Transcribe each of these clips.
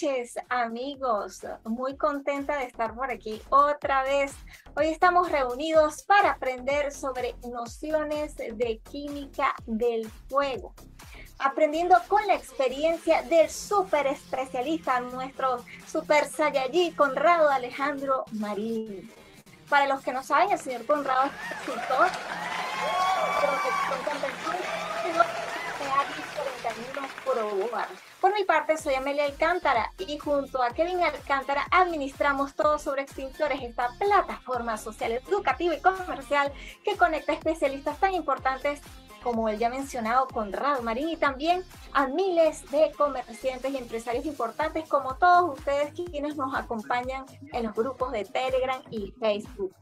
noches amigos, muy contenta de estar por aquí otra vez. Hoy estamos reunidos para aprender sobre nociones de química del fuego, aprendiendo con la experiencia del super especialista, nuestro super Saiyaji, Conrado Alejandro Marín. Para los que no saben, el señor Conrado es pero que por mi parte, soy Amelia Alcántara y junto a Kevin Alcántara administramos todo sobre extintores, esta plataforma social, educativa y comercial que conecta especialistas tan importantes como el ya mencionado Conrado Marín y también a miles de comerciantes y empresarios importantes como todos ustedes quienes nos acompañan en los grupos de Telegram y Facebook.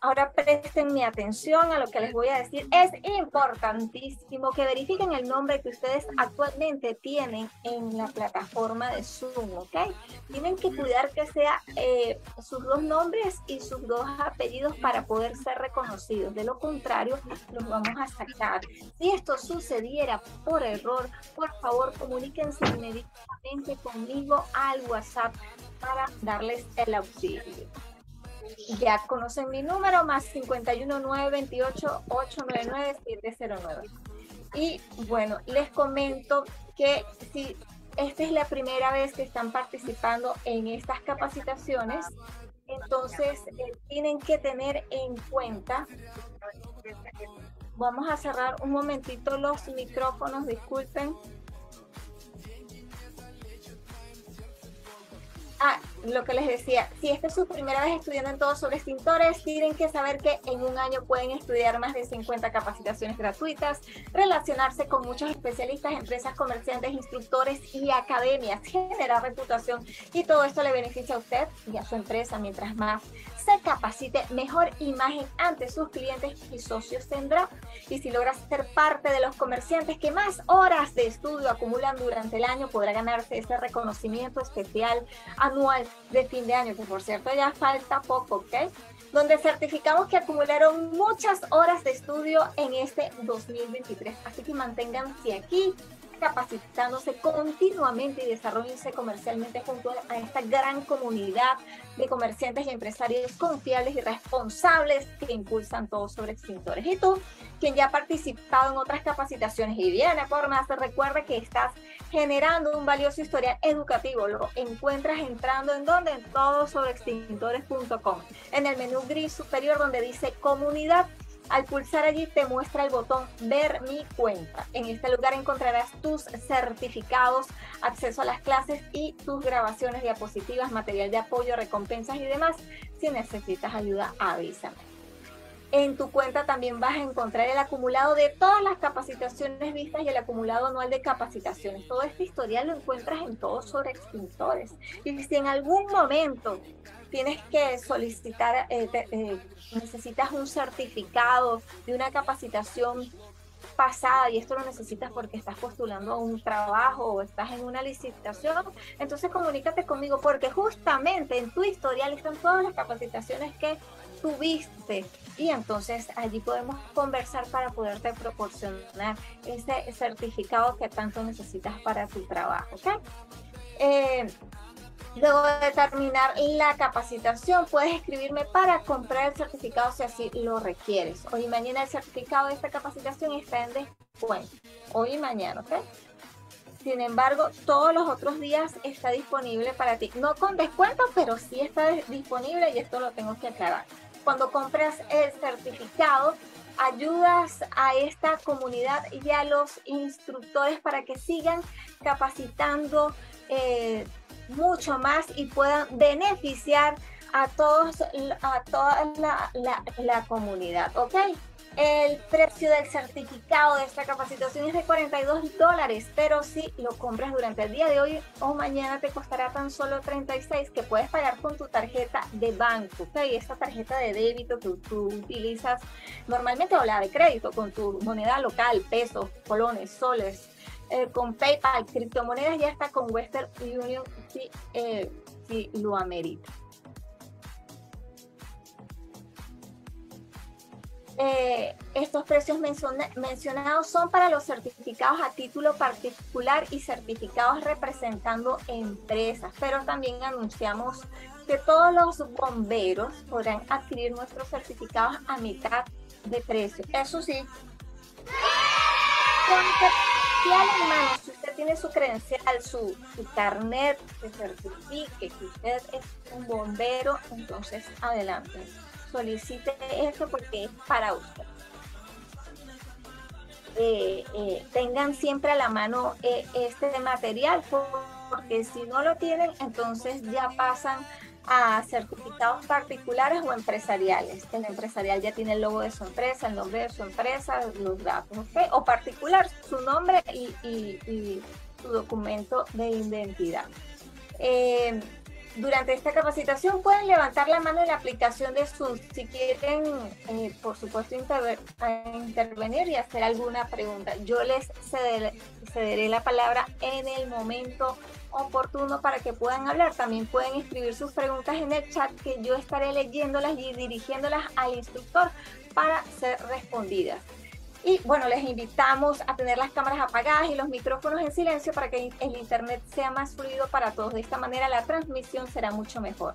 Ahora presten mi atención a lo que les voy a decir. Es importantísimo que verifiquen el nombre que ustedes actualmente tienen en la plataforma de Zoom, ¿ok? Tienen que cuidar que sea eh, sus dos nombres y sus dos apellidos para poder ser reconocidos. De lo contrario, los vamos a sacar. Si esto sucediera por error, por favor comuníquense inmediatamente conmigo al WhatsApp para darles el auxilio. Ya conocen mi número, más 51928-899-709. Y bueno, les comento que si esta es la primera vez que están participando en estas capacitaciones, entonces eh, tienen que tener en cuenta Vamos a cerrar un momentito los micrófonos, disculpen. lo que les decía, si esta es su primera vez estudiando en todo sobre extintores, tienen que saber que en un año pueden estudiar más de 50 capacitaciones gratuitas, relacionarse con muchos especialistas, empresas, comerciantes, instructores y academias, generar reputación y todo esto le beneficia a usted y a su empresa mientras más se capacite, mejor imagen ante sus clientes y socios tendrá. Y si logras ser parte de los comerciantes que más horas de estudio acumulan durante el año, podrá ganarse ese reconocimiento especial anual de fin de año, que por cierto ya falta poco, ¿ok? donde certificamos que acumularon muchas horas de estudio en este 2023. Así que manténganse aquí capacitándose continuamente y desarrollándose comercialmente junto a esta gran comunidad de comerciantes y empresarios confiables y responsables que impulsan todo sobre extintores. Y tú, quien ya ha participado en otras capacitaciones y viene por más, recuerda que estás generando un valioso historial educativo. Lo encuentras entrando en donde? En todo sobre extintores.com. En el menú gris superior donde dice comunidad al pulsar allí te muestra el botón Ver mi cuenta. En este lugar encontrarás tus certificados, acceso a las clases y tus grabaciones, diapositivas, material de apoyo, recompensas y demás. Si necesitas ayuda, avísame. En tu cuenta también vas a encontrar el acumulado de todas las capacitaciones vistas y el acumulado anual de capacitaciones. Todo este historial lo encuentras en todos sobre extintores. Y si en algún momento tienes que solicitar, eh, eh, necesitas un certificado de una capacitación pasada y esto lo necesitas porque estás postulando a un trabajo o estás en una licitación, entonces comunícate conmigo porque justamente en tu historial están todas las capacitaciones que tuviste y entonces allí podemos conversar para poderte proporcionar ese certificado que tanto necesitas para tu trabajo. ¿okay? Eh, Luego de terminar la capacitación, puedes escribirme para comprar el certificado si así lo requieres. Hoy y mañana el certificado de esta capacitación está en descuento. Hoy y mañana, ¿ok? Sin embargo, todos los otros días está disponible para ti. No con descuento, pero sí está disponible y esto lo tengo que aclarar. Cuando compras el certificado, ayudas a esta comunidad y a los instructores para que sigan capacitando eh, mucho más y puedan beneficiar a, todos, a toda la, comunidad, ¿ok? El precio del certificado de esta capacitación es de 42 dólares, pero si lo compras durante el día de hoy o mañana te costará tan solo 36 que puedes pagar con tu tarjeta de banco, ¿ok? Esta tarjeta de débito que tú utilizas normalmente o la de crédito con tu moneda local, pesos, colones, soles, eh, con PayPal, criptomonedas y hasta con Western Union si, eh, lo amerita. Eh, estos precios mencionados son para los certificados a título particular y certificados representando empresas, pero también anunciamos que todos los bomberos podrán adquirir nuestros certificados a mitad de precio. Eso sí si usted tiene su credencial, su, su carnet que certifique que usted es un bombero, entonces adelante. Solicite eso porque es para usted. Eh, eh, tengan siempre a la mano eh, este material, porque si no lo tienen, entonces ya pasan a certificados particulares o empresariales. El empresarial ya tiene el logo de su empresa, el nombre de su empresa, los datos, o particular, su nombre y, su documento de identidad. Eh, durante esta capacitación pueden levantar la mano en la aplicación de Zoom si quieren, eh, por supuesto, intervenir y hacer alguna pregunta. Yo les cederé la palabra en el momento oportuno para que puedan hablar. También pueden escribir sus preguntas en el chat que yo estaré leyéndolas y dirigiéndolas al instructor para ser respondidas. Y bueno, les invitamos a tener las cámaras apagadas y los micrófonos en silencio para que el internet sea más fluido para todos. De esta manera la transmisión será mucho mejor.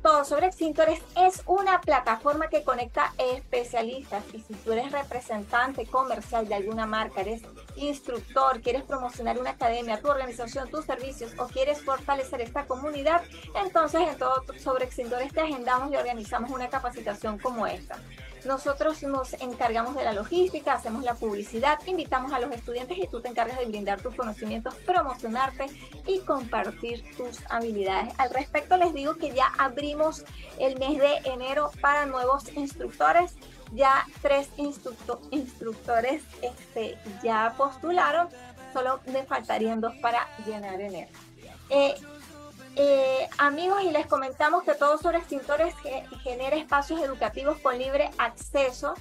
Todo sobre Extintores es una plataforma que conecta especialistas y si tú eres representante comercial de alguna marca, eres instructor, quieres promocionar una academia, tu organización, tus servicios o quieres fortalecer esta comunidad, entonces en todo sobre Extintores te agendamos y organizamos una capacitación como esta. Nosotros nos encargamos de la logística, hacemos la publicidad, invitamos a los estudiantes y tú te encargas de brindar tus conocimientos, promocionarte y compartir tus habilidades. Al respecto les digo que ya abrimos el mes de enero para nuevos instructores ya tres instructores este, ya postularon, solo me faltarían dos para llenar enero. Eh, eh amigos, y les comentamos que todo sobre extintores genera espacios educativos con libre acceso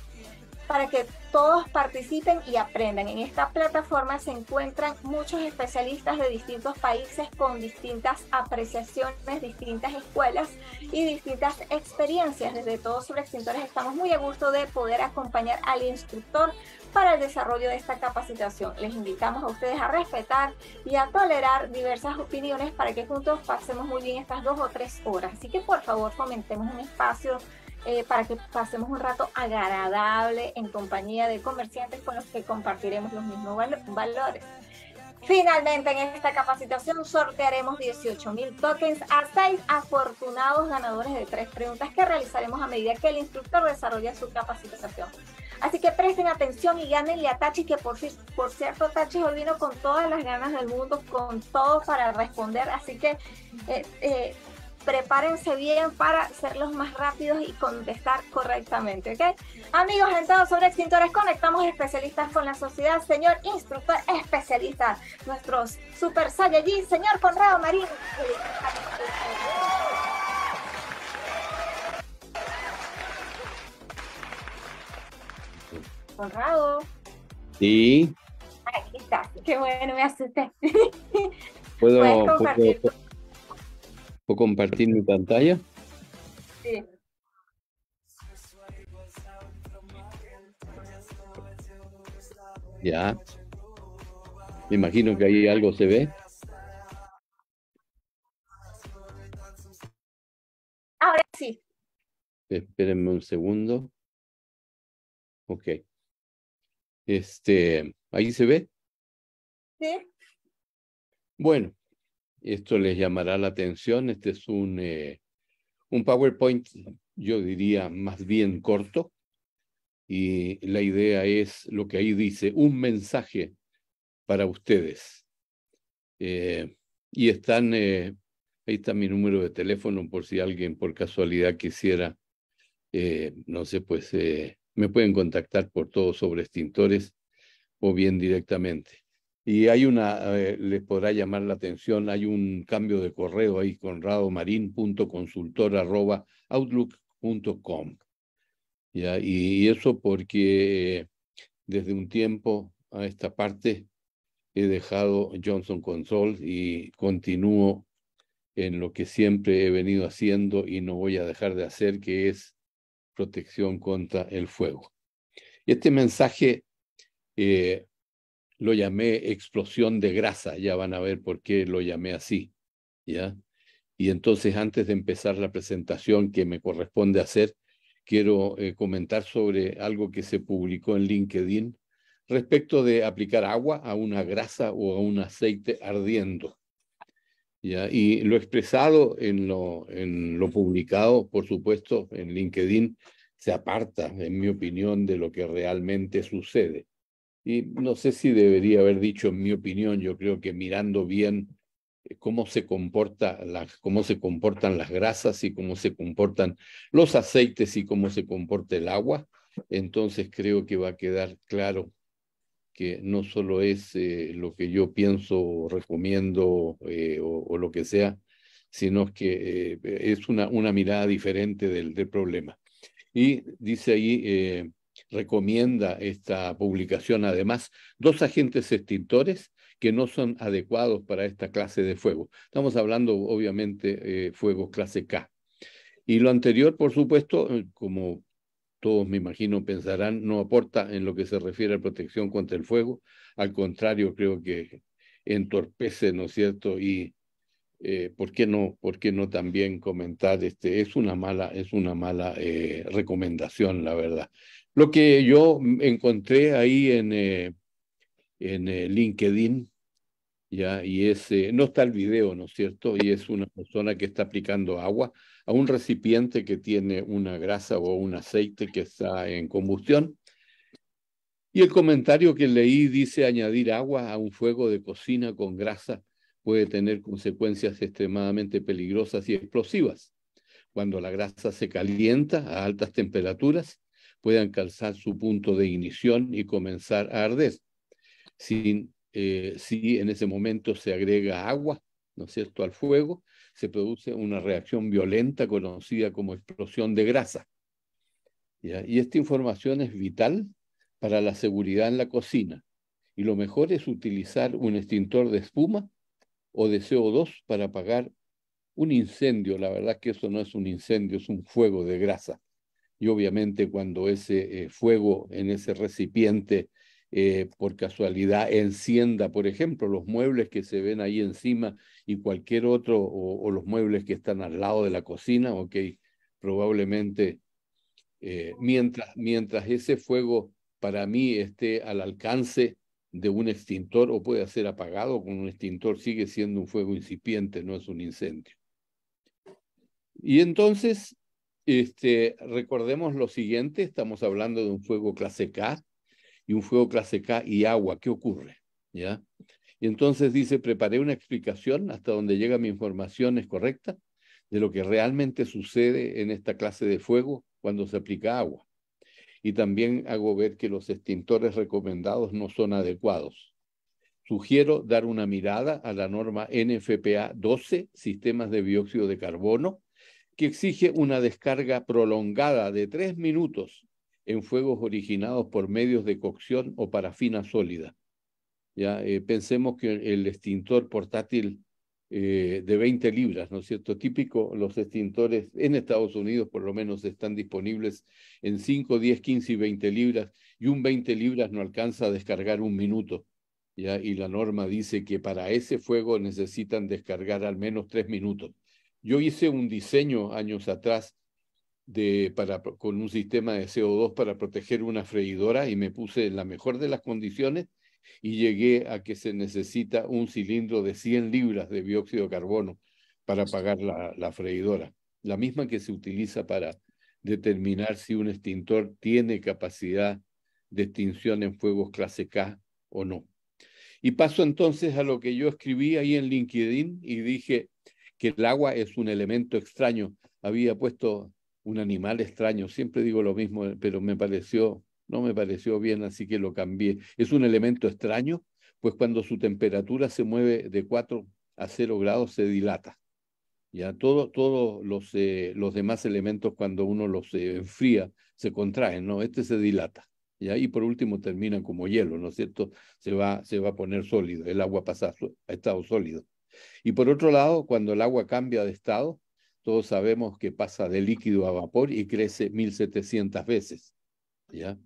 para que todos participen y aprendan. En esta plataforma se encuentran muchos especialistas de distintos países con distintas apreciaciones, distintas escuelas y distintas experiencias. Desde todos sobre extintores estamos muy a gusto de poder acompañar al instructor para el desarrollo de esta capacitación. Les invitamos a ustedes a respetar y a tolerar diversas opiniones para que juntos pasemos muy bien estas dos o tres horas. Así que por favor fomentemos un espacio eh, para que pasemos un rato agradable en compañía de comerciantes con los que compartiremos los mismos valores. Finalmente, en esta capacitación sortearemos 18 mil tokens a seis afortunados ganadores de tres preguntas que realizaremos a medida que el instructor desarrolla su capacitación. Así que presten atención y gánenle a Tachi, que por, por cierto, Tachi hoy vino con todas las ganas del mundo, con todo para responder. Así que eh, eh, prepárense bien para ser los más rápidos y contestar correctamente, ¿ok? Amigos, todo sobre extintores, conectamos especialistas con la sociedad, señor instructor especialista, nuestros super saiyajin, señor Conrado Marín. Conrado. Sí. Aquí está, qué bueno, me asusté. Puedo, compartir ¿Puedo compartir mi pantalla? Sí. Ya. Me imagino que ahí algo se ve. Ahora sí. Espérenme un segundo. Ok. Este, ¿ahí se ve? Sí. Bueno, esto les llamará la atención. Este es un, eh, un PowerPoint, yo diría, más bien corto. Y la idea es lo que ahí dice, un mensaje para ustedes. Eh, y están, eh, ahí está mi número de teléfono por si alguien por casualidad quisiera, no sé, pues me pueden contactar por todo sobre extintores o bien directamente. Y hay una, eh, les podrá llamar la atención, hay un cambio de correo ahí, conradomarin.consultor.outlook.com. Y, y eso porque eh, desde un tiempo a esta parte he dejado Johnson Consult y continúo en lo que siempre he venido haciendo y no voy a dejar de hacer, que es protección contra el fuego. este mensaje eh, lo llamé explosión de grasa, ya van a ver por qué lo llamé así, ¿ya? Y entonces antes de empezar la presentación que me corresponde hacer, quiero eh, comentar sobre algo que se publicó en LinkedIn respecto de aplicar agua a una grasa o a un aceite ardiendo. ¿ya? Y lo expresado en lo, en lo publicado, por supuesto, en LinkedIn, se aparta, en mi opinión, de lo que realmente sucede. Y no sé si debería haber dicho, en mi opinión, yo creo que mirando bien eh, cómo se, comporta cómo se comportan las grasas y cómo se comportan los aceites y cómo se comporta el agua, entonces creo que va a quedar claro que no solo es eh, lo que yo pienso recomiendo eh, o, lo que sea, sino que es una, una mirada diferente del, del, problema. Y dice ahí recomienda esta publicación además dos agentes extintores que no son adecuados para esta clase de fuego. Estamos hablando obviamente eh, fuegos clase K. Y lo anterior, por supuesto, eh, como todos me imagino pensarán, no aporta en lo que se refiere a protección contra el fuego. Al contrario, creo que entorpece, ¿no es cierto? Y eh, ¿por qué no, por qué no también comentar este? Es una mala, es una mala eh, recomendación, la verdad. Lo que yo encontré ahí en, eh, en eh, LinkedIn, ya, y es, eh, no está el video, ¿no es cierto? Y es una persona que está aplicando agua a un recipiente que tiene una grasa o un aceite que está en combustión. Y el comentario que leí dice añadir agua a un fuego de cocina con grasa puede tener consecuencias extremadamente peligrosas y explosivas. Cuando la grasa se calienta a altas temperaturas, puedan calzar su punto de ignición y comenzar a arder. si eh, en ese momento se agrega agua, ¿no es cierto?, al fuego, se produce una reacción violenta conocida como explosión de grasa. Y esta información es vital para la seguridad en la cocina. Y lo mejor es utilizar un extintor de espuma o de CO2 para apagar un incendio. La verdad que eso no es un incendio, es un fuego de grasa y obviamente cuando ese eh, fuego en ese recipiente eh, por casualidad encienda, por ejemplo, los muebles que se ven ahí encima y cualquier otro, o, los muebles que están al lado de la cocina, ok, probablemente eh, mientras, mientras ese fuego para mí esté al alcance de un extintor o puede ser apagado con un extintor, sigue siendo un fuego incipiente, no es un incendio. Y entonces este, recordemos lo siguiente, estamos hablando de un fuego clase K y un fuego clase K y agua, ¿qué ocurre? ¿Ya? Y entonces dice, preparé una explicación hasta donde llega mi información es correcta de lo que realmente sucede en esta clase de fuego cuando se aplica agua. Y también hago ver que los extintores recomendados no son adecuados. Sugiero dar una mirada a la norma NFPA 12, sistemas de dióxido de carbono, que exige una descarga prolongada de tres minutos en fuegos originados por medios de cocción o parafina sólida. Ya eh, pensemos que el extintor portátil eh, de 20 libras, ¿no es cierto? Típico, los extintores en Estados Unidos por lo menos están disponibles en 5, 10, 15 y 20 libras, y un 20 libras no alcanza a descargar un minuto. ¿ya? Y la norma dice que para ese fuego necesitan descargar al menos tres minutos. Yo hice un diseño años atrás de, para, con un sistema de CO2 para proteger una freidora y me puse en la mejor de las condiciones y llegué a que se necesita un cilindro de 100 libras de dióxido de carbono para apagar la, la freidora, la misma que se utiliza para determinar si un extintor tiene capacidad de extinción en fuegos clase K o no. Y paso entonces a lo que yo escribí ahí en LinkedIn y dije, que el agua es un elemento extraño. Había puesto un animal extraño, siempre digo lo mismo, pero me pareció, no me pareció bien, así que lo cambié. Es un elemento extraño, pues cuando su temperatura se mueve de 4 a 0 grados se dilata. Ya todos todo los, eh, los demás elementos cuando uno los eh, enfría se contraen, ¿no? Este se dilata. ¿ya? Y por último terminan como hielo, ¿no es cierto? Se va, se va a poner sólido, el agua pasa a estado sólido. Y por otro lado, cuando el agua cambia de estado, todos sabemos que pasa de líquido a vapor y crece 1700 veces. ¿ya?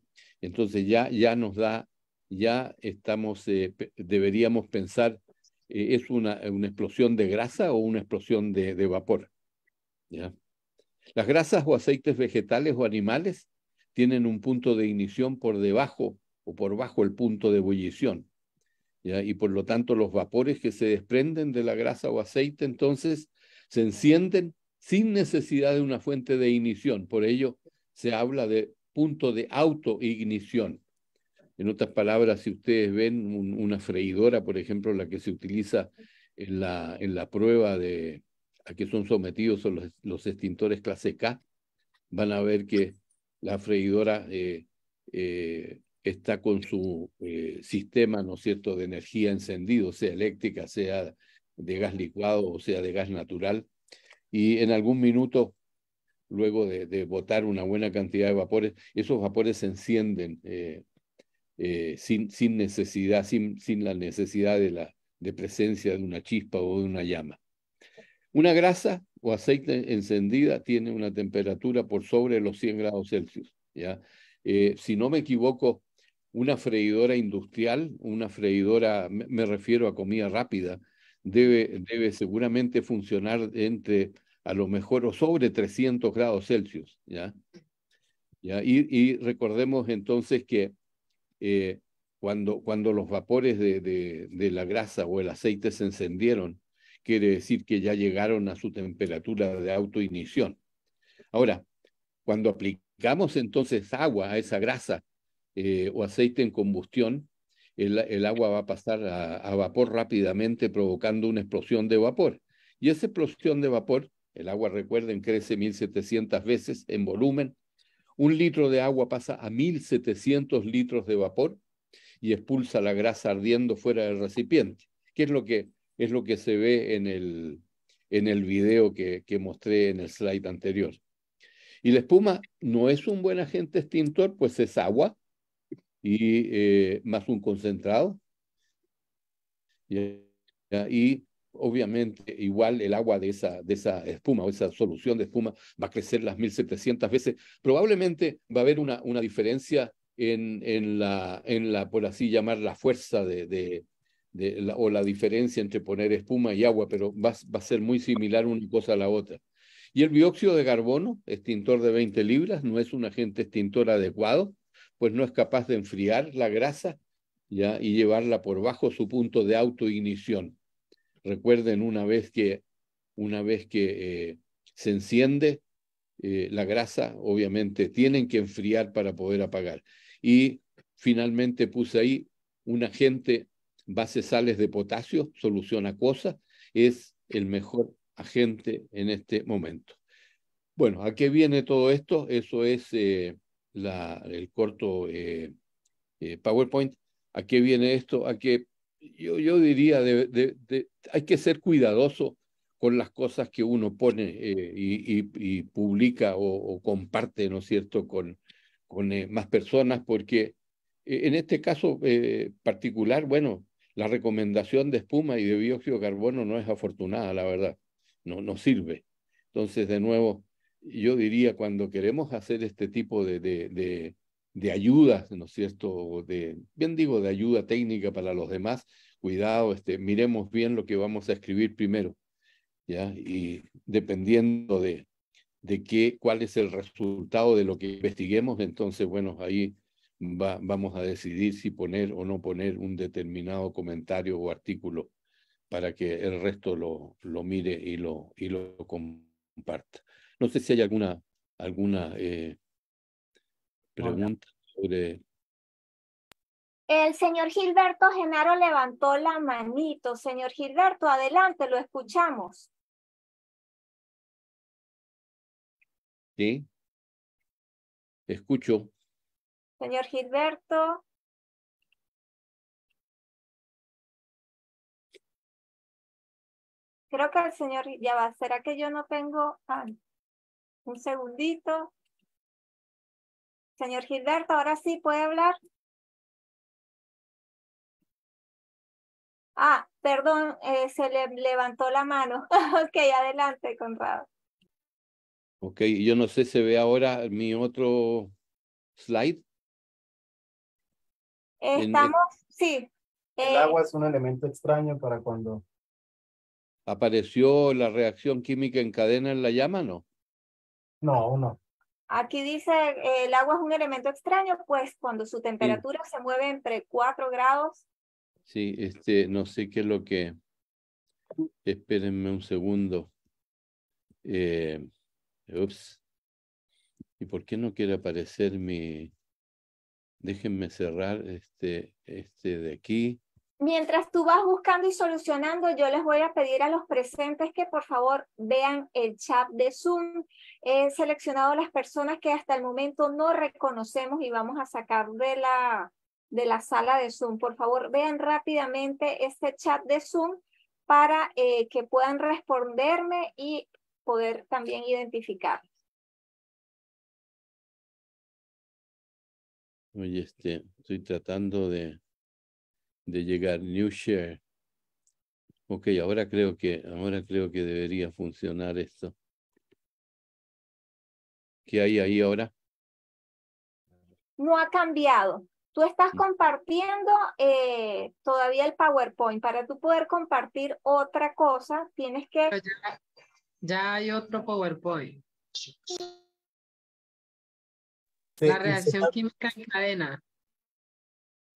Entonces ya, ya nos da, ya estamos, eh, deberíamos pensar, eh, ¿es una, explosión de grasa o una explosión de, vapor? ¿ya? Las grasas o aceites vegetales o animales tienen un punto de ignición por debajo o por bajo el punto de ebullición y por lo tanto los vapores que se desprenden de la grasa o aceite entonces se encienden sin necesidad de una fuente de ignición. Por ello se habla de punto de autoignición. En otras palabras, si ustedes ven una freidora, por ejemplo, la que se utiliza en la, en la prueba de a que son sometidos los, extintores clase K, van a ver que la freidora eh, eh, está con su eh, sistema, ¿no es cierto?, de energía encendido, sea eléctrica, sea de gas licuado o sea de gas natural. Y en algún minuto, luego de, botar una buena cantidad de vapores, esos vapores se encienden eh, eh, sin, necesidad, sin, la necesidad de, la, presencia de una chispa o de una llama. Una grasa o aceite encendida tiene una temperatura por sobre los 100 grados Celsius. ¿ya? si no me equivoco, una freidora industrial, una freidora, me refiero a comida rápida, debe, debe seguramente funcionar entre a lo mejor o sobre 300 grados Celsius. ¿ya? ¿Ya? Y, recordemos entonces que eh, cuando, cuando los vapores de, la grasa o el aceite se encendieron, quiere decir que ya llegaron a su temperatura de autoinición. Ahora, cuando aplicamos entonces agua a esa grasa, eh, o aceite en combustión, el, agua va a pasar a, vapor rápidamente provocando una explosión de vapor. Y esa explosión de vapor, el agua recuerden crece 1700 veces en volumen, un litro de agua pasa a 1700 litros de vapor y expulsa la grasa ardiendo fuera del recipiente, que es lo que, es lo que se ve en el, en el video que, que mostré en el slide anterior. Y la espuma no es un buen agente extintor, pues es agua, y eh, más un concentrado. Y, obviamente igual el agua de esa, de esa espuma o esa solución de espuma va a crecer las 1700 veces. Probablemente va a haber una, una diferencia en, en, la, en la, por así llamar, la fuerza de, de, o la diferencia entre poner espuma y agua, pero va, va a ser muy similar una cosa a la otra. Y el dióxido de carbono, extintor de 20 libras, no es un agente extintor adecuado pues no es capaz de enfriar la grasa ¿ya? y llevarla por bajo su punto de autoignición. Recuerden una vez que, una vez que eh, se enciende eh, la grasa, obviamente tienen que enfriar para poder apagar. Y finalmente puse ahí un agente base sales de potasio, solución acuosa, es el mejor agente en este momento. Bueno, ¿a qué viene todo esto? Eso es... Eh, el corto eh, eh, PowerPoint. ¿A qué viene esto? A que yo, yo diría, de, hay que ser cuidadoso con las cosas que uno pone eh, y, publica o, comparte, ¿no es cierto?, con, con más personas, porque en este caso particular, bueno, la recomendación de espuma y de dióxido de carbono no es afortunada, la verdad, no, no sirve. Entonces, de nuevo, yo diría, cuando queremos hacer este tipo de, de, ayudas, ¿no es cierto? De, bien digo, de ayuda técnica para los demás, cuidado, este, miremos bien lo que vamos a escribir primero, ¿ya? Y dependiendo de, de qué, cuál es el resultado de lo que investiguemos, entonces, bueno, ahí vamos a decidir si poner o no poner un determinado comentario o artículo para que el resto lo, lo mire y lo, y lo comparta. No sé si hay alguna, alguna eh, pregunta sobre... El señor Gilberto Genaro levantó la manito. Señor Gilberto, adelante, lo escuchamos. Sí. Escucho. Señor Gilberto. Creo que el señor, ya va, ¿será que yo no tengo? Ah, un segundito. Señor Gilberto, ahora sí puede hablar. Ah, perdón, eh, se le levantó la mano. ok, adelante, Conrado. Ok, yo no sé, ¿se ve ahora mi otro slide? Estamos, sí. El eh, agua es un elemento extraño para cuando... ¿Apareció la reacción química en cadena en la llama, no? No, no. Aquí dice, eh, el agua es un elemento extraño, pues cuando su temperatura se mueve entre 4 grados. Sí, este, no sé qué es lo que... Espérenme un segundo. Eh, ups. ¿Y por qué no quiere aparecer mi... Déjenme cerrar este, este de aquí. Mientras tú vas buscando y solucionando, yo les voy a pedir a los presentes que por favor vean el chat de Zoom. He seleccionado las personas que hasta el momento no reconocemos y vamos a sacar de la, de la sala de Zoom. Por favor, vean rápidamente este chat de Zoom para eh, que puedan responderme y poder también identificar. Oye, este, estoy tratando de de llegar New Share. Ok, ahora creo que, ahora creo que debería funcionar esto. ¿Qué hay ahí ahora? No ha cambiado. Tú estás mm. compartiendo eh, todavía el PowerPoint. Para tú poder compartir otra cosa, tienes que... Ya, ya hay otro PowerPoint. La reacción química en cadena.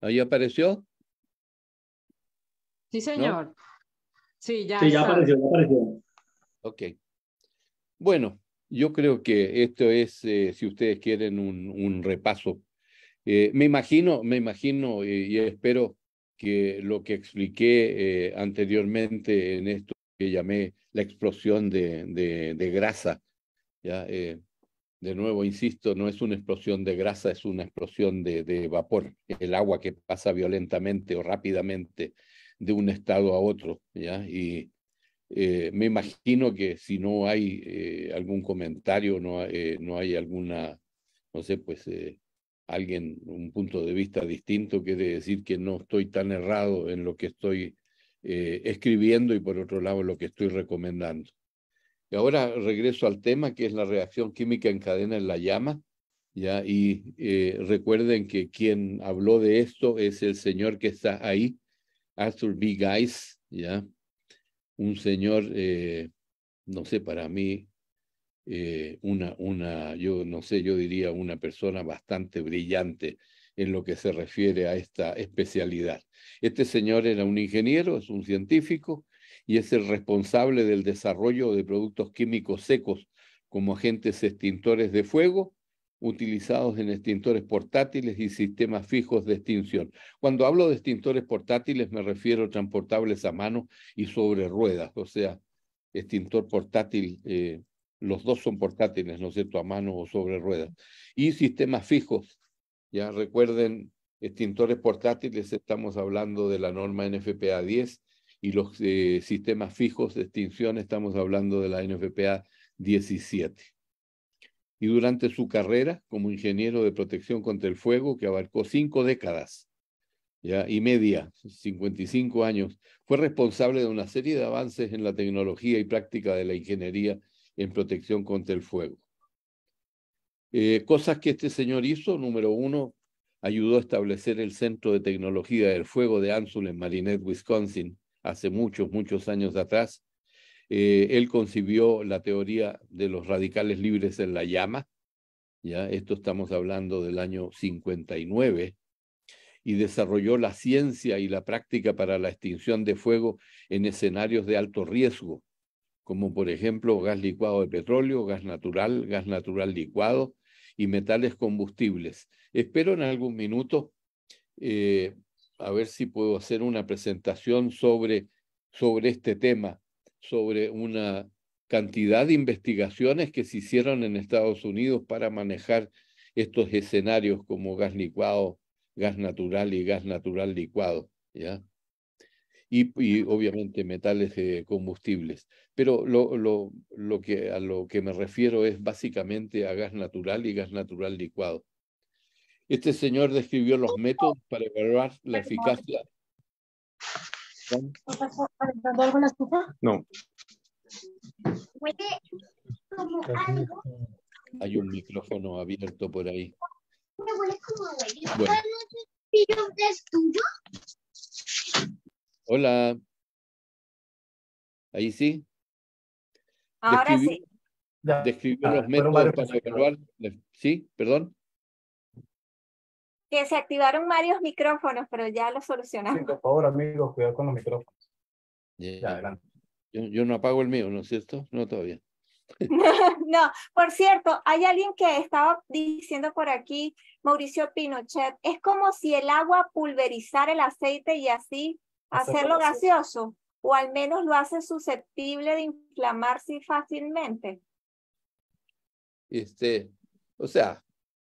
¿Ahí apareció? Sí, señor. Sí, ya. apareció, Ok. Bueno, yo creo que esto es, eh, si ustedes quieren, un, un repaso. Eh, me imagino, me imagino eh, y espero que lo que expliqué anteriormente en esto que llamé la explosión de, de, de grasa, ya, de nuevo, insisto, no es una explosión de grasa, es una explosión de, de vapor, el agua que pasa violentamente o rápidamente de un estado a otro. ¿ya? Y eh, me imagino que si no hay eh, algún comentario, no, eh, no hay alguna, no sé, pues alguien, un punto de vista distinto, quiere decir que no estoy tan errado en lo que estoy escribiendo y por otro lado lo que estoy recomendando. Y ahora regreso al tema que es la reacción química en cadena en la llama. ¿ya? Y recuerden que quien habló de esto es el señor que está ahí Arthur B. Guys, ¿ya? Un señor, eh, no sé, para mí, eh, una, una, yo no sé, yo diría una persona bastante brillante en lo que se refiere a esta especialidad. Este señor era un ingeniero, es un científico y es el responsable del desarrollo de productos químicos secos como agentes extintores de fuego utilizados en extintores portátiles y sistemas fijos de extinción. Cuando hablo de extintores portátiles me refiero a transportables a mano y sobre ruedas, o sea, extintor portátil, eh, los dos son portátiles, ¿no es cierto?, a mano o sobre ruedas. Y sistemas fijos, ya recuerden, extintores portátiles estamos hablando de la norma NFPA 10 y los eh, sistemas fijos de extinción estamos hablando de la NFPA 17 y durante su carrera como ingeniero de protección contra el fuego, que abarcó cinco décadas ya, y media, 55 años, fue responsable de una serie de avances en la tecnología y práctica de la ingeniería en protección contra el fuego. Eh, cosas que este señor hizo, número uno, ayudó a establecer el Centro de Tecnología del Fuego de Ansul en Marinette, Wisconsin, hace muchos, muchos años atrás, eh, él concibió la teoría de los radicales libres en la llama, ya esto estamos hablando del año 59, y desarrolló la ciencia y la práctica para la extinción de fuego en escenarios de alto riesgo, como por ejemplo gas licuado de petróleo, gas natural, gas natural licuado y metales combustibles. Espero en algún minuto eh, a ver si puedo hacer una presentación sobre, sobre este tema sobre una cantidad de investigaciones que se hicieron en Estados Unidos para manejar estos escenarios como gas licuado, gas natural y gas natural licuado, ¿ya? Y, obviamente metales de combustibles. Pero lo, lo, lo que, a lo que me refiero es básicamente a gas natural y gas natural licuado. Este señor describió los métodos para evaluar la eficacia algo la estufa? No. Huele Como algo. Hay un micrófono abierto por ahí. Me huele como huele. bueno. ¿Es tuyo? Hola. ¿Ahí sí? Ahora sí. Describir ah, los métodos para evaluar. ¿Sí? ¿Perdón? que se activaron varios micrófonos, pero ya lo solucionamos. por favor, amigos, cuidado con los micrófonos. Ya, adelante. Yo, yo, no apago el mío, ¿no es cierto? No, todavía. no, por cierto, hay alguien que estaba diciendo por aquí, Mauricio Pinochet, es como si el agua pulverizara el aceite y así hacerlo gaseoso, o al menos lo hace susceptible de inflamarse fácilmente. Este, o sea,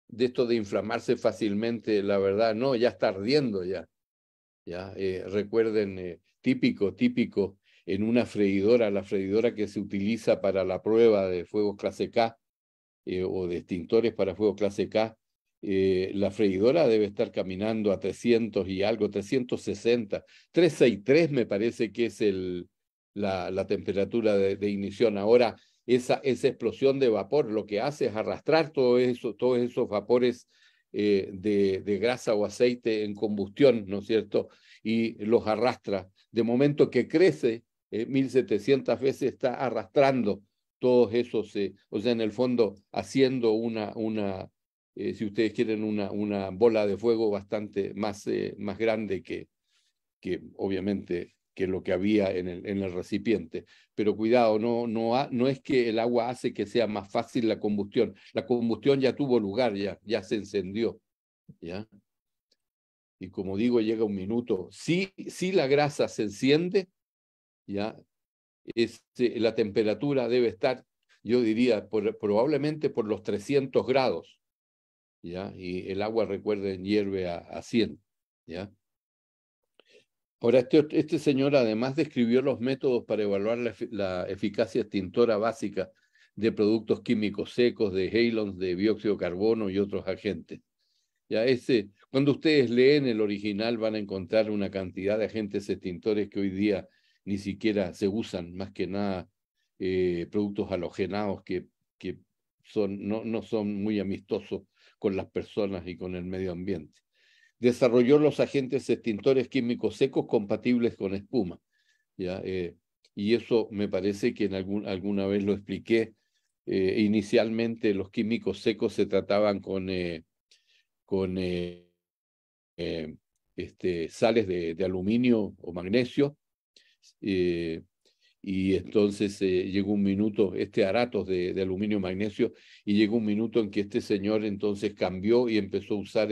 de esto de inflamarse fácilmente, la verdad, no, ya está ardiendo ya. ya eh, recuerden, eh, típico, típico, en una freidora, la freidora que se utiliza para la prueba de fuegos clase K eh, o de extintores para fuegos clase K, la freidora debe estar caminando a 300 y algo, 360, 363 me parece que es el, la, la temperatura de, de Ahora, esa, explosión de vapor lo que hace es arrastrar todo eso, todos esos vapores eh, de, grasa o aceite en combustión, ¿no es cierto? Y los arrastra. De momento que crece, 1700 eh, veces está arrastrando todos esos, eh, o sea, en el fondo haciendo una, una si ustedes quieren, una, una bola de fuego bastante más, más grande que, que obviamente que lo que había en el, en el recipiente. Pero cuidado, no, no, no es que el agua hace que sea más fácil la combustión. La combustión ya tuvo lugar, ya, ya se encendió. ¿ya? Y como digo, llega un minuto. Si, si la grasa se enciende, ¿ya? Este, la temperatura debe estar, yo diría, probablemente por los 300 grados. ¿ya? Y el agua, recuerden, hierve a, a 100. ¿ya? Ahora, este, este, señor además describió los métodos para evaluar la, eficacia extintora básica de productos químicos secos, de halons, de dióxido de carbono y otros agentes. Ya ese, cuando ustedes leen el original van a encontrar una cantidad de agentes extintores que hoy día ni siquiera se usan, más que nada eh, productos halogenados que, que son, no son muy amistosos con las personas y con el medio ambiente desarrolló los agentes extintores químicos secos compatibles con espuma. ¿ya? Eh, y eso me parece que en algún, alguna vez lo expliqué. Eh, inicialmente los químicos secos se trataban con, eh, con este, sales de, aluminio o magnesio. y entonces llegó un minuto, este aratos de, de aluminio magnesio, y llegó un minuto en que este señor entonces cambió y empezó a usar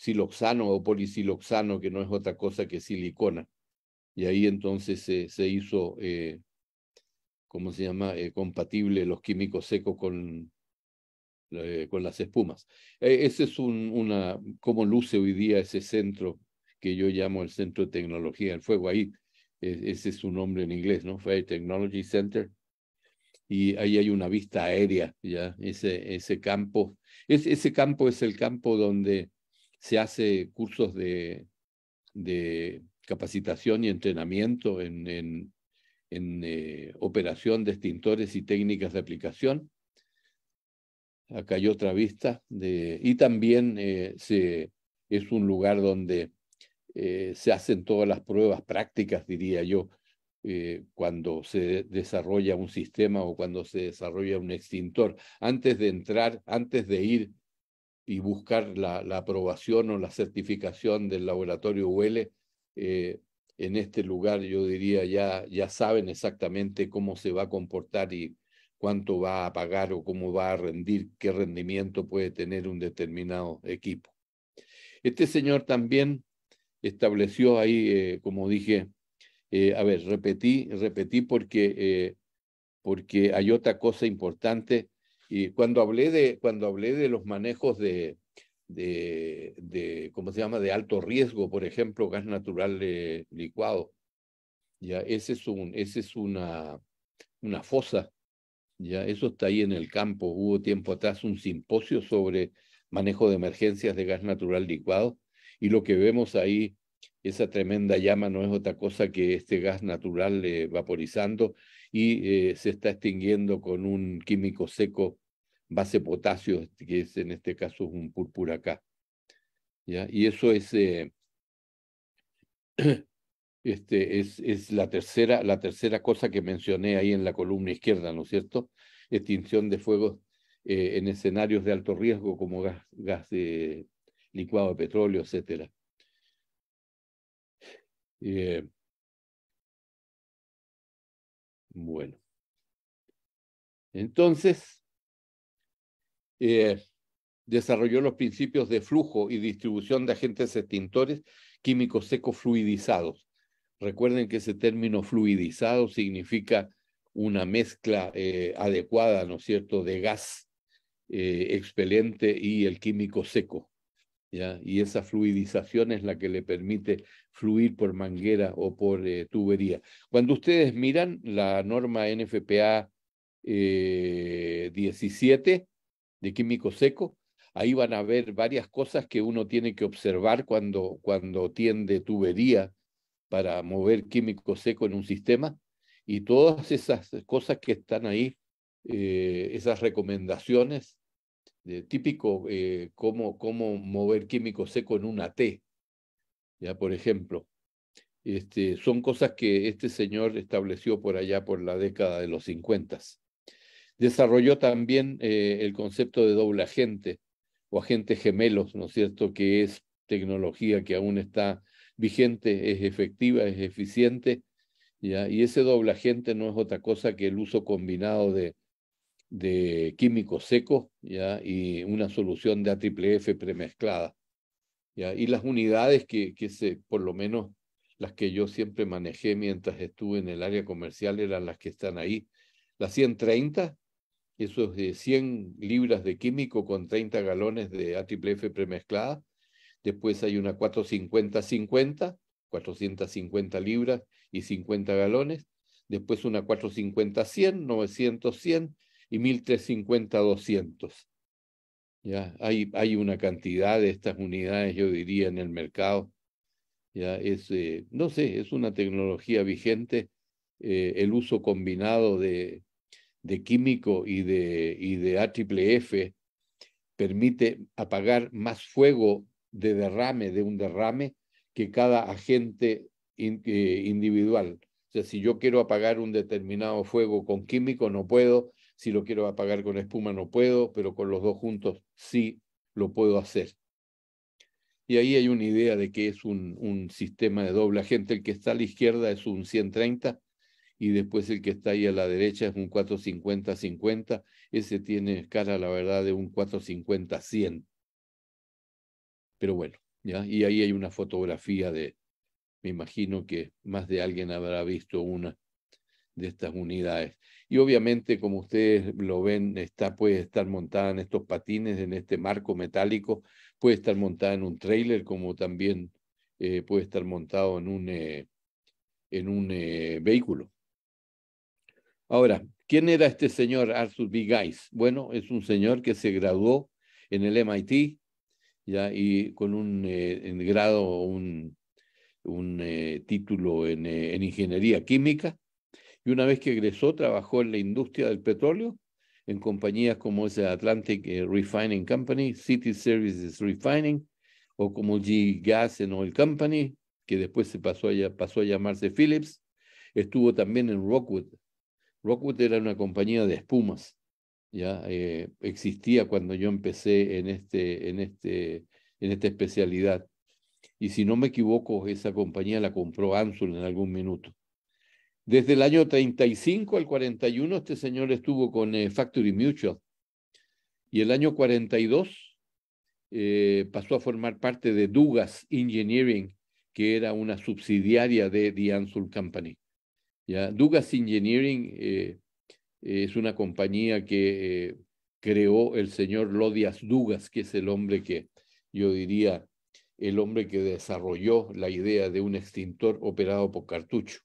siloxano o polisiloxano, que no es otra cosa que silicona. Y ahí entonces se se hizo, eh, ¿cómo se llama?, eh, compatible los químicos secos con, eh, con las espumas. E, ese es un, una, cómo luce hoy día ese centro que yo llamo el Centro de Tecnología del Fuego. Ahí, e, ese es su nombre en inglés, ¿no? Fire Technology Center. Y ahí hay una vista aérea, ¿ya? Ese, ese campo. ese campo es el campo donde se hace cursos de, capacitación y entrenamiento en, en, eh, operación de extintores y técnicas de aplicación. Acá hay otra vista. y también eh, se, es un lugar donde eh, se hacen todas las pruebas prácticas, diría yo, cuando se desarrolla un sistema o cuando se desarrolla un extintor. Antes de entrar, antes de ir y buscar la, aprobación o la certificación del laboratorio UL, eh, en este lugar yo diría ya, ya saben exactamente cómo se va a comportar y cuánto va a pagar o cómo va a rendir, qué rendimiento puede tener un determinado equipo. Este señor también estableció ahí, eh, como dije, eh, a ver, repetí, repetí porque, porque hay otra cosa importante y cuando hablé de, cuando hablé de los manejos de, de, de, ¿cómo se llama?, de alto riesgo, por ejemplo, gas natural licuado, ya, ese es, un, ese es una, una fosa, ya, eso está ahí en el campo. Hubo tiempo atrás un simposio sobre manejo de emergencias de gas natural licuado y lo que vemos ahí, esa tremenda llama no es otra cosa que este gas natural eh, vaporizando y eh, se está extinguiendo con un químico seco, base potasio, este, que es en este caso un púrpura acá. ¿Ya? Y eso es, eh, este, es, es la, tercera, la tercera cosa que mencioné ahí en la columna izquierda, ¿no es cierto? Extinción de fuegos eh, en escenarios de alto riesgo como gas, gas licuado de petróleo, etcétera. Eh, bueno. Entonces, eh, desarrolló los principios de flujo y distribución de agentes extintores químicos secos fluidizados. Recuerden que ese término fluidizado significa una mezcla eh, adecuada, ¿no es cierto?, de gas eh, expelente y el químico seco y esa fluidización es la que le permite fluir por manguera o por eh, tubería. Cuando ustedes miran la norma NFPA 17 eh, de químico seco, ahí van a ver varias cosas que uno tiene que observar cuando, cuando tiende tubería para mover químico seco en un sistema y todas esas cosas que están ahí, eh, esas recomendaciones típico eh, cómo, cómo, mover químico seco en una T, ya por ejemplo. Este, son cosas que este señor estableció por allá por la década de los 50. Desarrolló también eh, el concepto de doble agente o agentes gemelos, ¿no es cierto?, que es tecnología que aún está vigente, es efectiva, es eficiente, y ese doble agente no es otra cosa que el uso combinado de de químicos secos ¿ya? y una solución de AFF premezclada. ¿ya? Y las unidades que, se, por lo menos las que yo siempre manejé mientras estuve en el área comercial eran las que están ahí. La 130, eso es de 100 libras de químico con 30 galones de AFF premezclada. Después hay una 450-50, 450 libras y 50 galones. Después una 450-100, 900-100 y 1350 200. ¿Ya? Hay, hay una cantidad de estas unidades, yo diría, en el mercado. ¿Ya? Es, eh, no sé, es una tecnología vigente. Eh, el uso combinado de, de químico y de, y de AFFF permite apagar más fuego de derrame, de un derrame, que cada agente eh, individual. O sea, si yo quiero apagar un determinado fuego con químico, no puedo, si lo quiero apagar con espuma no puedo, pero con los dos juntos sí lo puedo hacer. Y ahí hay una idea de que es un, sistema de doble agente. El que está a la izquierda es un 130 y después el que está ahí a la derecha es un 450-50. Ese tiene cara, la verdad, de un 450-100. Pero bueno, ¿ya? y ahí hay una fotografía de, me imagino que más de alguien habrá visto una de estas unidades. Y obviamente, como ustedes lo ven, está, puede estar montada en estos patines, en este marco metálico, puede estar montada en un trailer, como también eh, puede estar montado en un, eh, en un eh, vehículo. Ahora, ¿quién era este señor Arthur B. Bueno, es un señor que se graduó en el MIT, ya, y con un grado, un, un título en ingeniería química, y una vez que egresó trabajó en la industria del petróleo en compañías como esa Atlantic eh, Refining Company, City Services Refining o como G Gas and Oil Company, que después se pasó a, llamarse Phillips. Estuvo también en Rockwood. Rockwood era una compañía de espumas. Ya eh, existía cuando yo empecé en, este, este, en esta especialidad. Y si no me equivoco, esa compañía la compró Ansul en algún minuto. Desde el año 35 al 41 este señor estuvo con eh, Factory Mutual y el año 42 eh, pasó a formar parte de Dugas Engineering, que era una subsidiaria de The Ansel Company. ¿Ya? Dugas Engineering eh, es una compañía que creó el señor Lodias Dugas, que es el hombre que yo diría el hombre que desarrolló la idea de un extintor operado por cartucho.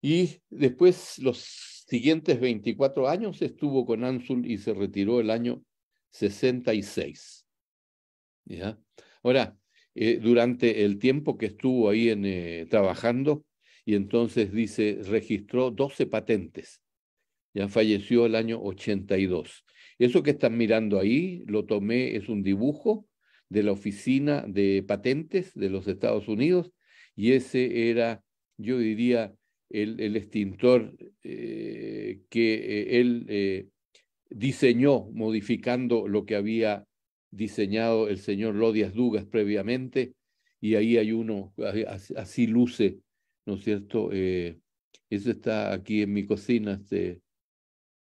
Y después, los siguientes 24 años, estuvo con Ansul y se retiró el año 66. ¿Ya? Ahora, eh, durante el tiempo que estuvo ahí eh, trabajando, y entonces dice, registró 12 patentes. Ya falleció el año 82. Eso que están mirando ahí, lo tomé, es un dibujo de la oficina de patentes de los Estados Unidos, y ese era, yo diría, el, extintor eh, que eh, él eh, diseñó modificando lo que había diseñado el señor Lodias Dugas previamente, y ahí hay uno, así luce, ¿no es cierto? Eh, eso está aquí en mi cocina, este,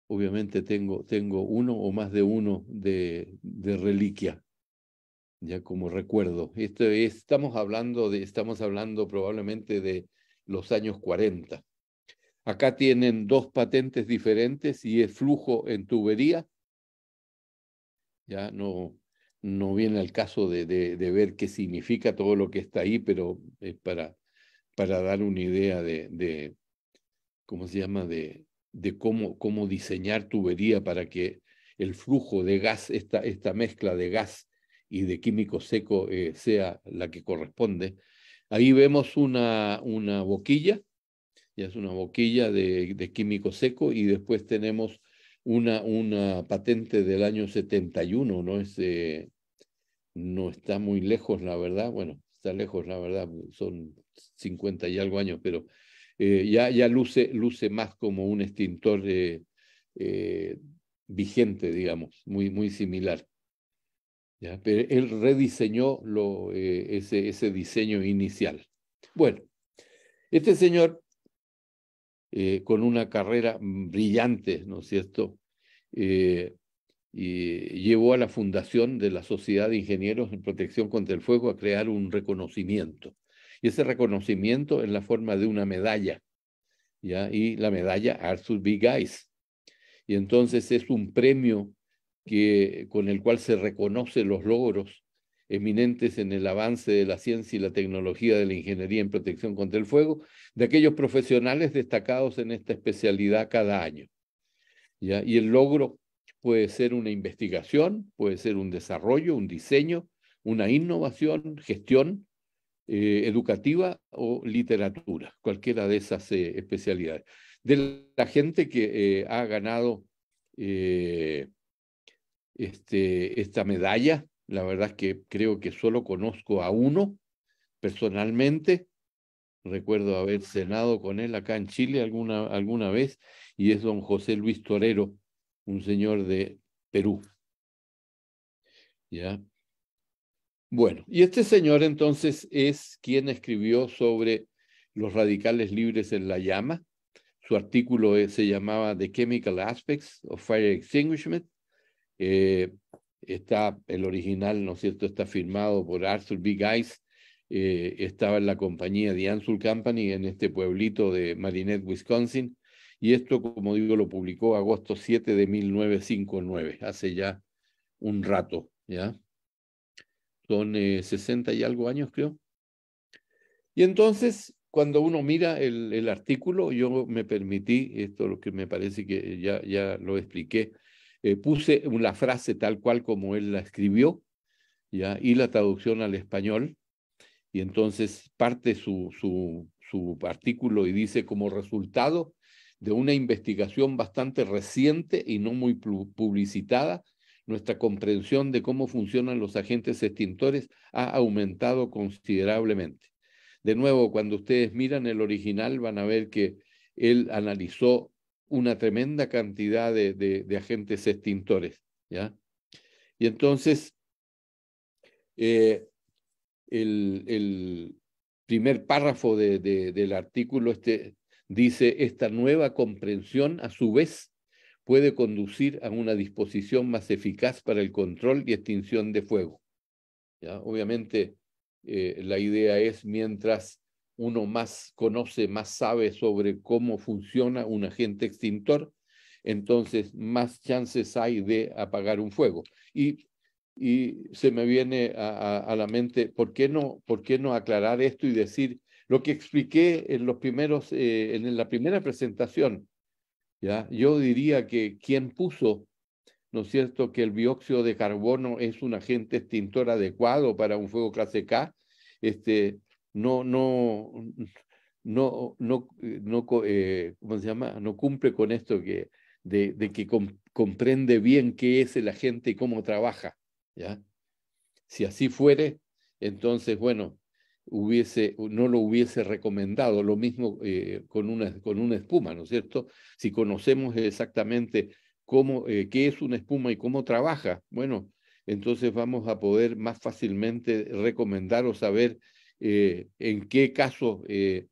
obviamente tengo, tengo uno o más de uno de, reliquia, ya como recuerdo. Esto estamos, hablando de, estamos hablando probablemente de los años 40. Acá tienen dos patentes diferentes y es flujo en tubería. Ya no, no viene al caso de, de, ver qué significa todo lo que está ahí, pero es para, para dar una idea de, de ¿cómo se llama?, de, de cómo, cómo diseñar tubería para que el flujo de gas, esta, esta mezcla de gas y de químico seco eh, sea la que corresponde. Ahí vemos una, una boquilla, ya es una boquilla de, químico seco, y después tenemos una, una patente del año 71, ¿no? Es, este, no está muy lejos, la verdad. Bueno, está lejos, la verdad, son 50 y algo años, pero eh, ya, ya luce, luce más como un extintor eh, eh, vigente, digamos, muy, muy similar. Pero él rediseñó eh, ese, diseño inicial. Bueno, este señor, eh, con una carrera brillante, ¿no es cierto? Eh, y llevó a la fundación de la Sociedad de Ingenieros en Protección contra el Fuego a crear un reconocimiento. Y ese reconocimiento en la forma de una medalla, ¿ya? Y la medalla Arthur B. Y entonces es un premio que, con el cual se reconoce los logros eminentes en el avance de la ciencia y la tecnología de la ingeniería en protección contra el fuego, de aquellos profesionales destacados en esta especialidad cada año. Y el logro puede ser una investigación, puede ser un desarrollo, un diseño, una innovación, gestión eh, educativa o literatura, cualquiera de esas eh, especialidades. De la gente que eh, ha ganado este, esta medalla. La verdad que creo que solo conozco a uno personalmente. Recuerdo haber cenado con él acá en Chile alguna, alguna vez y es don José Luis Torero, un señor de Perú. ¿Ya? Bueno, y este señor entonces es quien escribió sobre los radicales libres en la llama. Su artículo eh, se llamaba The Chemical Aspects of Fire Extinguishment está el original, ¿no es cierto?, está firmado por Arthur Big Eyes eh, estaba en la compañía de Ansul Company en este pueblito de Marinette, Wisconsin. Y esto, como digo, lo publicó agosto 7 de 1959, hace ya un rato, ¿ya? Son 60 eh, y algo años, creo. Y entonces, cuando uno mira el, el, artículo, yo me permití, esto lo que me parece que ya, ya lo expliqué, eh, puse una frase tal cual como él la escribió, y la traducción al español, y entonces parte su, su, su artículo y dice como resultado de una investigación bastante reciente y no muy publicitada, nuestra comprensión de cómo funcionan los agentes extintores ha aumentado considerablemente. De nuevo, cuando ustedes miran el original van a ver que él analizó una tremenda cantidad de, agentes extintores. ¿ya? Y entonces, eh, el, primer párrafo del artículo este, dice, esta nueva comprensión, a su vez, puede conducir a una disposición más eficaz para el control y extinción de fuego. ¿ya? Obviamente, eh, la idea es mientras uno más conoce, más sabe sobre cómo funciona un agente extintor, entonces más chances hay de apagar un fuego. Y, y se me viene a, la mente, ¿por qué, no, ¿por qué no aclarar esto y decir lo que expliqué en, los primeros, eh, en la primera presentación? ¿ya? Yo diría que quien puso, ¿no es cierto?, que el dióxido de carbono es un agente extintor adecuado para un fuego clase K, este, no, no, no, no, eh, no eh, se llama? No cumple con esto que, de, que comprende bien qué es la gente y cómo trabaja, ¿ya? Si así fuere, entonces, bueno, hubiese, no lo hubiese recomendado, lo mismo eh, con, una, con una espuma, ¿no es cierto? Si conocemos exactamente cómo, qué es una espuma y cómo trabaja, bueno, entonces vamos a poder más fácilmente recomendar o saber eh, en qué caso eh,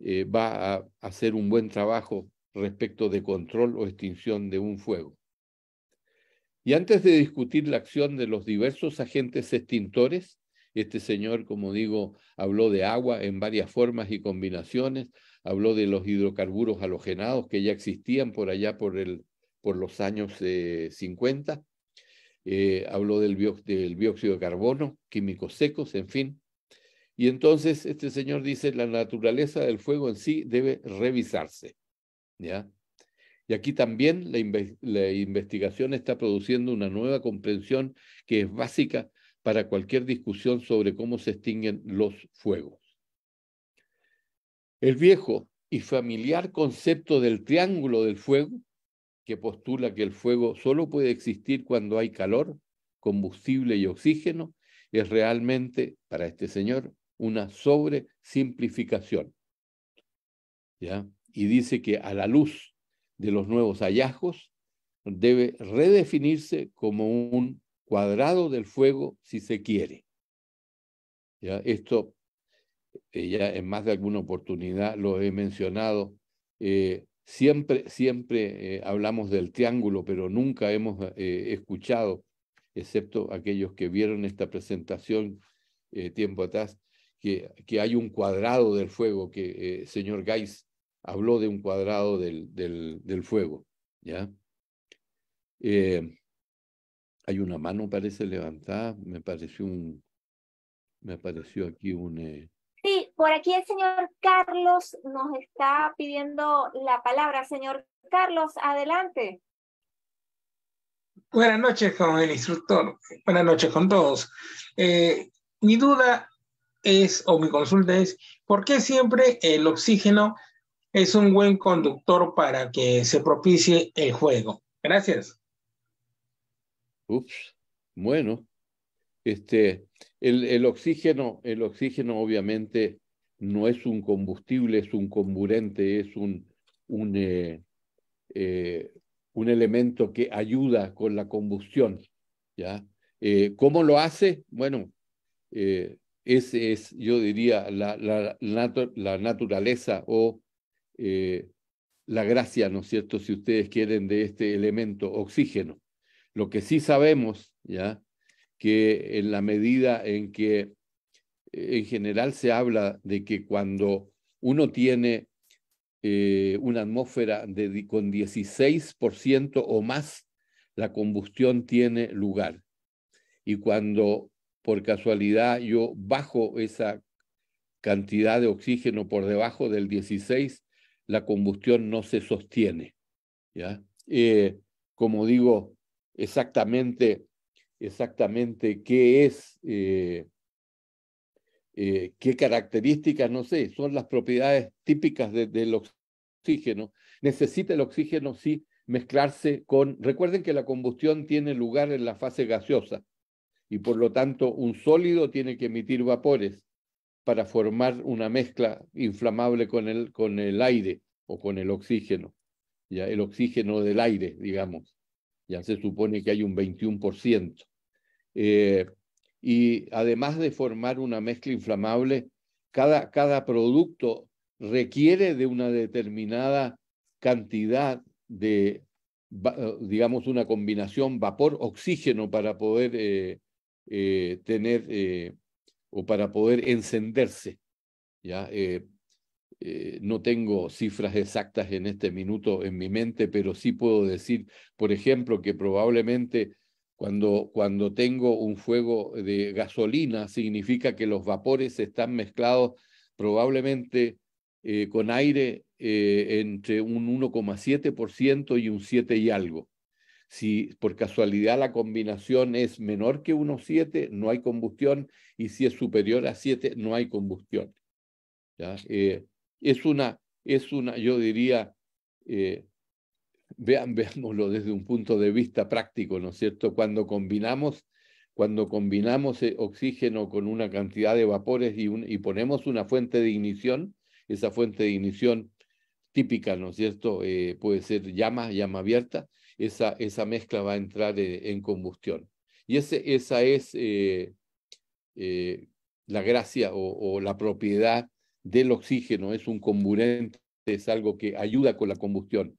eh, va a hacer un buen trabajo respecto de control o extinción de un fuego. Y antes de discutir la acción de los diversos agentes extintores, este señor, como digo, habló de agua en varias formas y combinaciones, habló de los hidrocarburos halogenados que ya existían por allá por, por los años 50, habló del, bióxido del, dióxido de carbono, químicos secos, en fin. Y entonces este señor dice, la naturaleza del fuego en sí debe revisarse. ¿ya? Y aquí también la, la investigación está produciendo una nueva comprensión que es básica para cualquier discusión sobre cómo se extinguen los fuegos. El viejo y familiar concepto del triángulo del fuego, que postula que el fuego solo puede existir cuando hay calor, combustible y oxígeno, es realmente, para este señor, una sobresimplificación. ¿ya? Y dice que a la luz de los nuevos hallazgos debe redefinirse como un cuadrado del fuego si se quiere. ¿Ya? Esto eh, ya en más de alguna oportunidad lo he mencionado. Eh, siempre siempre eh, hablamos del triángulo, pero nunca hemos escuchado, excepto aquellos que vieron esta presentación tiempo atrás, que, hay un cuadrado del fuego, que eh, señor Gais habló de un cuadrado del, del, fuego, ¿ya? Eh, hay una mano, parece, levantada, me pareció un, me apareció aquí un... Eh, sí, por aquí el señor Carlos nos está pidiendo la palabra. Señor Carlos, adelante. Buenas noches con el instructor, buenas noches con todos. Eh, mi duda es, o mi consulta es, ¿por qué siempre el oxígeno es un buen conductor para que se propicie el juego? Gracias. Ups, bueno, este, el, el oxígeno, el oxígeno obviamente no es un combustible, es un comburente, es un, un, eh, eh, un elemento que ayuda con la combustión. ¿ya? Eh, ¿Cómo lo hace? Bueno, eh, esa es, yo diría, la, naturaleza o eh, la gracia, ¿no es cierto?, si ustedes quieren, de este elemento oxígeno. Lo que sí sabemos, ¿ya?, que en la medida en que eh, en general se habla de que cuando uno tiene eh, una atmósfera con 16% o más, la combustión tiene lugar. Y cuando por casualidad yo bajo esa cantidad de oxígeno por debajo del 16, la combustión no se sostiene. ¿ya? Eh, como digo, exactamente, exactamente qué es, eh, eh, qué características, no sé, son las propiedades típicas del oxígeno. Necesita el oxígeno, sí, mezclarse con, recuerden que la combustión tiene lugar en la fase gaseosa, y por lo tanto un sólido tiene que emitir vapores para formar una mezcla inflamable con el, con el aire o con el oxígeno, ya el oxígeno del aire, digamos. Ya se supone que hay un 21%. Eh, y además de formar una mezcla inflamable, cada, cada producto requiere de una determinada cantidad de, digamos, una combinación vapor-oxígeno para poder eh, eh, tener eh, o para poder encenderse. ¿ya? Eh, no tengo cifras exactas en este minuto en mi mente, pero sí puedo decir, por ejemplo, que probablemente cuando, cuando tengo un fuego de gasolina, significa que los vapores están mezclados probablemente con aire entre un 1,7% y un 7 y algo. Si por casualidad la combinación es menor que 1,7, no hay combustión, y si es superior a 7, no hay combustión. Eh, es, una, es una, yo diría, eh, veámoslo desde un punto de vista práctico, ¿no es cierto? Cuando combinamos, cuando combinamos eh, oxígeno con una cantidad de vapores y, y ponemos una fuente de ignición, esa fuente de ignición típica, ¿no es cierto? puede ser llama, llama abierta, esa, mezcla va a entrar eh, en combustión. Y esa es eh, eh, la gracia o, la propiedad del oxígeno, es un comburente, es algo que ayuda con la combustión.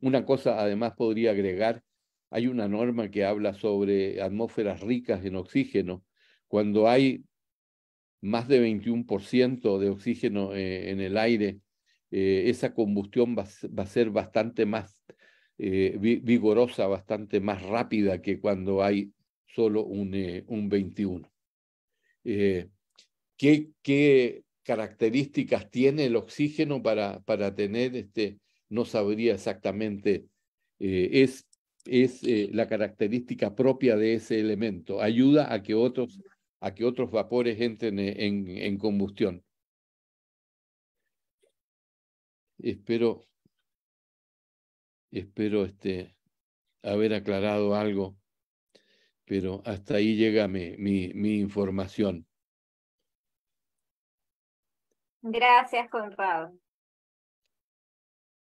una cosa además podría agregar, hay una norma que habla sobre atmósferas ricas en oxígeno. Cuando hay más de 21% de oxígeno en el aire, esa combustión va, a ser bastante más eh, vigorosa, bastante más rápida que cuando hay solo un, eh, un 21. Eh, ¿qué, ¿qué, características tiene el oxígeno para, para tener este? No sabría exactamente. es es la característica propia de ese elemento. Ayuda a que otros, a que otros vapores entren en, en combustión. Espero Espero este, haber aclarado algo, pero hasta ahí llega mi, mi, información. Gracias, Conrado.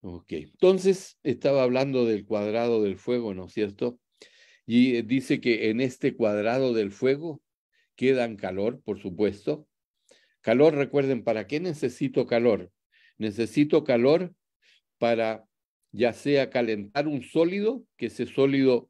Ok, entonces estaba hablando del cuadrado del fuego, ¿no es cierto? Y eh, dice que en este cuadrado del fuego quedan calor, por supuesto. Calor, recuerden, ¿para qué necesito calor? Necesito calor para ya sea calentar un sólido, que ese sólido,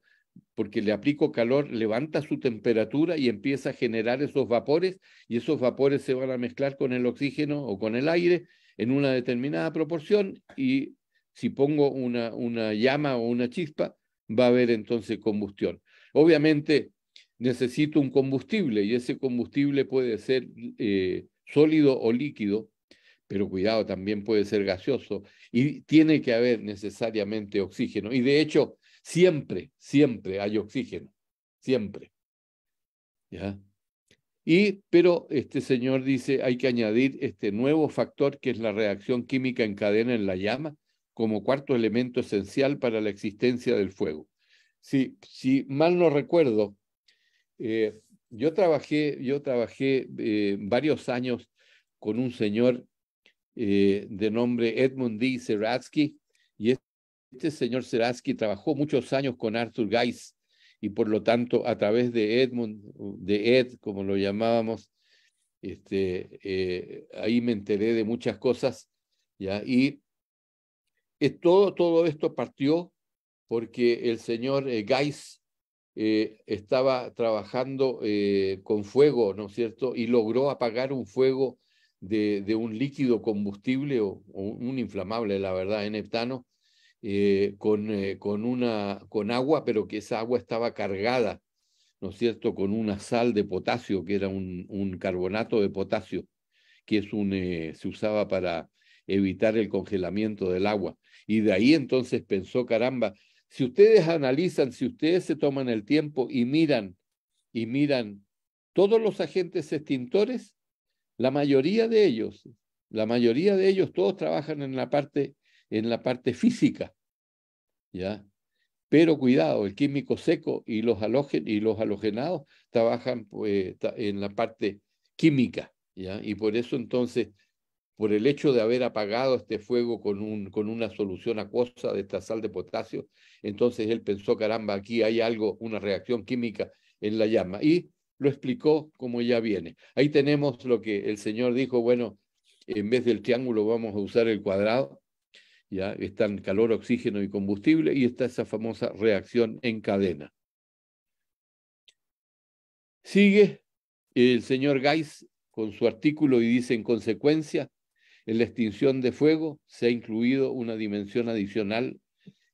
porque le aplico calor, levanta su temperatura y empieza a generar esos vapores, y esos vapores se van a mezclar con el oxígeno o con el aire en una determinada proporción, y si pongo una, llama o una chispa, va a haber entonces combustión. Obviamente necesito un combustible, y ese combustible puede ser eh, sólido o líquido, pero cuidado, también puede ser gaseoso y tiene que haber necesariamente oxígeno. Y de hecho, siempre, siempre hay oxígeno, siempre. ¿Ya? Y, pero este señor dice, hay que añadir este nuevo factor que es la reacción química en cadena en la llama como cuarto elemento esencial para la existencia del fuego. Si, si mal no recuerdo, eh, yo trabajé, yo trabajé eh, varios años con un señor eh, de nombre Edmund D. Seratsky, y este señor Seratsky trabajó muchos años con Arthur Geis, y por lo tanto, a través de Edmund, de Ed, como lo llamábamos, este, eh, ahí me enteré de muchas cosas, ¿ya? y todo, esto partió porque el señor eh, Geiss estaba trabajando con fuego, ¿no es cierto? Y logró apagar un fuego de, un líquido combustible o, un inflamable, la verdad, en heptano, eh, con, eh, con, una, con agua, pero que esa agua estaba cargada, ¿no es cierto?, con una sal de potasio, que era un, carbonato de potasio, que es un, eh, se usaba para evitar el congelamiento del agua. Y de ahí entonces pensó, caramba, si ustedes analizan, si ustedes se toman el tiempo y miran, y miran todos los agentes extintores, la mayoría de ellos, la mayoría de ellos, todos trabajan en la parte, en la parte física, ¿ya? Pero cuidado, el químico seco y los, y los halogenados trabajan pues, en la parte química, ¿ya? Y por eso entonces, por el hecho de haber apagado este fuego con, un, con una solución acuosa de esta sal de potasio, entonces él pensó, caramba, aquí hay algo, una reacción química en la llama. Y lo explicó como ya viene. Ahí tenemos lo que el Señor dijo, bueno, en vez del triángulo vamos a usar el cuadrado, ya están calor, oxígeno y combustible, y está esa famosa reacción en cadena. Sigue el señor Geis con su artículo y dice, en consecuencia, en la extinción de fuego se ha incluido una dimensión adicional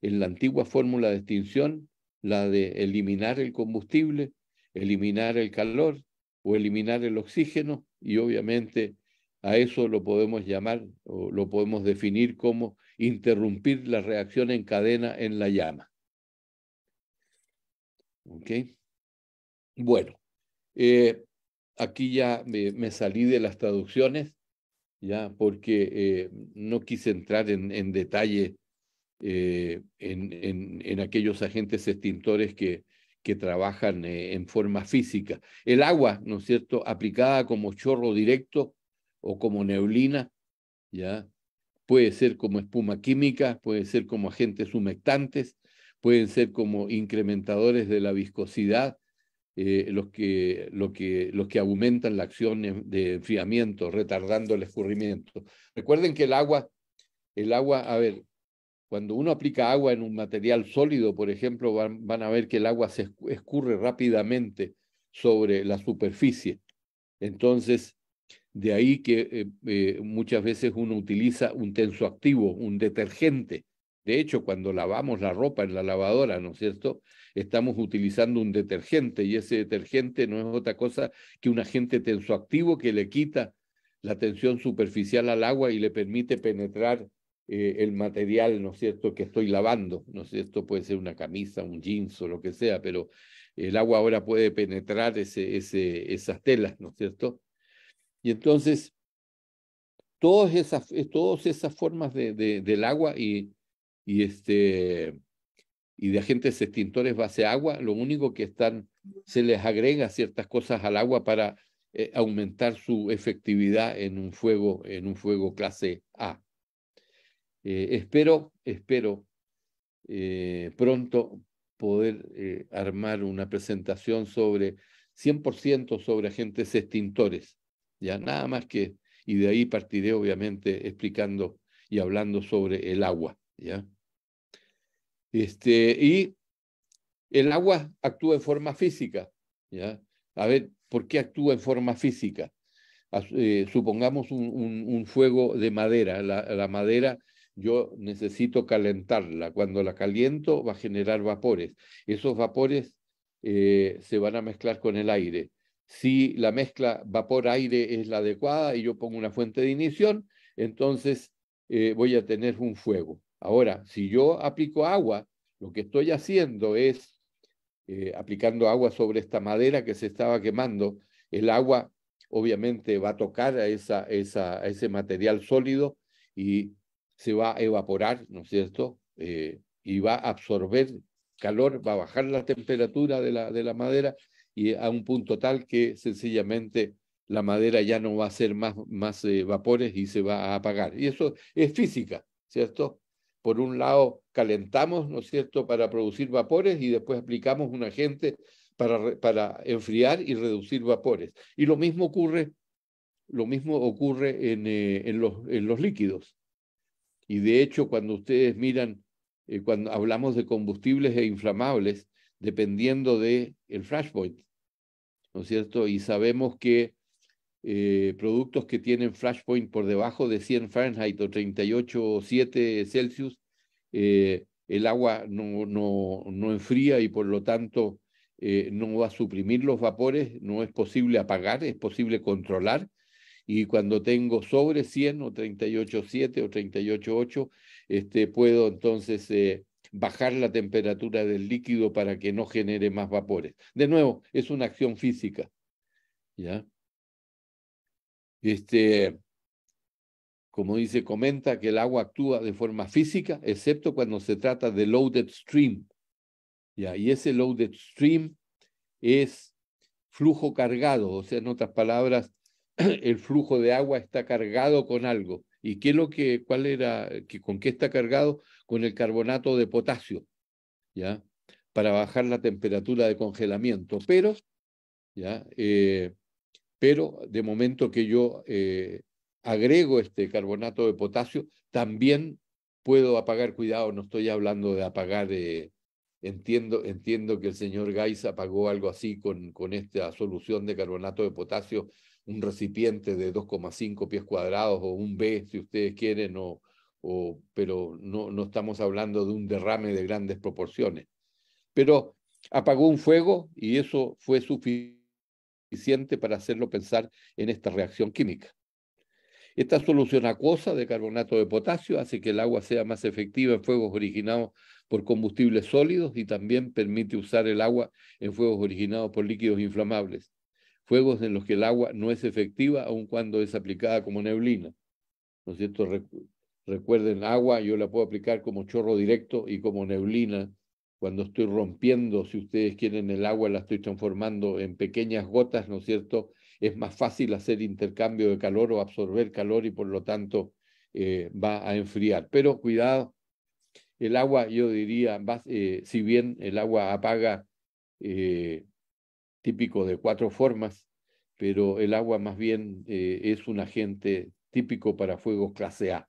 en la antigua fórmula de extinción, la de eliminar el combustible eliminar el calor o eliminar el oxígeno y obviamente a eso lo podemos llamar o lo podemos definir como interrumpir la reacción en cadena en la llama. Bueno, eh, aquí ya me, salí de las traducciones, ya porque eh, no quise entrar en, detalle eh, en, en, aquellos agentes extintores que, que trabajan eh, en forma física. El agua, ¿no es cierto?, aplicada como chorro directo o como neblina, ¿ya? Puede ser como espuma química, puede ser como agentes humectantes, pueden ser como incrementadores de la viscosidad, eh, los, que, lo que, los que aumentan la acción de enfriamiento, retardando el escurrimiento. Recuerden que el agua, el agua, a ver, cuando uno aplica agua en un material sólido, por ejemplo, van, a ver que el agua se escurre rápidamente sobre la superficie. Entonces, de ahí que eh, eh, muchas veces uno utiliza un tensoactivo, un detergente. De hecho, cuando lavamos la ropa en la lavadora, ¿no es cierto? Estamos utilizando un detergente y ese detergente no es otra cosa que un agente tensoactivo que le quita la tensión superficial al agua y le permite penetrar eh, el material, ¿no es cierto?, que estoy lavando, ¿no es cierto?, puede ser una camisa, un jeans o lo que sea, pero el agua ahora puede penetrar ese, ese, esas telas, ¿no es cierto? Y entonces, todas esas, eh, formas de, del agua y, y, este, y de agentes extintores base agua, lo único que están, se les agrega ciertas cosas al agua para eh, aumentar su efectividad en un fuego, en un fuego clase A. Eh, espero, espero eh, pronto poder eh, armar una presentación sobre 100% sobre agentes extintores, ya nada más que, y de ahí partiré obviamente explicando y hablando sobre el agua, ya. Este, y el agua actúa en forma física, ya. A ver, ¿por qué actúa en forma física? supongamos un, fuego de madera, la madera yo necesito calentarla. Cuando la caliento va a generar vapores. Esos vapores eh, se van a mezclar con el aire. Si la mezcla vapor-aire es la adecuada y yo pongo una fuente de ignición, entonces eh, voy a tener un fuego. Ahora, si yo aplico agua, lo que estoy haciendo es eh, aplicando agua sobre esta madera que se estaba quemando. El agua obviamente va a tocar a, esa, esa, a ese material sólido y se va a evaporar, ¿no es cierto? Eh, y va a absorber calor, va a bajar la temperatura de la, de la madera y a un punto tal que sencillamente la madera ya no va a hacer más, más eh, vapores y se va a apagar. Y eso es física, ¿cierto? Por un lado, calentamos, ¿no es cierto?, para producir vapores y después aplicamos un agente para, para enfriar y reducir vapores. Y lo mismo ocurre, lo mismo ocurre en, eh, los, en los líquidos. Y de hecho, cuando ustedes miran, eh, cuando hablamos de combustibles e inflamables, dependiendo del el flashpoint, ¿no es cierto? Y sabemos que eh, productos que tienen flashpoint por debajo de 100 Fahrenheit o 38 o 7 Celsius, eh, el agua no, no, no, enfría y por lo tanto no va a suprimir los vapores, no es posible apagar, es posible controlar y cuando tengo sobre 100 o 38.7 o 38.8, este, puedo entonces eh, bajar la temperatura del líquido para que no genere más vapores. De nuevo, es una acción física. ¿ya? Este, como dice, comenta que el agua actúa de forma física, excepto cuando se trata de loaded stream. ¿ya? Y ese loaded stream es flujo cargado, o sea, en otras palabras, el flujo de agua está cargado con algo. ¿Y qué lo que, cuál era, con qué está cargado? Con el carbonato de potasio, ¿ya? Para bajar la temperatura de congelamiento. Pero, ¿ya? Eh, pero de momento que yo eh, agrego este carbonato de potasio, también puedo apagar, cuidado, no estoy hablando de apagar, eh, entiendo, entiendo que el señor Gais apagó algo así con, con esta solución de carbonato de potasio un recipiente de 2,5 pies cuadrados o un B, si ustedes quieren, o, pero no, no estamos hablando de un derrame de grandes proporciones. Pero apagó un fuego y eso fue suficiente para hacerlo pensar en esta reacción química. Esta solución acuosa de carbonato de potasio hace que el agua sea más efectiva en fuegos originados por combustibles sólidos y también permite usar el agua en fuegos originados por líquidos inflamables fuegos en los que el agua no es efectiva aun cuando es aplicada como neblina. ¿No es cierto? Recuerden, agua yo la puedo aplicar como chorro directo y como neblina. Cuando estoy rompiendo, si ustedes quieren el agua, la estoy transformando en pequeñas gotas, ¿no es cierto? Es más fácil hacer intercambio de calor o absorber calor y por lo tanto eh, va a enfriar. Pero cuidado, el agua, yo diría, eh, si bien el agua apaga eh, típico de cuatro formas, pero el agua más bien eh, es un agente típico para fuegos clase A.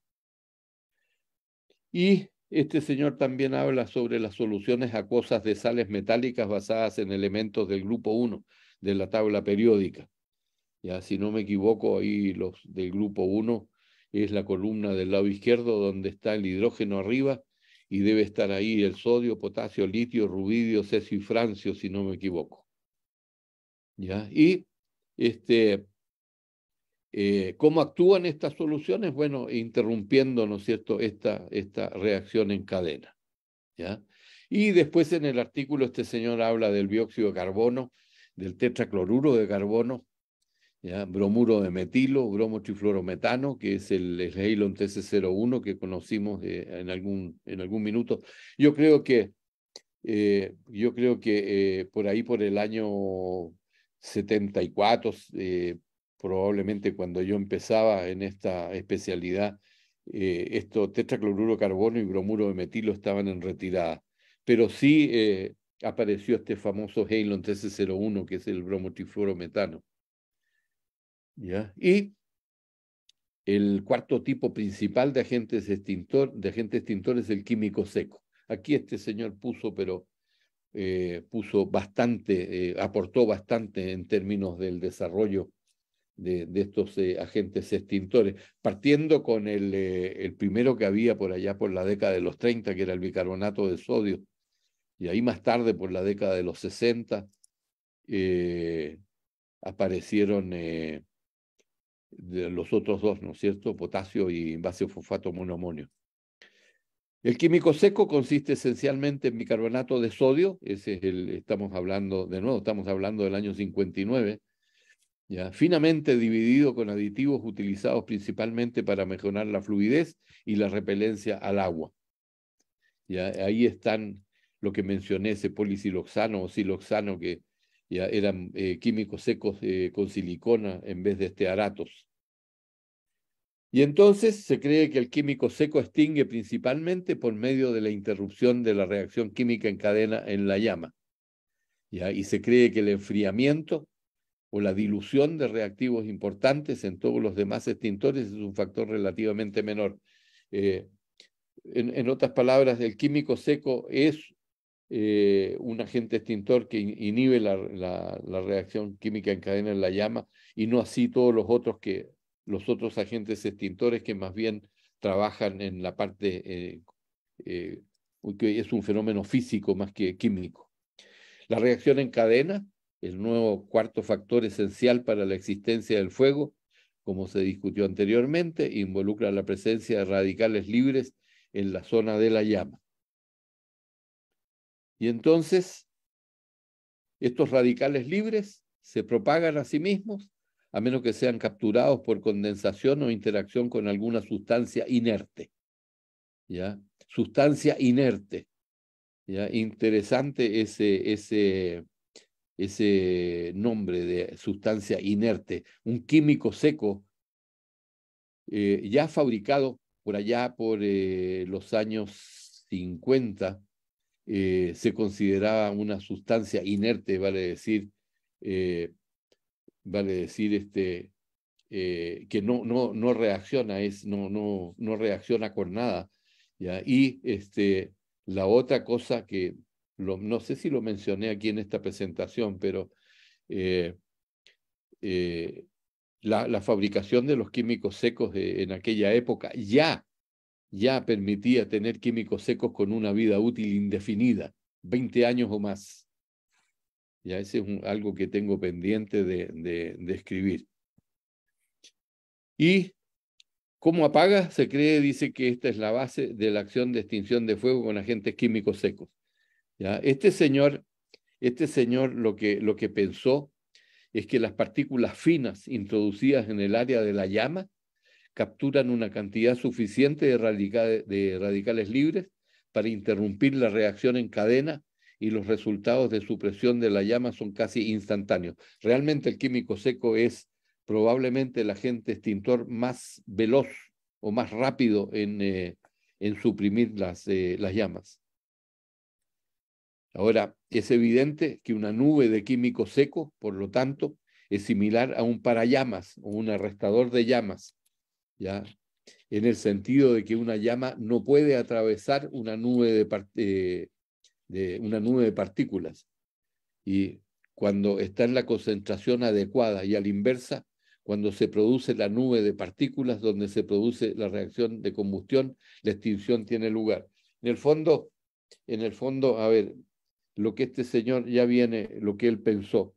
Y este señor también habla sobre las soluciones acuosas de sales metálicas basadas en elementos del grupo 1 de la tabla periódica. Ya, si no me equivoco, ahí los del grupo 1 es la columna del lado izquierdo donde está el hidrógeno arriba y debe estar ahí el sodio, potasio, litio, rubidio, cesio y francio, si no me equivoco. ¿ya? Y este, eh, cómo actúan estas soluciones, bueno, interrumpiendo, cierto?, esta, esta reacción en cadena. ¿ya? Y después en el artículo este señor habla del dióxido de carbono, del tetracloruro de carbono, ¿ya? bromuro de metilo, bromo trifluorometano, que es el, heilon TC01 que conocimos eh, en, algún, en algún minuto. Yo creo que, eh, yo creo que por ahí, por el año 74, eh, probablemente cuando yo empezaba en esta especialidad, eh, esto tetracloruro carbono y bromuro de metilo estaban en retirada. Pero sí eh, apareció este famoso Halon 1301, que es el bromotrifluorometano. ¿Ya? Y el cuarto tipo principal de agentes extintor, de agentes es el químico seco. Aquí este señor puso, pero eh, puso bastante, eh, aportó bastante en términos del desarrollo de, estos eh, agentes extintores, partiendo con el, el, primero que había por allá por la década de los 30, que era el bicarbonato de sodio, y ahí más tarde por la década de los 60 aparecieron los otros dos, ¿no es cierto? Potasio y base fosfato monoamonio. El químico seco consiste esencialmente en bicarbonato de sodio, ese es el, estamos hablando, de nuevo, estamos hablando del año 59, ya, finamente dividido con aditivos utilizados principalmente para mejorar la fluidez y la repelencia al agua. Ya, ahí están lo que mencioné, ese polisiloxano o siloxano que ya eran eh, químicos secos eh, con silicona en vez de estearatos. Y entonces se cree que el químico seco extingue principalmente por medio de la interrupción de la reacción química en cadena en la llama. ¿Ya? Y se cree que el enfriamiento o la dilución de reactivos importantes en todos los demás extintores es un factor relativamente menor. Eh, en, otras palabras, el químico seco es eh, un agente extintor que inhibe la, la, reacción química en cadena en la llama y no así todos los otros que los otros agentes extintores que más bien trabajan en la parte eh, eh, que es un fenómeno físico más que químico. La reacción en cadena, el nuevo cuarto factor esencial para la existencia del fuego, como se discutió anteriormente, involucra la presencia de radicales libres en la zona de la llama. Y entonces, estos radicales libres se propagan a sí mismos a menos que sean capturados por condensación o interacción con alguna sustancia inerte. ¿Ya? Sustancia inerte. ¿Ya? Interesante ese, ese, ese nombre de sustancia inerte. Un químico seco eh, ya fabricado por allá por eh, los años 50, eh, se consideraba una sustancia inerte, vale decir, vale decir, este, eh, que no, no, no reacciona, es, no, no, no reacciona con nada. ¿ya? Y este, la otra cosa que no sé si lo mencioné aquí en esta presentación, pero eh, eh, la, la, fabricación de los químicos secos en aquella época ya, ya permitía tener químicos secos con una vida útil indefinida, 20 años o más. Ya ese es algo que tengo pendiente de, escribir. Y ¿Cómo apaga? Se cree, dice que esta es la base de la acción de extinción de fuego con agentes químicos secos. ¿Ya? Este señor, este señor lo, que, lo que pensó es que las partículas finas introducidas en el área de la llama capturan una cantidad suficiente de radicales libres para interrumpir la reacción en cadena y los resultados de supresión de la llama son casi instantáneos. Realmente el químico seco es probablemente el agente extintor más veloz o más rápido en, eh, en suprimir las, eh, las llamas. Ahora, es evidente que una nube de químico seco, por lo tanto, es similar a un parallamas o un arrestador de llamas, ¿ya? en el sentido de que una llama no puede atravesar una nube de, eh, de una nube de partículas. Y cuando está en la concentración adecuada y a la inversa, cuando se produce la nube de partículas donde se produce la reacción de combustión, la extinción tiene lugar. En el fondo, en el fondo, a ver, lo que este señor ya viene, lo que él pensó.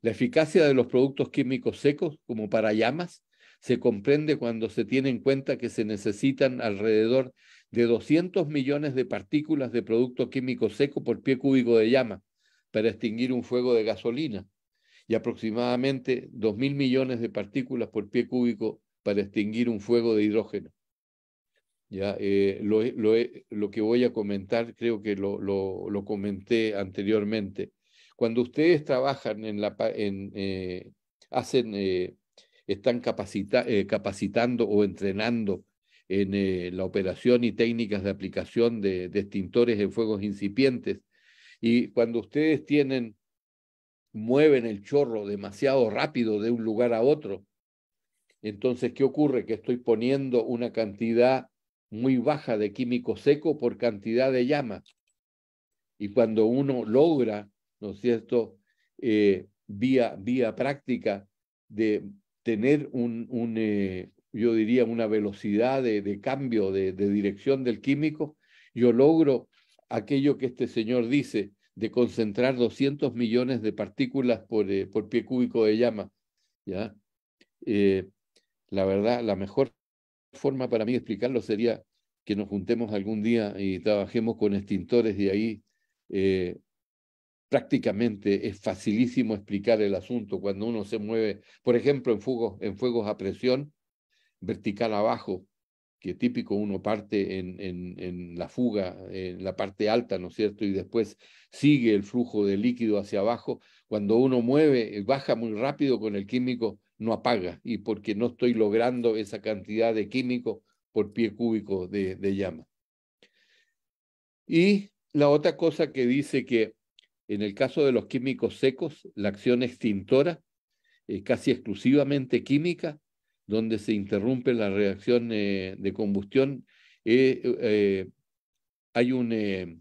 La eficacia de los productos químicos secos como para llamas se comprende cuando se tiene en cuenta que se necesitan alrededor de 200 millones de partículas de producto químico seco por pie cúbico de llama para extinguir un fuego de gasolina y aproximadamente 2.000 millones de partículas por pie cúbico para extinguir un fuego de hidrógeno. Ya, eh, lo, que voy a comentar, creo que lo, comenté anteriormente. Cuando ustedes trabajan en la... En, eh, hacen, eh, están capacitando o entrenando en eh, la operación y técnicas de aplicación de, de extintores en fuegos incipientes. Y cuando ustedes tienen, mueven el chorro demasiado rápido de un lugar a otro, entonces, ¿qué ocurre? Que estoy poniendo una cantidad muy baja de químico seco por cantidad de llama. Y cuando uno logra, ¿no es cierto?, eh, vía, vía práctica de tener un, eh, yo diría, una velocidad de, cambio de, dirección del químico, yo logro aquello que este señor dice de concentrar 200 millones de partículas eh, por, pie cúbico de llama. ¿ya? Eh, la verdad, la mejor forma para mí de explicarlo sería que nos juntemos algún día y trabajemos con extintores y ahí eh, prácticamente es facilísimo explicar el asunto cuando uno se mueve, por ejemplo, en fuegos, en fuegos a presión, vertical abajo, que típico uno parte en, en, la fuga, en la parte alta, ¿no es cierto? Y después sigue el flujo de líquido hacia abajo. Cuando uno mueve, eh, baja muy rápido con el químico, no apaga, y porque no estoy logrando esa cantidad de químico por pie cúbico de, llama. Y la otra cosa que dice que en el caso de los químicos secos, la acción extintora, es casi exclusivamente química, donde se interrumpe la reacción eh, de combustión, eh, eh, hay un, es,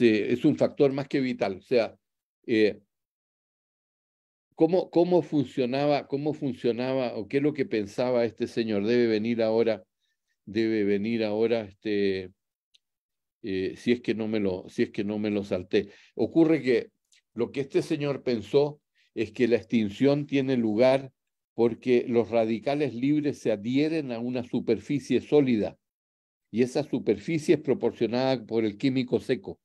es, un factor más que vital. O sea, ¿cómo, cómo, funcionaba, ¿cómo funcionaba o qué es lo que pensaba este señor? Debe venir ahora, debe venir ahora este... si es que no me lo si es que no me lo salté ocurre que lo que este señor pensó es que la extinción tiene lugar porque los radicales libres se adhieren a una superficie sólida y esa superficie es proporcionada por el químico seco.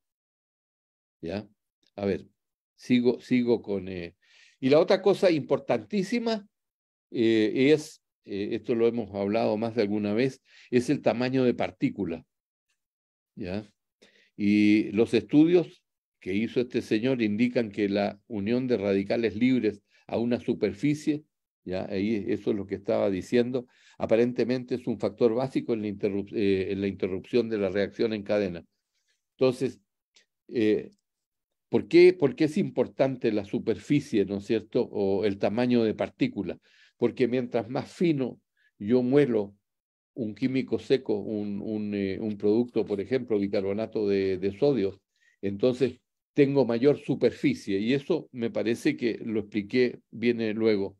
¿Ya? A ver, sigo, sigo con... Eh. Y la otra cosa importantísima eh, es, eh, esto lo hemos hablado más de alguna vez, es el tamaño de partícula. ¿Ya? Y los estudios que hizo este señor indican que la unión de radicales libres a una superficie eso es lo que estaba diciendo. Aparentemente es un factor básico en la, eh, interrupción de la reacción en cadena. Entonces, eh, ¿por, qué, ¿por, es importante la superficie, ¿no es cierto? O el tamaño de partícula. Porque mientras más fino yo muelo un químico seco, un, eh, producto, por ejemplo, bicarbonato de, de sodio, entonces tengo mayor superficie y eso me parece que lo expliqué, viene luego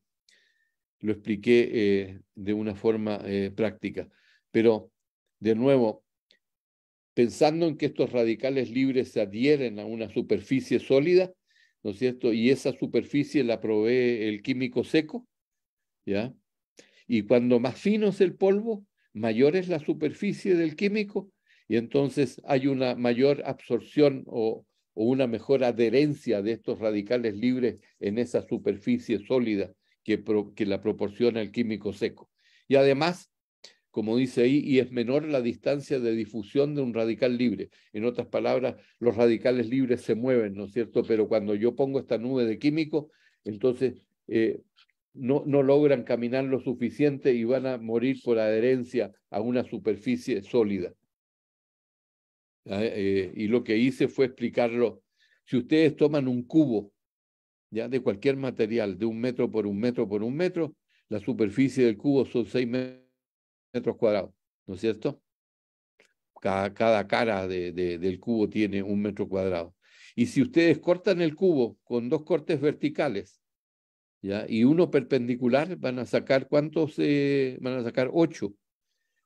lo expliqué eh, de una forma eh, práctica. Pero, de nuevo, pensando en que estos radicales libres se adhieren a una superficie sólida, ¿no es cierto? Y esa superficie la provee el químico seco, ¿ya? Y cuando más fino es el polvo, mayor es la superficie del químico y entonces hay una mayor absorción o una mejor adherencia de estos radicales libres en esa superficie sólida que, la proporciona el químico seco. Y además, como dice ahí, y es menor la distancia de difusión de un radical libre. En otras palabras, los radicales libres se mueven, ¿no es cierto? Pero cuando yo pongo esta nube de químico, entonces eh, no, no logran caminar lo suficiente y van a morir por adherencia a una superficie sólida. Ah, eh, y lo que hice fue explicarlo. Si ustedes toman un cubo de cualquier material de un metro por un metro por un metro, la superficie del cubo son seis metros cuadrados, ¿no es cierto? Cada, cada cara del cubo tiene un metro cuadrado. Y si ustedes cortan el cubo con dos cortes verticales ¿ya? y uno perpendicular, van a sacar cuántos, eh, van a sacar ocho,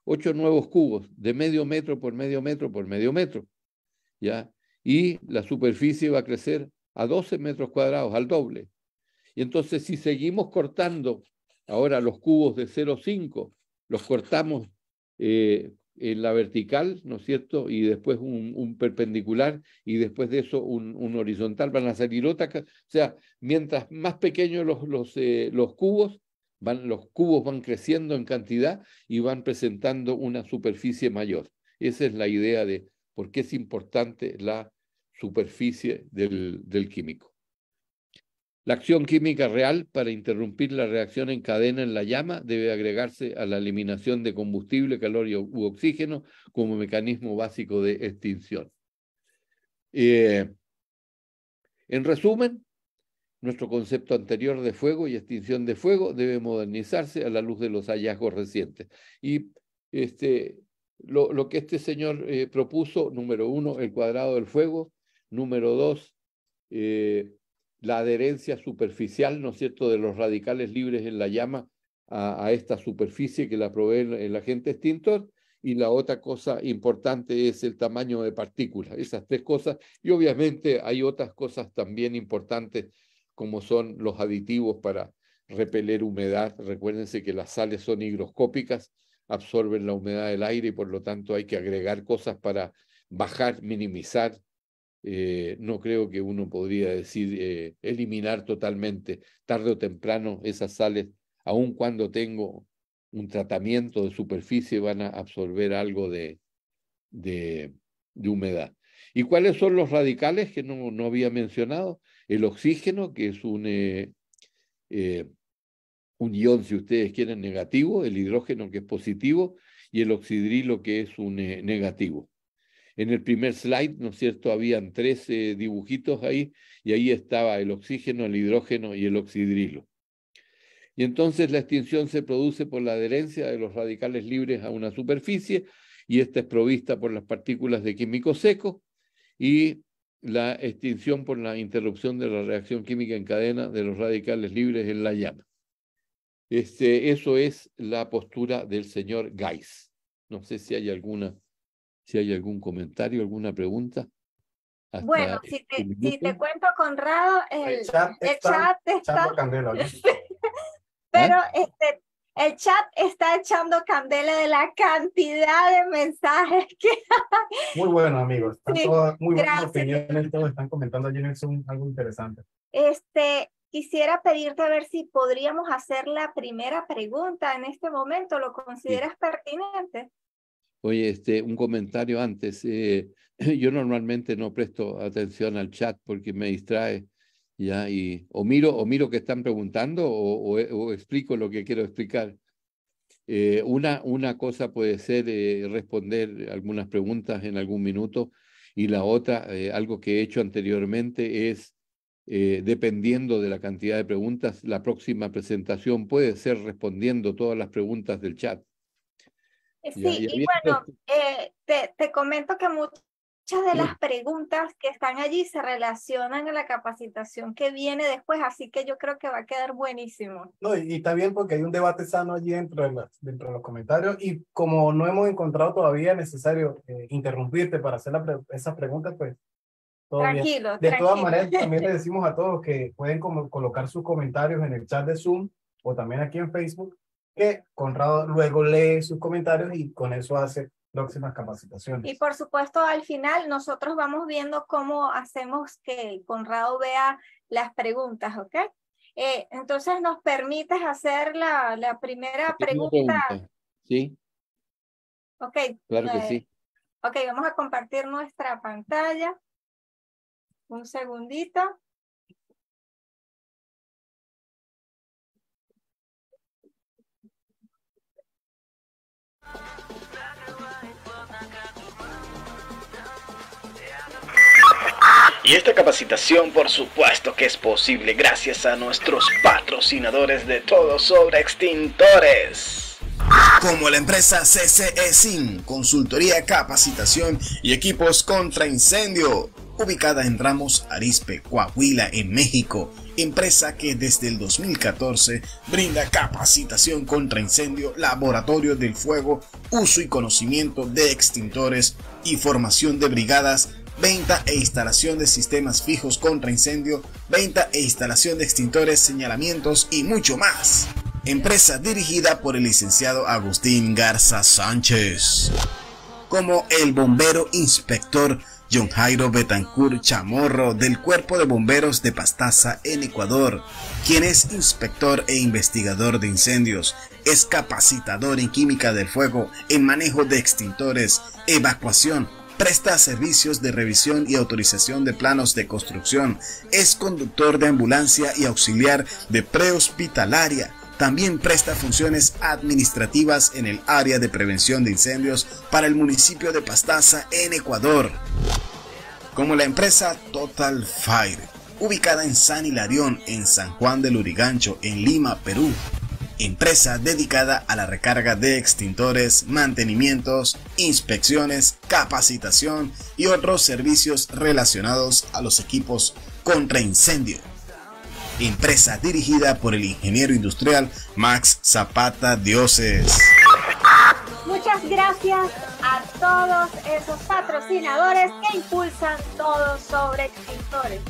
ocho nuevos cubos de medio metro por medio metro por medio metro. ¿ya? Y la superficie va a crecer a 12 metros cuadrados, al doble. Y entonces si seguimos cortando ahora los cubos de 0,5, los cortamos eh, en la vertical, ¿no es cierto? Y después un, perpendicular y después de eso un, horizontal, van a salir otras... O sea, mientras más pequeños los, los, eh, los cubos, van, los cubos van creciendo en cantidad y van presentando una superficie mayor. Esa es la idea de por qué es importante la superficie del, químico. La acción química real para interrumpir la reacción en cadena en la llama debe agregarse a la eliminación de combustible, calor y, oxígeno como mecanismo básico de extinción. Eh, en resumen, nuestro concepto anterior de fuego y extinción de fuego debe modernizarse a la luz de los hallazgos recientes. Y este, lo, que este señor eh, propuso, número uno, el cuadrado del fuego, Número dos, eh, la adherencia superficial, ¿no es cierto?, de los radicales libres en la llama a, esta superficie que la provee el, agente extintor. Y la otra cosa importante es el tamaño de partículas, esas tres cosas. Y obviamente hay otras cosas también importantes, como son los aditivos para repeler humedad. Recuérdense que las sales son higroscópicas, absorben la humedad del aire y por lo tanto hay que agregar cosas para bajar, minimizar eh, no creo que uno podría decir eh, eliminar totalmente tarde o temprano esas sales, aun cuando tengo un tratamiento de superficie, van a absorber algo de, humedad. ¿Y cuáles son los radicales que no, había mencionado? El oxígeno, que es un, eh, un ion, si ustedes quieren, negativo, el hidrógeno, que es positivo, y el oxidrilo, que es un negativo. En el primer slide, ¿no es cierto?, habían tres eh, dibujitos ahí y ahí estaba el oxígeno, el hidrógeno y el oxidrilo. Y entonces la extinción se produce por la adherencia de los radicales libres a una superficie y esta es provista por las partículas de químico seco y la extinción por la interrupción de la reacción química en cadena de los radicales libres en la llama. Este, eso es la postura del señor Geis. No sé si hay alguna si hay algún comentario, alguna pregunta. bueno, si te, cuento, Conrado, el, el chat está, echando ¿Eh? Pero este, el chat está echando candela de la cantidad de mensajes que hay. Muy bueno, amigos. Están muy buenas opiniones, todos están comentando allí en Zoom algo interesante. Este, quisiera pedirte a ver si podríamos hacer la primera pregunta en este momento. ¿Lo consideras pertinente? Oye, este, un comentario antes. Eh, yo normalmente no presto atención al chat porque me distrae. Ya, y, o miro o miro que están preguntando eh, o, explico lo que quiero explicar. Eh, una, una cosa puede ser responder algunas preguntas en algún minuto y la otra, algo que he hecho anteriormente, es, dependiendo de la cantidad de preguntas, la próxima presentación puede ser respondiendo todas las preguntas del chat. Eh, sí, y bueno, eh, te, comento que muchas de las preguntas que están allí se relacionan a la capacitación que viene después, así que yo creo que va a quedar buenísimo. No, y, está bien porque hay un debate sano allí dentro de, dentro de los comentarios y como no hemos encontrado todavía necesario eh, interrumpirte para hacer esas preguntas, pues... tranquilo, De todas maneras, también le decimos a todos que pueden como, colocar sus comentarios en el chat de Zoom o también aquí en Facebook Conrado luego lee sus comentarios y con eso hace próximas capacitaciones. Y por supuesto, al final nosotros vamos viendo cómo hacemos que Conrado vea las preguntas, ¿ok? Eh, entonces, ¿nos permites hacer la, primera pregunta? Sí. Ok. Claro que eh, sí. Ok, vamos a compartir nuestra pantalla. Un segundito. Y esta capacitación por supuesto que es posible gracias a nuestros patrocinadores de todo sobre extintores. Como la empresa CCE SIN, consultoría, capacitación y equipos contra incendio ubicada en Ramos Arizpe, Coahuila, en México, empresa que desde el 2014 brinda capacitación contra incendio, laboratorio del fuego, uso y conocimiento de extintores y formación de brigadas venta e instalación de sistemas fijos contra incendio, venta e instalación de extintores, señalamientos y mucho más. Empresa dirigida por el licenciado Agustín Garza Sánchez. Como el bombero inspector John Jairo Betancourt Chamorro del Cuerpo de Bomberos de Pastaza en Ecuador, quien es inspector e investigador de incendios, es capacitador en química del fuego, en manejo de extintores, evacuación, presta servicios de revisión y autorización de planos de construcción, es conductor de ambulancia y auxiliar de prehospitalaria, también presta funciones administrativas en el área de prevención de incendios para el municipio de Pastaza en Ecuador, como la empresa Total Fire, ubicada en San Hilarión, en San Juan del Urigancho, en Lima, Perú, empresa dedicada a la recarga de extintores, mantenimientos, inspecciones, capacitación y otros servicios relacionados a los equipos contra incendio empresa dirigida por el ingeniero industrial Max Zapata Dioses. Muchas gracias a todos esos patrocinadores que impulsan todo sobre escritores.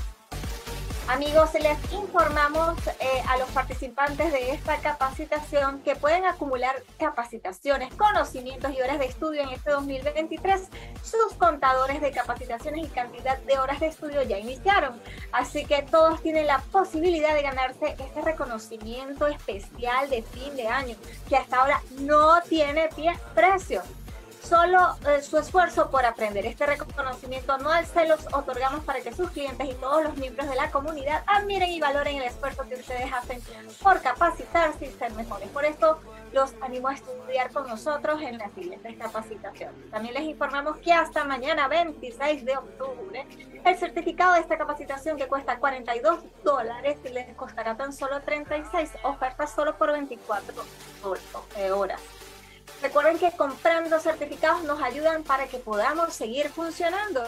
Amigos, les informamos eh, a los participantes de esta capacitación que pueden acumular capacitaciones, conocimientos y horas de estudio en este 2023. Sus contadores de capacitaciones y cantidad de horas de estudio ya iniciaron, así que todos tienen la posibilidad de ganarse este reconocimiento especial de fin de año que hasta ahora no tiene precio solo eh, su esfuerzo por aprender. Este reconocimiento anual se los otorgamos para que sus clientes y todos los miembros de la comunidad admiren y valoren el esfuerzo que ustedes hacen por capacitarse y ser mejores. Por esto los animo a estudiar con nosotros en la siguiente capacitación. También les informamos que hasta mañana 26 de octubre el certificado de esta capacitación que cuesta 42 dólares les costará tan solo 36 ofertas solo por 24 horas. Recuerden que comprando certificados nos ayudan para que podamos seguir funcionando.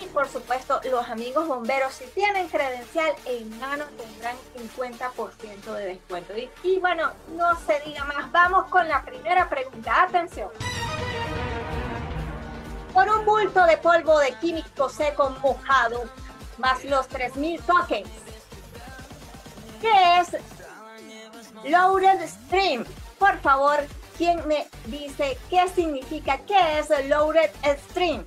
Y por supuesto, los amigos bomberos, si tienen credencial en mano, tendrán 50% de descuento. Y, bueno, no se diga más, vamos con la primera pregunta. Atención. Por un bulto de polvo de químico seco mojado, más los 3.000 tokens. ¿Qué es Loaded Stream? Por favor, ¿Quién me dice qué significa, qué es el Loaded Stream.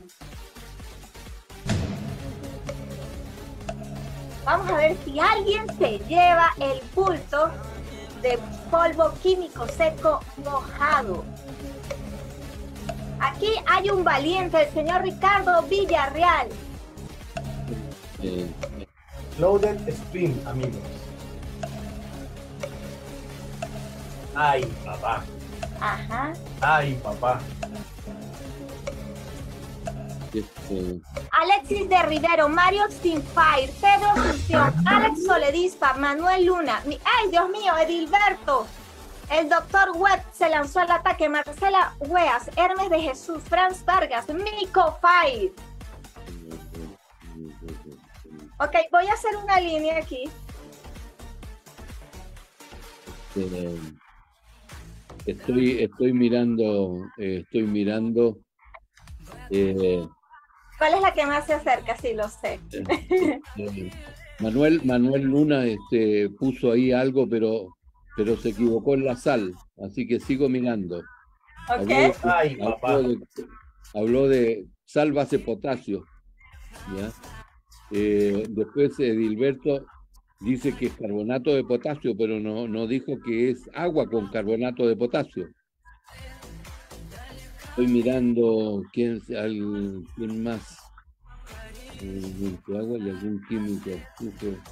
Vamos a ver si alguien se lleva el pulto de polvo químico seco mojado. Aquí hay un valiente, el señor Ricardo Villarreal. Loaded Stream, amigos. Ay, papá. Ajá. Ay, papá. Este, Alexis de Rivero, Mario Stinfire, Pedro Función, Alex Soledispa, Manuel Luna, ay Dios mío, Edilberto, el doctor Webb se lanzó al ataque, Marcela Hueas, Hermes de Jesús, Franz Vargas, Mico Fight. Ok, voy a hacer una línea aquí. Este, Estoy, estoy mirando, eh, estoy mirando. Eh, ¿Cuál es la que más se acerca? si lo sé. Eh, Manuel, Manuel Luna este, puso ahí algo, pero, pero se equivocó en la sal, así que sigo mirando. Okay. Habló, de, sal base potasio. ¿ya? después Edilberto dice que es carbonato de potasio, pero no, no dijo que es agua con carbonato de potasio. Estoy mirando quién, al, quién más. Eh, agua y algún químico.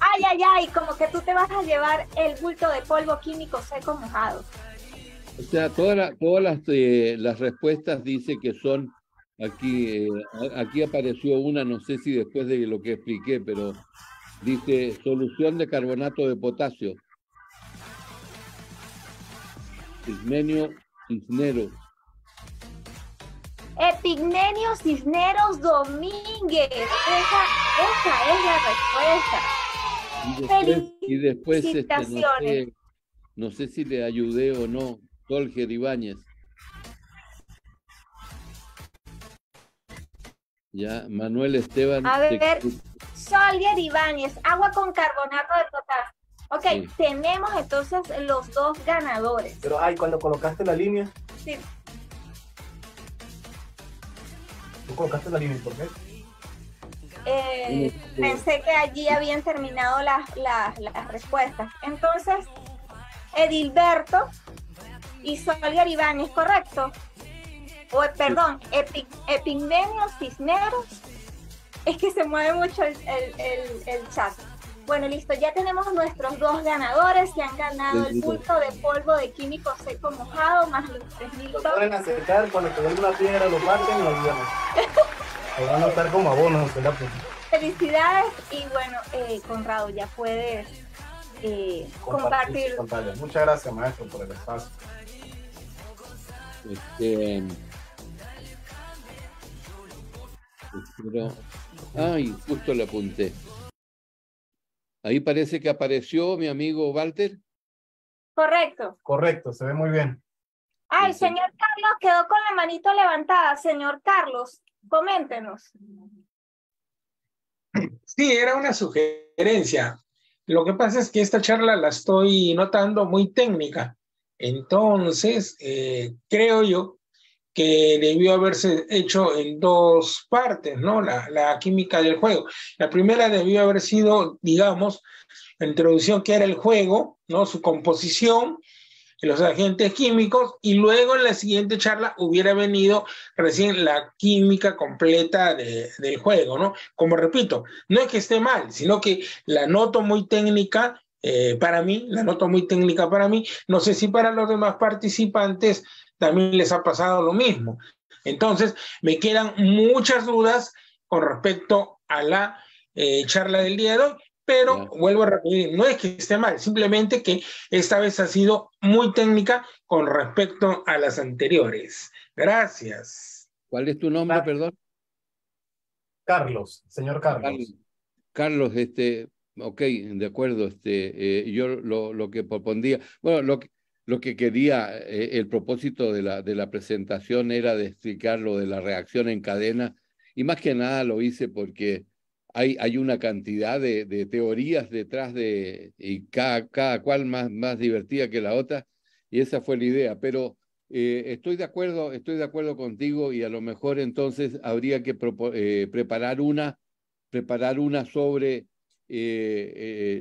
Ay, ay, ay, como que tú te vas a llevar el bulto de polvo químico seco mojado. O sea, todas todas las, eh, las respuestas dice que son aquí, eh, aquí apareció una, no sé si después de lo que expliqué, pero Dice solución de carbonato de potasio. Epigmenio Cisneros. Epigmenio Cisneros Domínguez. Esa, es la respuesta. Y después, este, no, sé, si le ayudé o no, Tolger Ibáñez. Ya, Manuel Esteban. A ver, y Aribañez, agua con carbonato de potasio. Ok, tenemos entonces los dos ganadores. Pero, ay, cuando colocaste la línea. Sí. ¿Tú colocaste la línea por qué? Eh, pensé que allí habían terminado las, respuestas. Entonces, Edilberto y y es ¿correcto? O, perdón, Epigmenio Cisneros es que se mueve mucho el, el, el, chat. Bueno, listo, ya tenemos nuestros dos ganadores que han ganado el pulso de polvo de químico seco mojado más los 3.000 Lo pueden acercar cuando te den una piedra, lo parten y lo olvidan. Lo van a estar como abonos. Felicidades y bueno, eh, Conrado, ya puedes eh, compartir. Muchas gracias, maestro, por el espacio. Este, ay, justo la apunté. Ahí parece que apareció mi amigo Walter. Correcto. Correcto, se ve muy bien. Ay, señor Carlos quedó con la manito levantada. Señor Carlos, coméntenos. Sí, era una sugerencia. Lo que pasa es que esta charla la estoy notando muy técnica. Entonces, eh, creo yo que debió haberse hecho en dos partes, ¿no? La, química del juego. La primera debió haber sido, digamos, la introducción que era el juego, ¿no? Su composición, los agentes químicos, y luego en la siguiente charla hubiera venido recién la química completa del juego, ¿no? Como repito, no es que esté mal, sino que la noto muy técnica eh, para mí, la noto muy técnica para mí, no sé si para los demás participantes también les ha pasado lo mismo. Entonces, me quedan muchas dudas con respecto a la eh, charla del día de hoy, pero vuelvo a repetir, no es que esté mal, simplemente que esta vez ha sido muy técnica con respecto a las anteriores. Gracias. ¿Cuál es tu nombre, ah. perdón? Carlos, señor Carlos. Carlos, este, ok, de acuerdo, este, eh, yo lo, lo, que propondía, bueno, lo que, lo que quería, eh, el propósito de la, de la presentación era de explicar lo de la reacción en cadena y más que nada lo hice porque hay, hay una cantidad de, teorías detrás de, y cada, cual más, más divertida que la otra, y esa fue la idea. Pero eh, estoy, de acuerdo, estoy de acuerdo contigo y a lo mejor entonces habría que eh, preparar, una, preparar una sobre eh,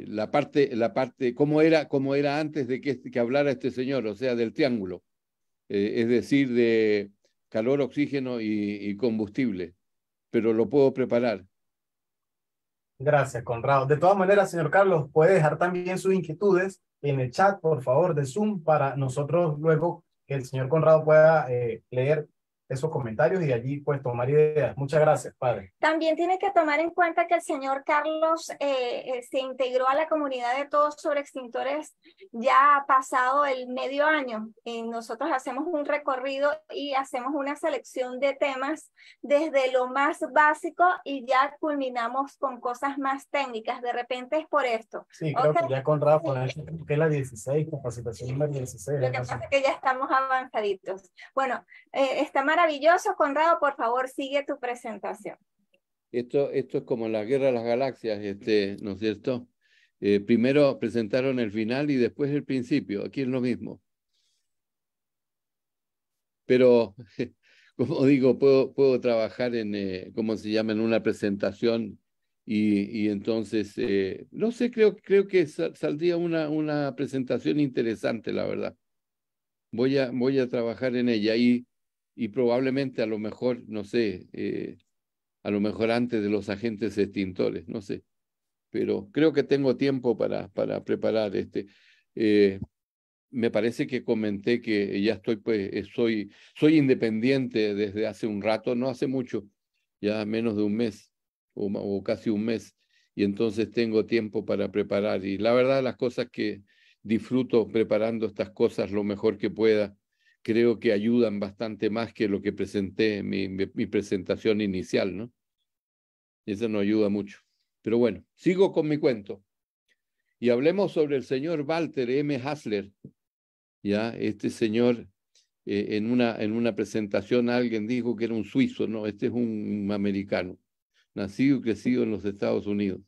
eh, la parte, la parte cómo, era, cómo era antes de que, hablara este señor, o sea, del triángulo, eh, es decir, de calor, oxígeno y, y, combustible, pero lo puedo preparar. Gracias, Conrado. De todas maneras, señor Carlos, puede dejar también sus inquietudes en el chat, por favor, de Zoom, para nosotros luego que el señor Conrado pueda leer esos comentarios y allí pues tomar ideas. Muchas gracias, padre. También tiene que tomar en cuenta que el señor Carlos eh, eh, se integró a la comunidad de todos sobre extintores ya pasado el medio año. Eh, nosotros hacemos un recorrido y hacemos una selección de temas desde lo más básico y ya culminamos con cosas más técnicas. De repente es por esto. Sí, creo que ya con Rafa, que es la 16, capacitación número 16. Lo que pasa es que ya estamos avanzaditos. Bueno, eh, está maravilloso, Conrado. Por favor, sigue tu presentación. Esto, esto es como la guerra de las galaxias, este, ¿no es cierto? Eh, primero presentaron el final y después el principio. Aquí es lo mismo. Pero, como digo, puedo, puedo trabajar en, eh, ¿cómo se llama?, en una presentación y, y entonces, eh, no sé, creo, creo que saldría una, una presentación interesante, la verdad. Voy a, voy a trabajar en ella. Y y probablemente a lo mejor, no sé, eh, a lo mejor antes de los agentes extintores, no sé. Pero creo que tengo tiempo para, para preparar este. Eh, me parece que comenté que ya estoy, pues, eh, soy, soy independiente desde hace un rato, no hace mucho, ya menos de un mes o, o casi un mes, y entonces tengo tiempo para preparar. Y la verdad, las cosas que disfruto preparando estas cosas lo mejor que pueda creo que ayudan bastante más que lo que presenté en mi, mi, presentación inicial, ¿no? Eso no ayuda mucho. Pero bueno, sigo con mi cuento. Y hablemos sobre el señor Walter M. Hassler. Ya, este señor, eh, en, una, en una presentación alguien dijo que era un suizo, no, este es un, americano, nacido y crecido en los Estados Unidos.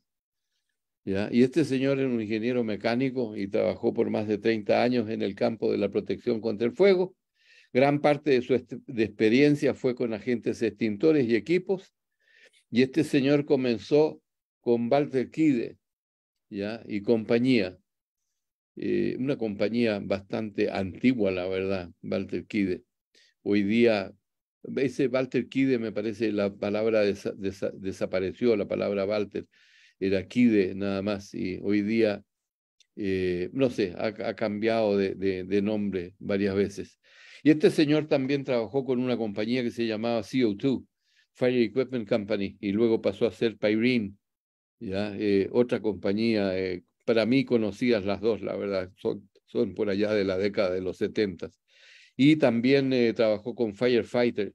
¿Ya? Y este señor era un ingeniero mecánico y trabajó por más de 30 años en el campo de la protección contra el fuego Gran parte de su de experiencia fue con agentes extintores y equipos, y este señor comenzó con Walter Kide ¿ya? y compañía, eh, una compañía bastante antigua, la verdad, Walter Kide. Hoy día, ese Walter Kide me parece la palabra desapareció, la palabra Walter, era Kide nada más, y hoy día, eh, no sé, ha, cambiado de, de nombre varias veces. Y este señor también trabajó con una compañía que se llamaba CO2, Fire Equipment Company, y luego pasó a ser Pyrene, ¿ya? Eh, otra compañía, eh, para mí conocidas las dos, la verdad, son, son por allá de la década de los 70. Y también eh, trabajó con Firefighter,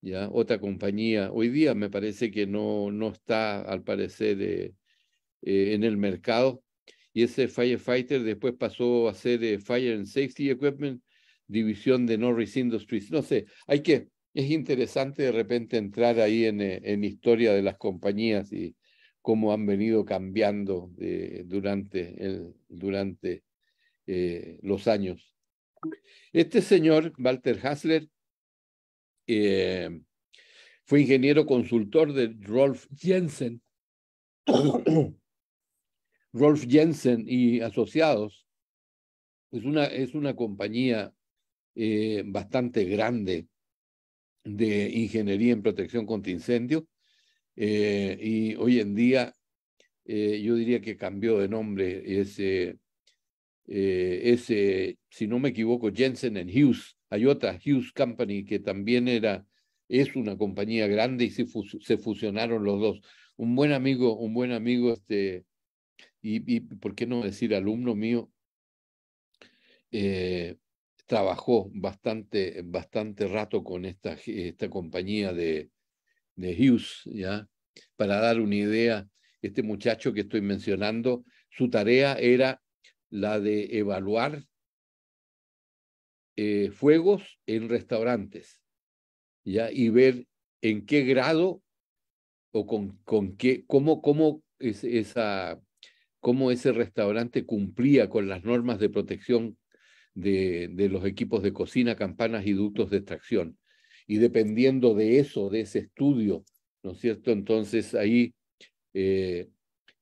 ¿ya? otra compañía. Hoy día me parece que no, no está, al parecer, en el mercado. Y ese Firefighter después pasó a ser Fire and Safety Equipment división de Norris Industries. No sé, hay que, es interesante de repente entrar ahí en, eh, en historia de las compañías y cómo han venido cambiando eh, durante, el, durante eh, los años. Este señor, Walter Hasler, fue ingeniero consultor de Rolf Jensen. Rolf Jensen y asociados. Es una, es una compañía eh, bastante grande de ingeniería en protección contra incendio eh, y hoy en día eh, yo diría que cambió de nombre ese, ese, si no me equivoco, Jensen en Hughes. Hay otra Hughes Company que también era, es una compañía grande y se, se fusionaron los dos. Un buen amigo, un buen amigo, este, y, y por qué no decir alumno mío, eh, trabajó bastante, bastante rato con esta, esta compañía de, de Hughes, ¿ya? Para dar una idea, este muchacho que estoy mencionando, su tarea era la de evaluar eh, fuegos en restaurantes, ¿ya? Y ver en qué grado o con, con qué, cómo, cómo, esa, cómo ese restaurante cumplía con las normas de protección de, los equipos de cocina, campanas y ductos de extracción. Y dependiendo de eso, de ese estudio, ¿no es cierto? Entonces ahí eh,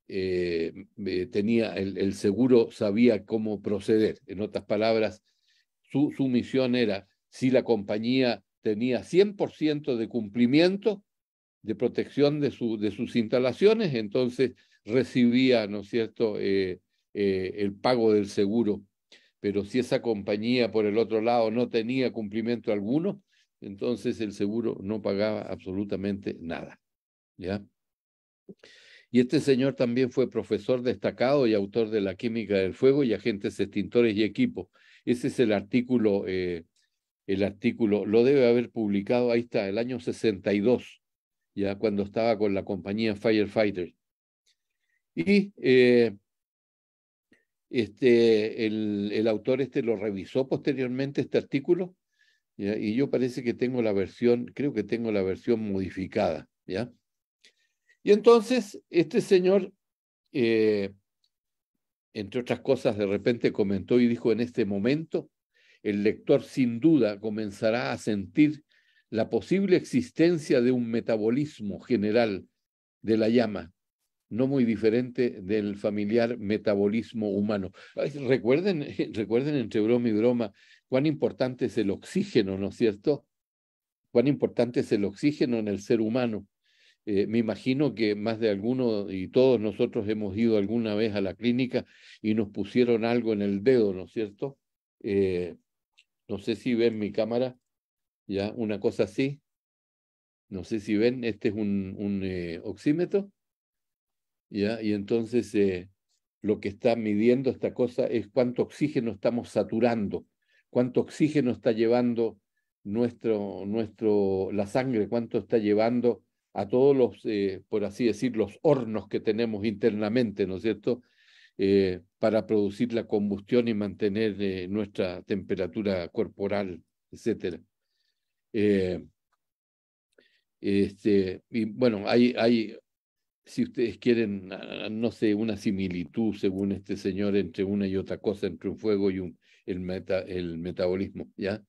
eh, tenía el, seguro, sabía cómo proceder. En otras palabras, su, su misión era, si la compañía tenía 100% de cumplimiento de protección de, de sus instalaciones, entonces recibía, ¿no es cierto?, eh, el pago del seguro pero si esa compañía por el otro lado no tenía cumplimiento alguno, entonces el seguro no pagaba absolutamente nada. ¿Ya? Y este señor también fue profesor destacado y autor de la química del fuego y agentes extintores y equipos. Ese es el artículo, eh, el artículo, lo debe haber publicado, ahí está, el año 62, ya cuando estaba con la compañía Firefighter. Y eh, este, el, autor este lo revisó posteriormente, este artículo, y yo parece que tengo la versión, creo que tengo la versión modificada, ¿ya? Y entonces, este señor, eh, entre otras cosas, de repente comentó y dijo, en este momento, el lector sin duda comenzará a sentir la posible existencia de un metabolismo general de la llama no muy diferente del familiar metabolismo humano. Recuerden, recuerden entre broma y broma cuán importante es el oxígeno, ¿no es cierto? Cuán importante es el oxígeno en el ser humano. Eh, me imagino que más de alguno y todos nosotros hemos ido alguna vez a la clínica y nos pusieron algo en el dedo, ¿no es cierto? Eh, no sé si ven mi cámara, ya, una cosa así. No sé si ven, este es un, eh, oxímetro y entonces eh, lo que está midiendo esta cosa es cuánto oxígeno estamos saturando, cuánto oxígeno está llevando nuestro, nuestro, la sangre, cuánto está llevando a todos los, eh, por así decir, los hornos que tenemos internamente, ¿no es cierto?, eh, para producir la combustión y mantener nuestra temperatura corporal, etc. este, y bueno, hay, hay, si ustedes quieren, no sé, una similitud, según este señor, entre una y otra cosa, entre un fuego y un, el, el metabolismo, ¿ya?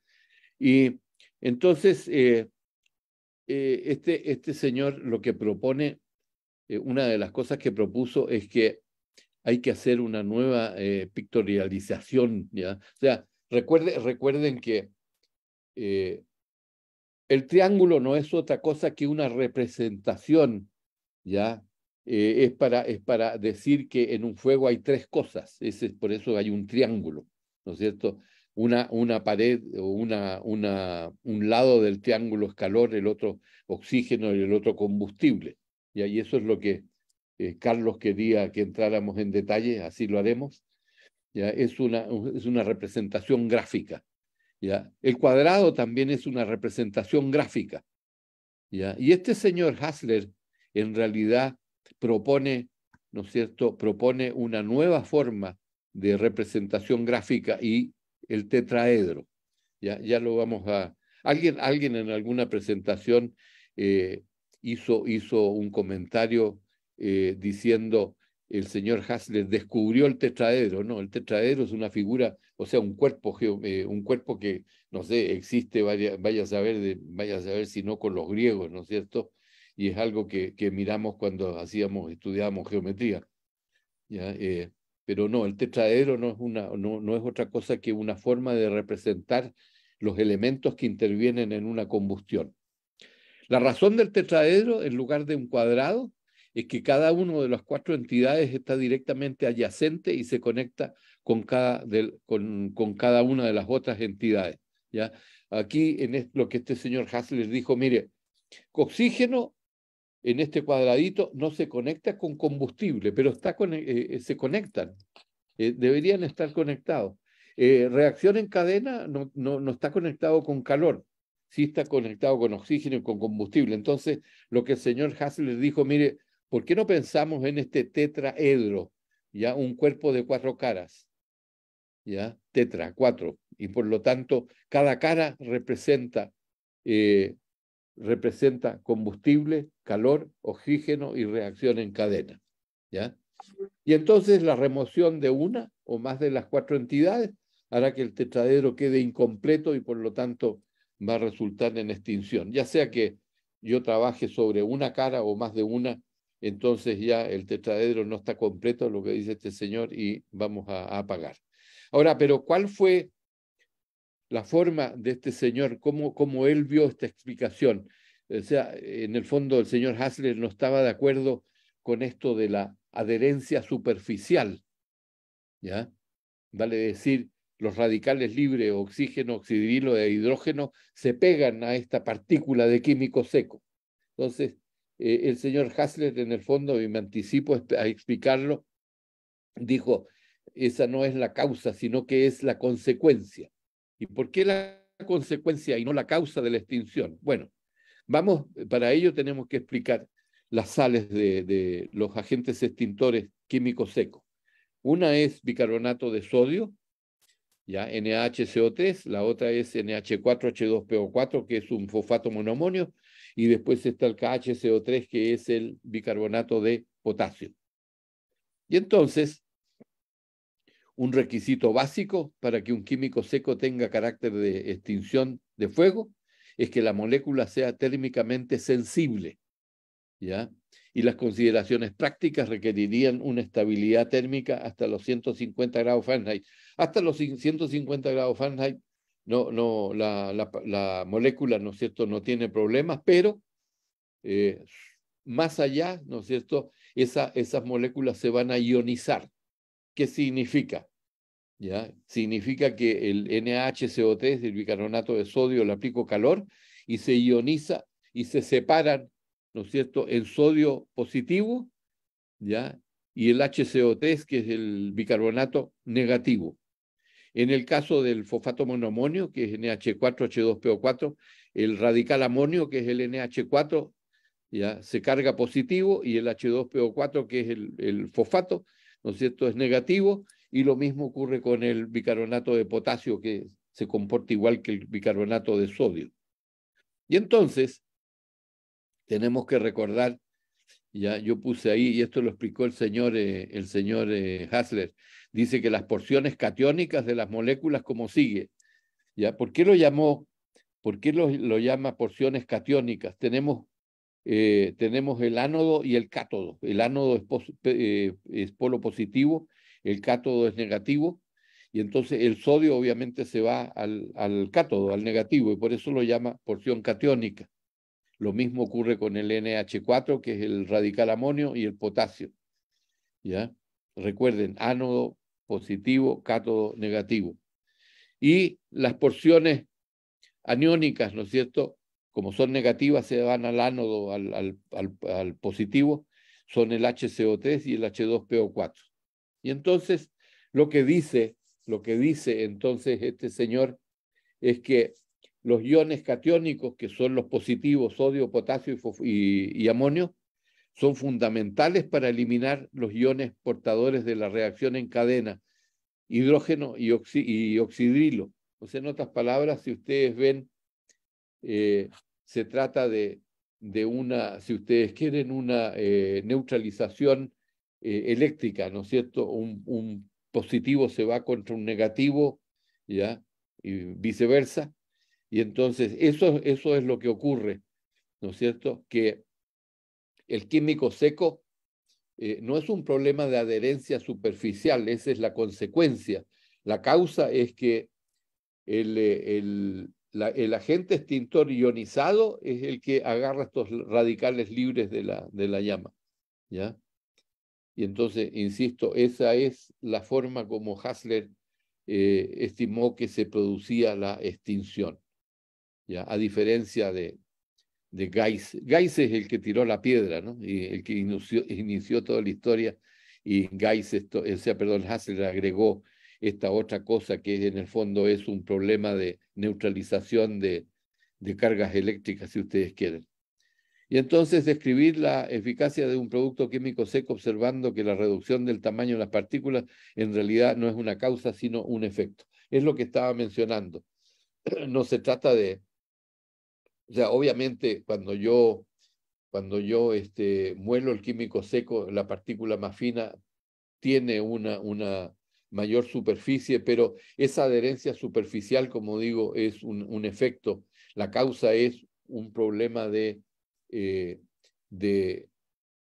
Y entonces, eh, eh, este, este señor lo que propone, eh, una de las cosas que propuso es que hay que hacer una nueva pictorialización, ¿ya? O sea, recuerden que el triángulo no es otra cosa que una representación ¿ya? Eh, es, para, es para decir que en un fuego hay tres cosas, Ese, por eso hay un triángulo, ¿no es cierto? Una, una pared o una, una, un lado del triángulo es calor, el otro oxígeno y el otro combustible. ¿ya? Y eso es lo que eh, Carlos quería que entráramos en detalle, así lo haremos. ¿ya? Es, una, es una representación gráfica. ¿ya? El cuadrado también es una representación gráfica. ¿ya? Y este señor Hasler en realidad propone, ¿no es cierto?, propone una nueva forma de representación gráfica y el tetraedro. Ya, ya lo vamos a... Alguien, alguien en alguna presentación eh, hizo, hizo un comentario eh, diciendo el señor Hasler descubrió el tetraedro, ¿no? El tetraedro es una figura, o sea, un cuerpo, eh, un cuerpo que, no sé, existe, vaya, vaya, a saber vaya a saber si no con los griegos, ¿no es cierto? y es algo que, miramos cuando hacíamos, estudiábamos geometría. ¿ya? Eh, pero no, el tetraedro no es, una, no, no es otra cosa que una forma de representar los elementos que intervienen en una combustión. La razón del tetraedro, en lugar de un cuadrado, es que cada una de las cuatro entidades está directamente adyacente y se conecta con cada, con, cada una de las otras entidades. ¿ya? Aquí en lo que este señor Hasler dijo, mire, oxígeno en este cuadradito no se conecta con combustible, pero está eh, eh, se conectan, eh, deberían estar conectados. reacción en cadena no, no, no, está conectado con calor, sí está conectado con oxígeno y con combustible. Entonces, lo que el señor Hassler dijo, mire, ¿por qué no pensamos en este tetraedro, ya un cuerpo de cuatro caras? ¿Ya? Tetra, cuatro. Y por lo tanto, cada cara representa representa combustible, calor, oxígeno y reacción en cadena. ¿ya? Y entonces la remoción de una o más de las cuatro entidades hará que el tetradero quede incompleto y por lo tanto va a resultar en extinción. Ya sea que yo trabaje sobre una cara o más de una, entonces ya el tetradero no está completo, lo que dice este señor, y vamos a, a apagar. Ahora, pero ¿cuál fue la forma de este señor, cómo, cómo él vio esta explicación. O sea, en el fondo el señor Hasler no estaba de acuerdo con esto de la adherencia superficial, ¿ya? Vale decir, los radicales libres, oxígeno, oxidrilo e hidrógeno, se pegan a esta partícula de químico seco. Entonces, eh, el señor Hasler, en el fondo, y me anticipo a explicarlo, dijo, esa no es la causa, sino que es la consecuencia. ¿Y por qué la consecuencia y no la causa de la extinción? Bueno, vamos, para ello tenemos que explicar las sales de, los agentes extintores químicos secos. Una es bicarbonato de sodio, ya NaHCO3, la otra es NH4H2PO4, que es un fosfato monomonio. y después está el KHCO3, que es el bicarbonato de potasio. Y entonces, un requisito básico para que un químico seco tenga carácter de extinción de fuego es que la molécula sea térmicamente sensible. ¿ya? Y las consideraciones prácticas requerirían una estabilidad térmica hasta los 150 grados Fahrenheit. Hasta los 150 grados Fahrenheit no, no, la, molécula ¿no, es cierto? no tiene problemas, pero eh, más allá, ¿no es cierto? Esa, esas moléculas se van a ionizar ¿Qué significa? ¿Ya? Significa que el NHCO3 el bicarbonato de sodio le aplico calor y se ioniza y se separan, ¿no es cierto?, en sodio positivo, ¿ya? Y el HCO3, que es el bicarbonato negativo. En el caso del fosfato monoamonio, que es NH4H2PO4, el radical amonio, que es el NH4, ¿ya? se carga positivo y el H2PO4, que es el, el fosfato, ¿no es cierto?, es negativo y lo mismo ocurre con el bicarbonato de potasio que se comporta igual que el bicarbonato de sodio. Y entonces, tenemos que recordar, ya yo puse ahí, y esto lo explicó el señor, eh, el señor eh, Hassler, dice que las porciones cationicas de las moléculas como sigue. ¿ya? ¿Por qué lo llamó? ¿Por qué lo, lo llama porciones cationicas? Tenemos eh, tenemos el ánodo y el cátodo. El ánodo eh, es, polo positivo, el cátodo es negativo, y entonces el sodio obviamente se va al, al cátodo, al negativo, y por eso lo llama porción catiónica. Lo mismo ocurre con el NH4, que es el radical amonio, y el potasio. ¿Ya? Recuerden, ánodo positivo, cátodo negativo. Y las porciones aniónicas, ¿no es cierto? como son negativas, se van al ánodo, al, positivo, son el HCO3 y el H2PO4. Y entonces, lo que dice, lo que dice entonces este señor es que los iones catiónicos, que son los positivos, sodio, potasio y, amonio, son fundamentales para eliminar los iones portadores de la reacción en cadena, hidrógeno y, oxidrilo. O sea, en otras palabras, si ustedes ven eh, se trata de, de una, si ustedes quieren, una eh, neutralización eh, eléctrica, ¿no es cierto? Un, positivo se va contra un negativo, ¿ya? Y viceversa. Y entonces eso, eso es lo que ocurre, ¿no es cierto? Que el químico seco eh, no es un problema de adherencia superficial, esa es la consecuencia. La causa es que el, el, el agente extintor ionizado es el que agarra estos radicales libres de la, de la llama. ¿ya? Y entonces, insisto, esa es la forma como Hassler eh, estimó que se producía la extinción. ¿ya? A diferencia de, de Geis. Geis es el que tiró la piedra, ¿no? Y el que inició, toda la historia. Y Geis, esto, o sea, perdón, Hassler agregó esta otra cosa que en el fondo es un problema de neutralización de, de cargas eléctricas, si ustedes quieren. Y entonces describir la eficacia de un producto químico seco observando que la reducción del tamaño de las partículas en realidad no es una causa, sino un efecto. Es lo que estaba mencionando. No se trata de... O sea, obviamente cuando yo, cuando yo este, muelo el químico seco, la partícula más fina tiene una, una, mayor superficie, pero esa adherencia superficial, como digo, es un, efecto. La causa es un problema de, eh, de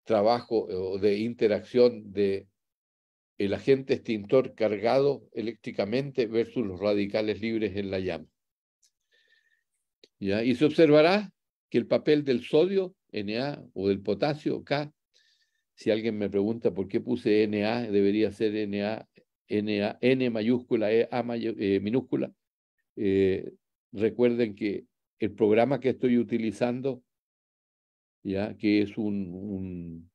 trabajo o de interacción de agente extintor cargado eléctricamente versus los radicales libres en la llama. Y se observará que el papel del sodio, Na, o del potasio, K, si alguien me pregunta por qué puse Na, debería ser Na N, mayúscula, E A eh, minúscula. Eh, recuerden que el programa que estoy utilizando, ya que es un,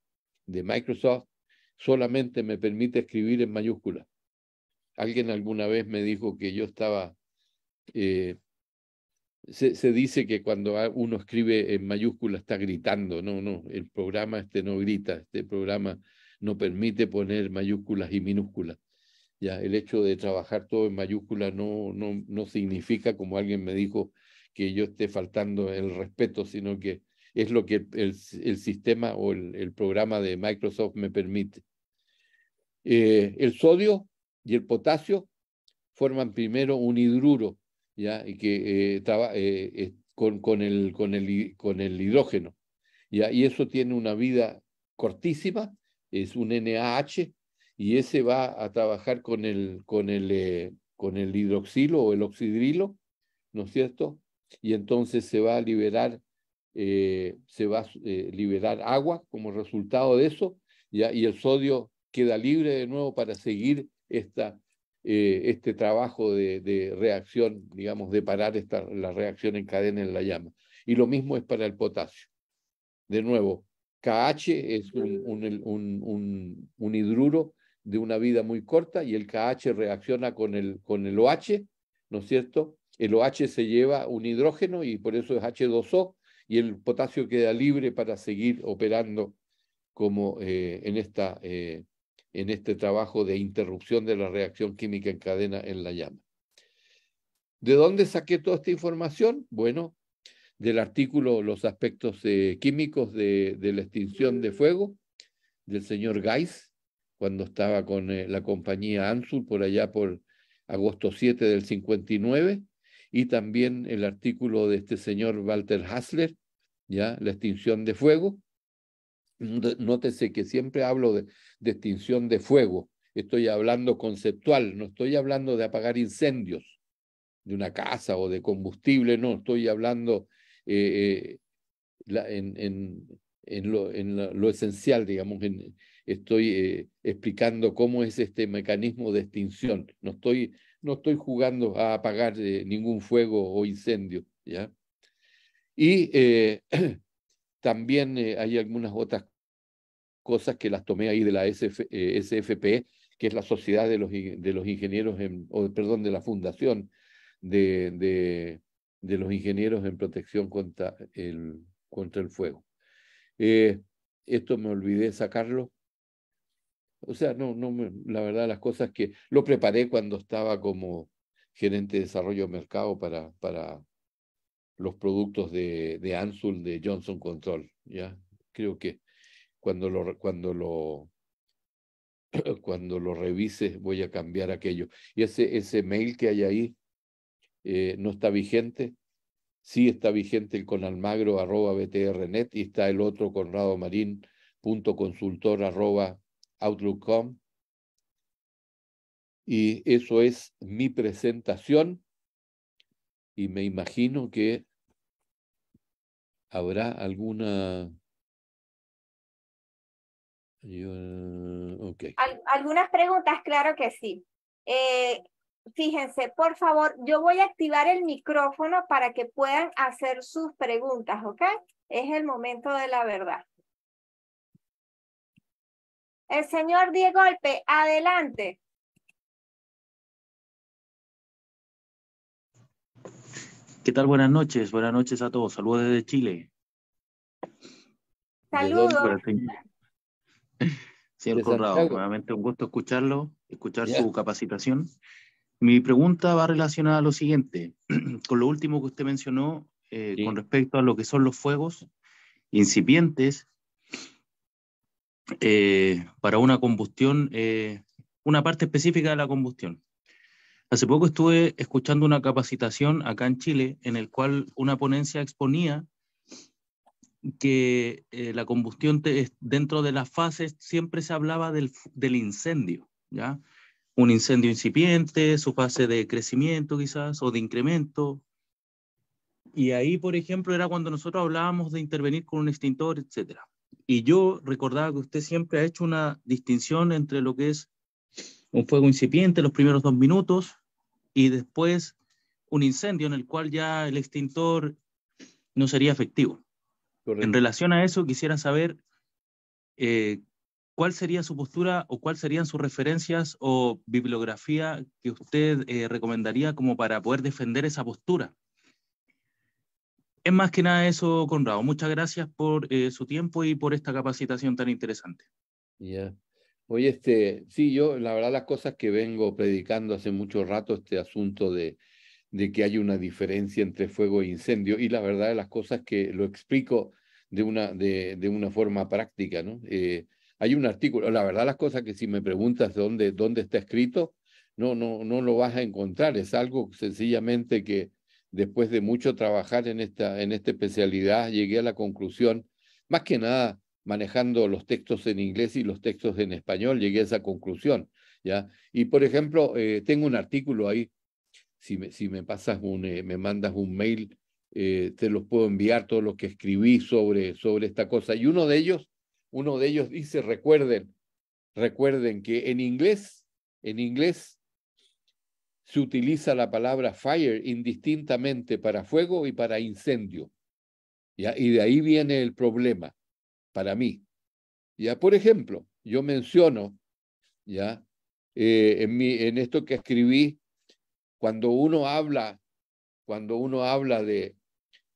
de Microsoft, solamente me permite escribir en mayúscula. Alguien alguna vez me dijo que yo estaba... Eh, se, se, dice que cuando uno escribe en mayúscula está gritando. No, no, el programa este no grita, este programa no permite poner mayúsculas y minúsculas el hecho de trabajar todo en mayúscula no, no, significa, como alguien me dijo, que yo esté faltando el respeto, sino que es lo que el, sistema o el, el, programa de Microsoft me permite. Eh, el sodio y el potasio forman primero un hidruro, ¿ya? Y que eh, eh, con, con, el, hidrógeno, Y eso tiene una vida cortísima, es un NaH, y ese va a trabajar con el, con el, eh, con el hidroxilo o el oxidrilo, ¿no es cierto? Y entonces se va a liberar, eh, se va a eh, liberar agua como resultado de eso, y el sodio queda libre de nuevo para seguir esta, este trabajo de, reacción, digamos, de parar esta, la reacción en cadena en la llama. Y lo mismo es para el potasio. De nuevo, KH es un, un, un hidruro de una vida muy corta y el KH reacciona con el, con el OH, ¿no es cierto? El OH se lleva un hidrógeno y por eso es H2O y el potasio queda libre para seguir operando como eh, en, esta, eh, en este trabajo de interrupción de la reacción química en cadena en la llama. ¿De dónde saqué toda esta información? Bueno, del artículo Los aspectos eh, químicos de, de, la extinción de fuego del señor Geiss cuando estaba con eh, la compañía ansul por allá por agosto 7 del 59, y también el artículo de este señor Walter Hassler, ¿ya? La extinción de fuego. Nótese que siempre hablo de, extinción de fuego, estoy hablando conceptual, no estoy hablando de apagar incendios de una casa o de combustible, no, estoy hablando eh, eh, en, en, lo, en lo esencial, digamos, en, estoy eh, explicando cómo es este mecanismo de extinción. No estoy, no estoy jugando a apagar eh, ningún fuego o incendio. ¿ya? Y eh, también hay algunas otras cosas que las tomé ahí de la SFP, que es la Sociedad de los, de los Ingenieros, en, o, perdón, de la Fundación de, de, los Ingenieros en Protección contra el, contra el Fuego. esto me olvidé sacarlo, o sea, no, no, la verdad, las cosas que lo preparé cuando estaba como gerente de desarrollo de mercado para, para los productos de, de Ansul de Johnson Control. ¿ya? Creo que cuando lo, cuando lo cuando lo revise voy a cambiar aquello. Y ese, ese mail que hay ahí eh, no está vigente. Sí está vigente el con almagro btrnet y está el otro marín punto Outlook.com. Y eso es mi presentación. Y me imagino que habrá alguna algunas preguntas, claro que sí. Eh, fíjense, por favor, yo voy a activar el micrófono para que puedan hacer sus preguntas, ¿ok? Es el momento de la verdad. El señor Diego Alpe, adelante. ¿Qué tal? Buenas noches, buenas noches a todos. Saludos desde Chile. Saludos. Señor Conrado, nuevamente un gusto escucharlo, escuchar su capacitación. Mi pregunta va relacionada a lo siguiente, con lo último que usted mencionó eh, con respecto a lo que son los fuegos incipientes eh, para una combustión, eh, una parte específica de la combustión. Hace poco estuve escuchando una capacitación acá en Chile en el cual una ponencia exponía que eh, la combustión dentro de las fases siempre se hablaba del, del, incendio, ¿ya? Un incendio incipiente, su fase de crecimiento quizás o de incremento. Y ahí, por ejemplo, era cuando nosotros hablábamos de intervenir con un extintor, etcétera. Y yo recordaba que usted siempre ha hecho una distinción entre lo que es un fuego incipiente, los primeros dos minutos, y después un incendio en el cual ya el extintor no sería efectivo. En relación a eso, quisiera saber eh, cuál sería su postura o cuáles serían sus referencias o bibliografía que usted eh, recomendaría como para poder defender esa postura es más que nada eso, Conrado. Muchas gracias por eh, su tiempo y por esta capacitación tan interesante. Ya. Oye, este, sí, yo la verdad las cosas que vengo predicando hace mucho rato, este asunto de, de que hay una diferencia entre fuego e incendio, y la verdad de las cosas que lo explico de una, de, de una forma práctica, ¿no? Eh, hay un artículo, la verdad las cosas que si me preguntas dónde, dónde está escrito, no, no, no lo vas a encontrar, es algo sencillamente que después de mucho trabajar en esta, en esta especialidad, llegué a la conclusión, más que nada manejando los textos en inglés y los textos en español, llegué a esa conclusión. ¿ya? Y por ejemplo, eh, tengo un artículo ahí, si me, si me pasas un, eh, me mandas un mail, eh, te los puedo enviar todo lo que escribí sobre, sobre esta cosa. Y uno de ellos, uno de ellos dice, recuerden, recuerden que en inglés, en inglés se utiliza la palabra fire indistintamente para fuego y para incendio. Y de ahí viene el problema para mí. ¿ya? Por ejemplo, yo menciono ¿ya? Eh, en, mi, en esto que escribí, cuando uno habla, cuando uno habla de,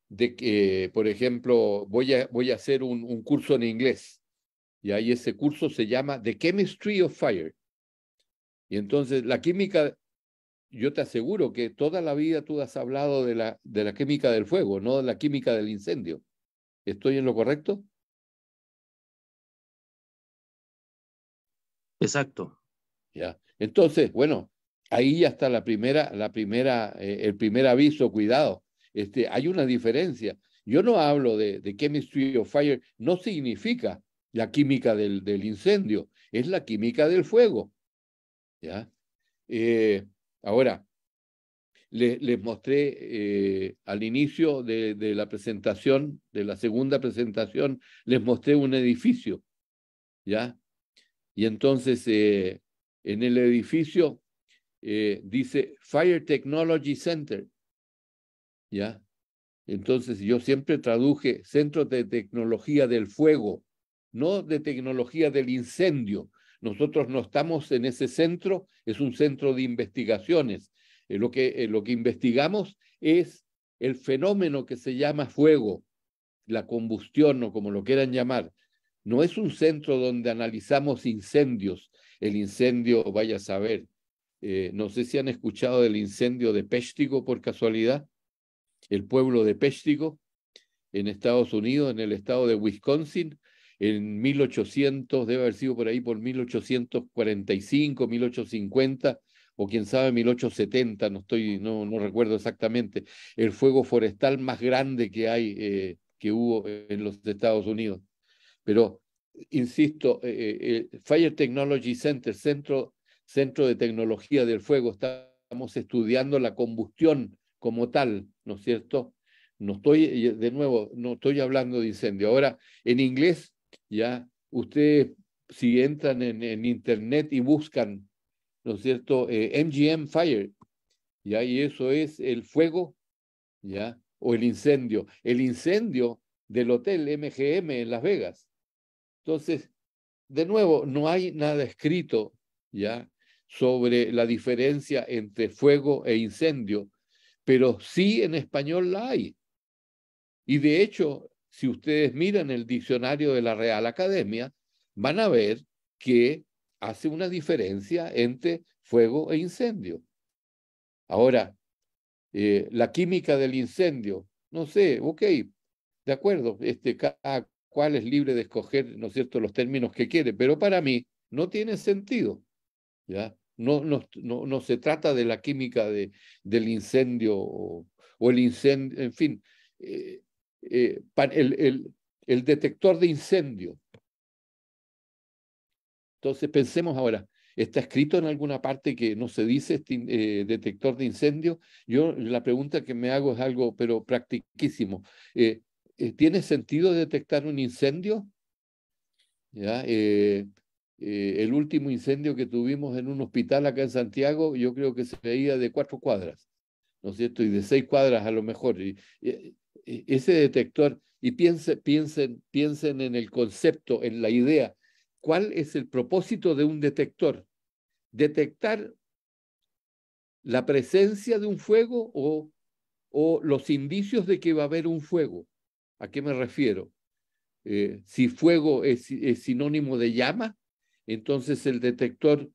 de que, por ejemplo, voy a, voy a hacer un, curso en inglés, y ahí ese curso se llama The Chemistry of Fire. Y entonces la química yo te aseguro que toda la vida tú has hablado de la, de la química del fuego, no de la química del incendio. ¿Estoy en lo correcto? Exacto. Ya. Entonces, bueno, ahí ya está la primera, la primera, eh, el primer aviso, cuidado. Este, hay una diferencia. Yo no hablo de, de chemistry of fire, no significa la química del, del incendio, es la química del fuego. ¿ya? Eh, Ahora, les, mostré eh, al inicio de, la presentación, de la segunda presentación, les mostré un edificio, ¿ya? Y entonces, eh, en el edificio eh, dice Fire Technology Center, ¿ya? Entonces, yo siempre traduje Centro de Tecnología del Fuego, no de Tecnología del Incendio, nosotros no estamos en ese centro, es un centro de investigaciones. Eh, lo, que, eh, lo que investigamos es el fenómeno que se llama fuego, la combustión o como lo quieran llamar. No es un centro donde analizamos incendios. El incendio, vaya a saber, eh, no sé si han escuchado del incendio de Péstigo por casualidad, el pueblo de Péstigo en Estados Unidos, en el estado de Wisconsin, en 1800, debe haber sido por ahí por 1845, 1850 o quién sabe 1870, no estoy no, no recuerdo exactamente, el fuego forestal más grande que hay eh, que hubo en los Estados Unidos. Pero insisto, eh, eh, Fire Technology Center, centro centro de tecnología del fuego, estamos estudiando la combustión como tal, ¿no es cierto? No estoy, de nuevo, no estoy hablando de incendio. Ahora, en inglés ¿ya? Ustedes, si entran en, en Internet y buscan, ¿no es cierto?, MGM eh, Fire, ¿ya? Y eso es el fuego, ¿ya? O el incendio. El incendio del hotel MGM en Las Vegas. Entonces, de nuevo, no hay nada escrito, ¿ya? sobre la diferencia entre fuego e incendio, pero sí en español la hay. Y de hecho, si ustedes miran el diccionario de la Real Academia, van a ver que hace una diferencia entre fuego e incendio. Ahora, eh, la química del incendio, no sé, ok, de acuerdo, este, cual es libre de escoger, ¿no es cierto?, los términos que quiere, pero para mí no tiene sentido, ¿ya? No, no, no, se trata de la química de, del incendio o, el incendio, en fin, eh, eh, el, detector de incendio. Entonces pensemos ahora, ¿está escrito en alguna parte que no se dice este, eh, detector de incendio? Yo la pregunta que me hago es algo, pero practiquísimo. Eh, ¿Tiene sentido detectar un incendio? el último incendio que tuvimos en un hospital acá en Santiago, yo creo que se veía de cuatro cuadras, ¿no es cierto? Y de seis cuadras a lo mejor. Y, e-, ese detector y piensen, piensen, piensen en el concepto, en la idea. ¿Cuál es el propósito de un detector? Detectar la presencia de un fuego o, o los indicios de que va a haber un fuego. ¿A qué me refiero? Eh, si fuego es, sinónimo de llama, entonces el detector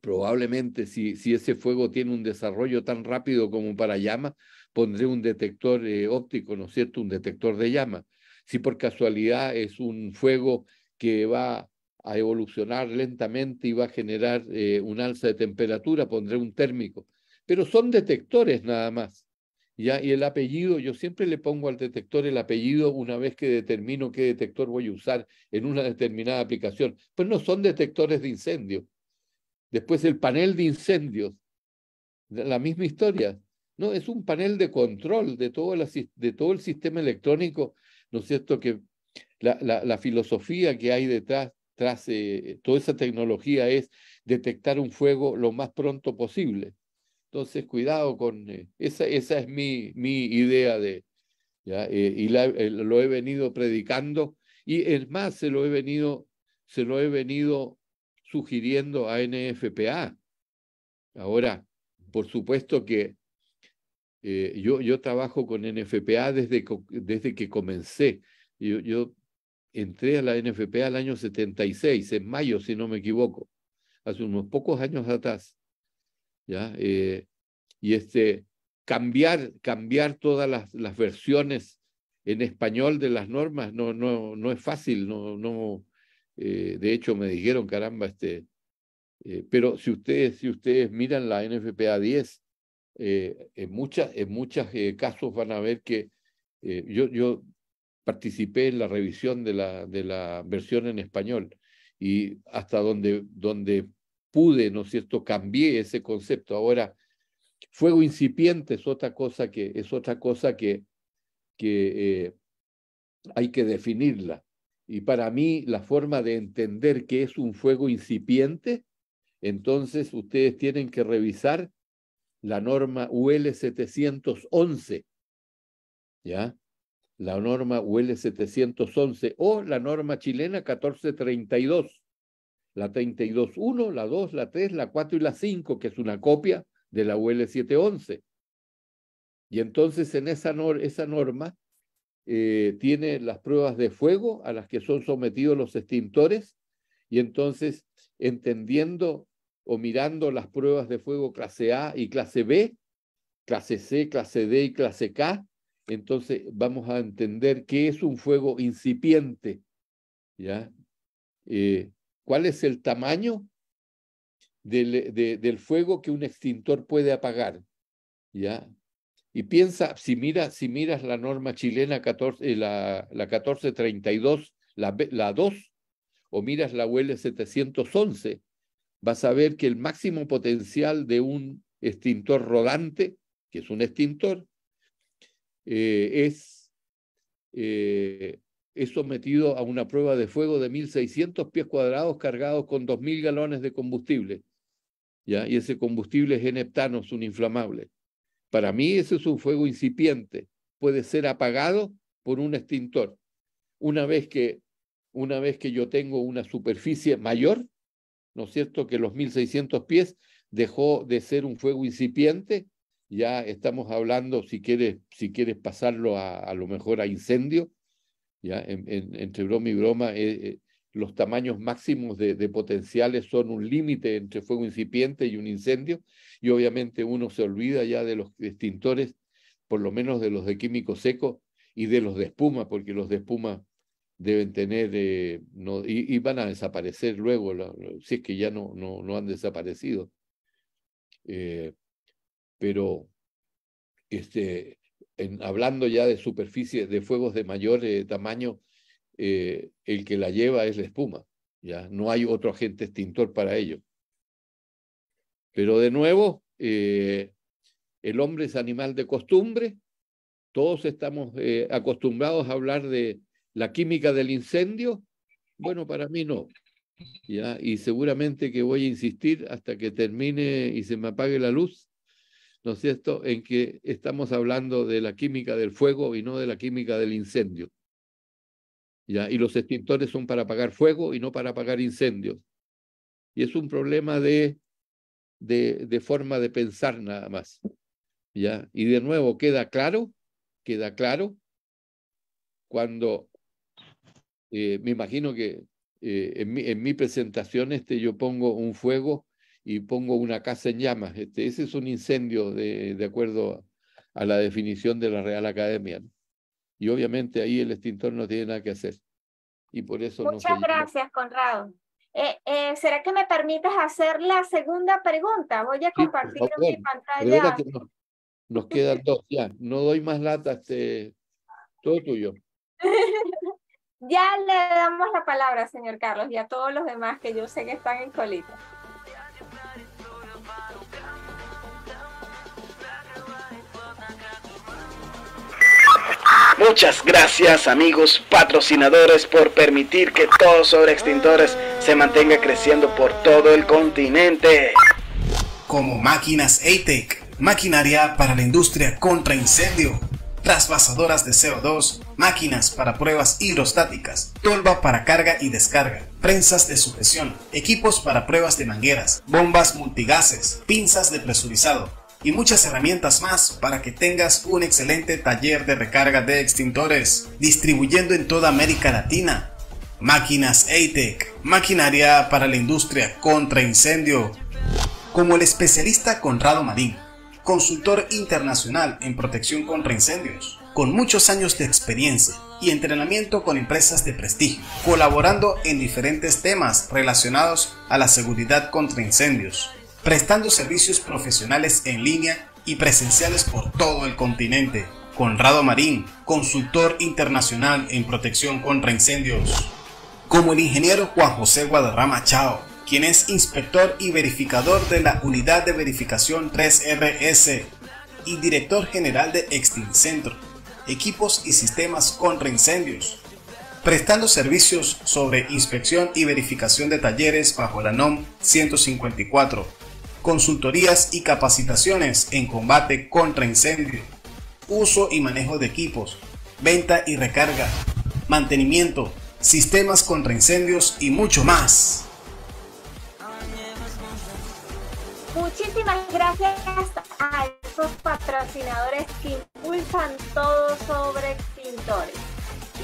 probablemente si, si ese fuego tiene un desarrollo tan rápido como para llama, pondré un detector eh, óptico, ¿no es cierto? Un detector de llama. Si por casualidad es un fuego que va a evolucionar lentamente y va a generar eh, un alza de temperatura, pondré un térmico. Pero son detectores nada más. ¿ya? Y el apellido, yo siempre le pongo al detector el apellido una vez que determino qué detector voy a usar en una determinada aplicación. Pues no son detectores de incendio. Después el panel de incendios, la misma historia. No, es un panel de control de todo, el sistema electrónico, ¿no es cierto? Que la, filosofía que hay detrás, tras eh, toda esa tecnología es detectar un fuego lo más pronto posible. Entonces, cuidado con... Eh, esa, esa es mi, idea de... Eh, y lo he venido predicando y es más, se lo he venido, se lo he venido sugiriendo a NFPA. Ahora, por supuesto que eh, yo, yo trabajo con NFPA desde, desde que comencé. Yo, yo entré a la NFPA el año 76, en mayo, si no me equivoco, hace unos pocos años atrás. ¿ya? Eh, y este, cambiar, cambiar todas las, las, versiones en español de las normas no, no, no es fácil, no, no, eh, de hecho me dijeron, caramba, este, eh, pero si ustedes, si ustedes miran la NFPA 10, eh, en muchas en muchos eh, casos van a ver que eh, yo, yo participé en la revisión de la, de la versión en español y hasta donde, donde pude, ¿no es cierto?, cambié ese concepto. Ahora, fuego incipiente es otra cosa que, es otra cosa que, que hay que definirla. Y para mí, la forma de entender que es un fuego incipiente, entonces ustedes tienen que revisar la norma UL 711, ¿ya? La norma UL 711 o la norma chilena 1432, la 32.1, la 2, la 3, la 4 y la 5, que es una copia de la UL 711. Y entonces en esa, norma eh, tiene las pruebas de fuego a las que son sometidos los extintores y entonces entendiendo o mirando las pruebas de fuego clase A y clase B, clase C, clase D y clase K, entonces vamos a entender qué es un fuego incipiente. ¿ya? Eh, ¿Cuál es el tamaño del, del, fuego que un extintor puede apagar? ¿ya? Y piensa, si, si miras la norma chilena la, 1432, eh, la, la 2, o miras la UL 711, vas a saber que el máximo potencial de un extintor rodante, que es un extintor, eh, es, eh, es sometido a una prueba de fuego de 1.600 pies cuadrados cargados con 2.000 galones de combustible. ¿ya? Y ese combustible es en heptanos, un inflamable. Para mí ese es un fuego incipiente. Puede ser apagado por un extintor. Una vez que, una vez que yo tengo una superficie mayor, ¿no es cierto?, que los 1600 pies dejó de ser un fuego incipiente, ya estamos hablando, si quieres, si quieres pasarlo a, lo mejor a incendio, ya entre broma y broma, eh, eh, los tamaños máximos de, de potenciales son un límite entre fuego incipiente y un incendio, y obviamente uno se olvida ya de los extintores, por lo menos de los de químico seco y de los de espuma, porque los de espuma deben tener, eh, no, y, van a desaparecer luego, si es que ya no, no, han desaparecido. Eh, pero este, hablando ya de superficie de fuegos de mayor eh, tamaño, el que la lleva es la espuma, ya no hay otro agente extintor para ello. Pero de nuevo, el hombre es animal de costumbre, todos estamos acostumbrados a hablar de, ¿La química del incendio? Bueno, para mí no. ¿ya? Y seguramente que voy a insistir hasta que termine y se me apague la luz, ¿no es cierto?, en que estamos hablando de la química del fuego y no de la química del incendio. ¿ya? Y los extintores son para apagar fuego y no para apagar incendios. Y es un problema de, de, de forma de pensar nada más. ¿ya? Y de nuevo, queda claro, queda claro cuando eh, me imagino que eh, en, mi, en, mi, presentación este, yo pongo un fuego y pongo una casa en llamas. Este, ese es un incendio de, de acuerdo a la definición de la Real Academia. Y obviamente ahí el extintor no tiene nada que hacer. Y por eso Muchas gracias, Conrado. Eh, eh, ¿Será que me permites hacer la segunda pregunta? Voy a compartir mi pantalla. nos, quedan dos ya. No doy más lata, este, todo tuyo. Ya le damos la palabra, señor Carlos, y a todos los demás que yo sé que están en colita. Muchas gracias amigos patrocinadores por permitir que todo sobre extintores se mantenga creciendo por todo el continente. Como máquinas ATEC, maquinaria para la industria contra incendio, trasvasadoras de CO2, máquinas para pruebas hidrostáticas, tolva para carga y descarga, prensas de sujeción, equipos para pruebas de mangueras, bombas multigases, pinzas de presurizado y muchas herramientas más para que tengas un excelente taller de recarga de extintores, distribuyendo en toda América Latina. Máquinas ATEC, maquinaria para la industria contra incendio. Como el especialista Conrado Marín, consultor internacional en protección contra incendios con muchos años de experiencia y entrenamiento con empresas de prestigio, colaborando en diferentes temas relacionados a la seguridad contra incendios, prestando servicios profesionales en línea y presenciales por todo el continente. Conrado Marín, consultor internacional en protección contra incendios. Como el ingeniero Juan José Guadarrama Chao, quien es inspector y verificador de la Unidad de Verificación 3RS y director general de Extincentro equipos y sistemas contra incendios, prestando servicios sobre inspección y verificación de talleres bajo la NOM 154, consultorías y capacitaciones en combate contra incendio, uso y manejo de equipos, venta y recarga, mantenimiento, sistemas contra incendios y mucho más. Muchísimas gracias esos patrocinadores que impulsan todo sobre pintores.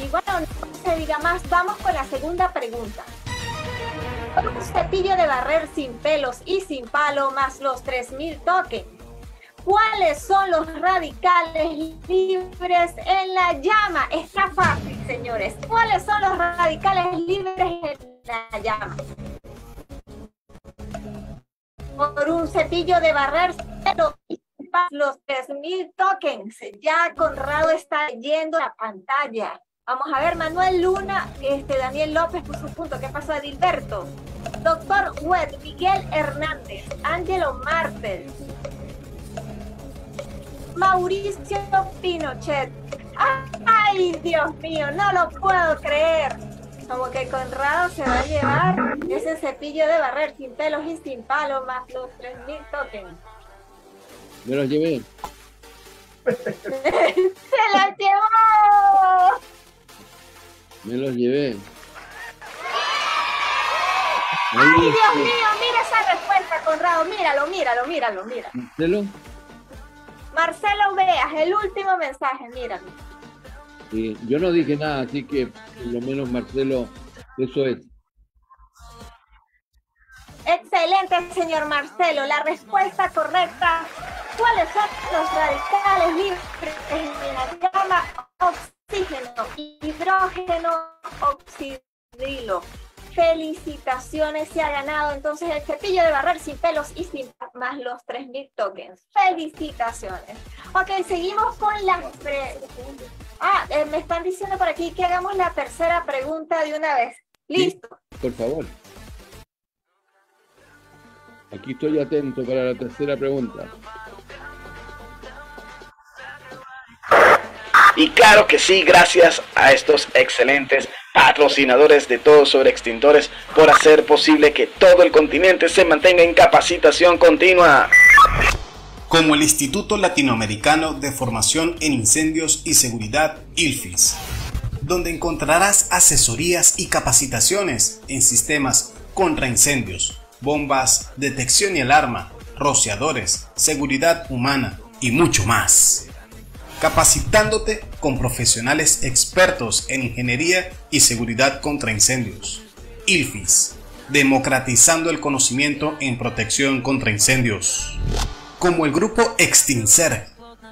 Y bueno, no se diga más, vamos con la segunda pregunta. Un cepillo de barrer sin pelos y sin palo más los 3.000 toques. ¿Cuáles son los radicales libres en la llama? Está fácil, señores. ¿Cuáles son los radicales libres en la llama? Por un cepillo de barrer sin pelos y los 3.000 tokens. Ya Conrado está yendo la pantalla. Vamos a ver, Manuel Luna, este, Daniel López por su punto. ¿Qué pasó, Adilberto? Doctor Web, Miguel Hernández, Angelo Martel, Mauricio Pinochet. ¡Ay, Dios mío! No lo puedo creer. Como que Conrado se va a llevar ese cepillo de barrer sin pelos y sin palo más los 3.000 tokens. Me los llevé. ¡Se los llevó! Me los llevé. ¡Ay, Dios mío! Mira esa respuesta, Conrado. Míralo, míralo, míralo, míralo. Marcelo. Marcelo Veas, el último mensaje, míralo. yo no dije nada, así que por lo menos Marcelo, eso es. Excelente, señor Marcelo. La respuesta correcta. ¿Cuáles son los radicales libres en la gama? oxígeno, hidrógeno, oxidilo? Felicitaciones, se ha ganado entonces el cepillo de barrer sin pelos y sin más los 3.000 tokens. Felicitaciones. Ok, seguimos con la... Ah, eh, me están diciendo por aquí que hagamos la tercera pregunta de una vez. Listo. Por favor. Aquí estoy atento para la tercera pregunta. Y claro que sí, gracias a estos excelentes patrocinadores de todos sobre extintores por hacer posible que todo el continente se mantenga en capacitación continua. Como el Instituto Latinoamericano de Formación en Incendios y Seguridad, ILFIS, donde encontrarás asesorías y capacitaciones en sistemas contra incendios, bombas, detección y alarma, rociadores, seguridad humana y mucho más. Capacitándote con profesionales expertos en ingeniería y seguridad contra incendios. ILFIS, democratizando el conocimiento en protección contra incendios. Como el grupo Extincer,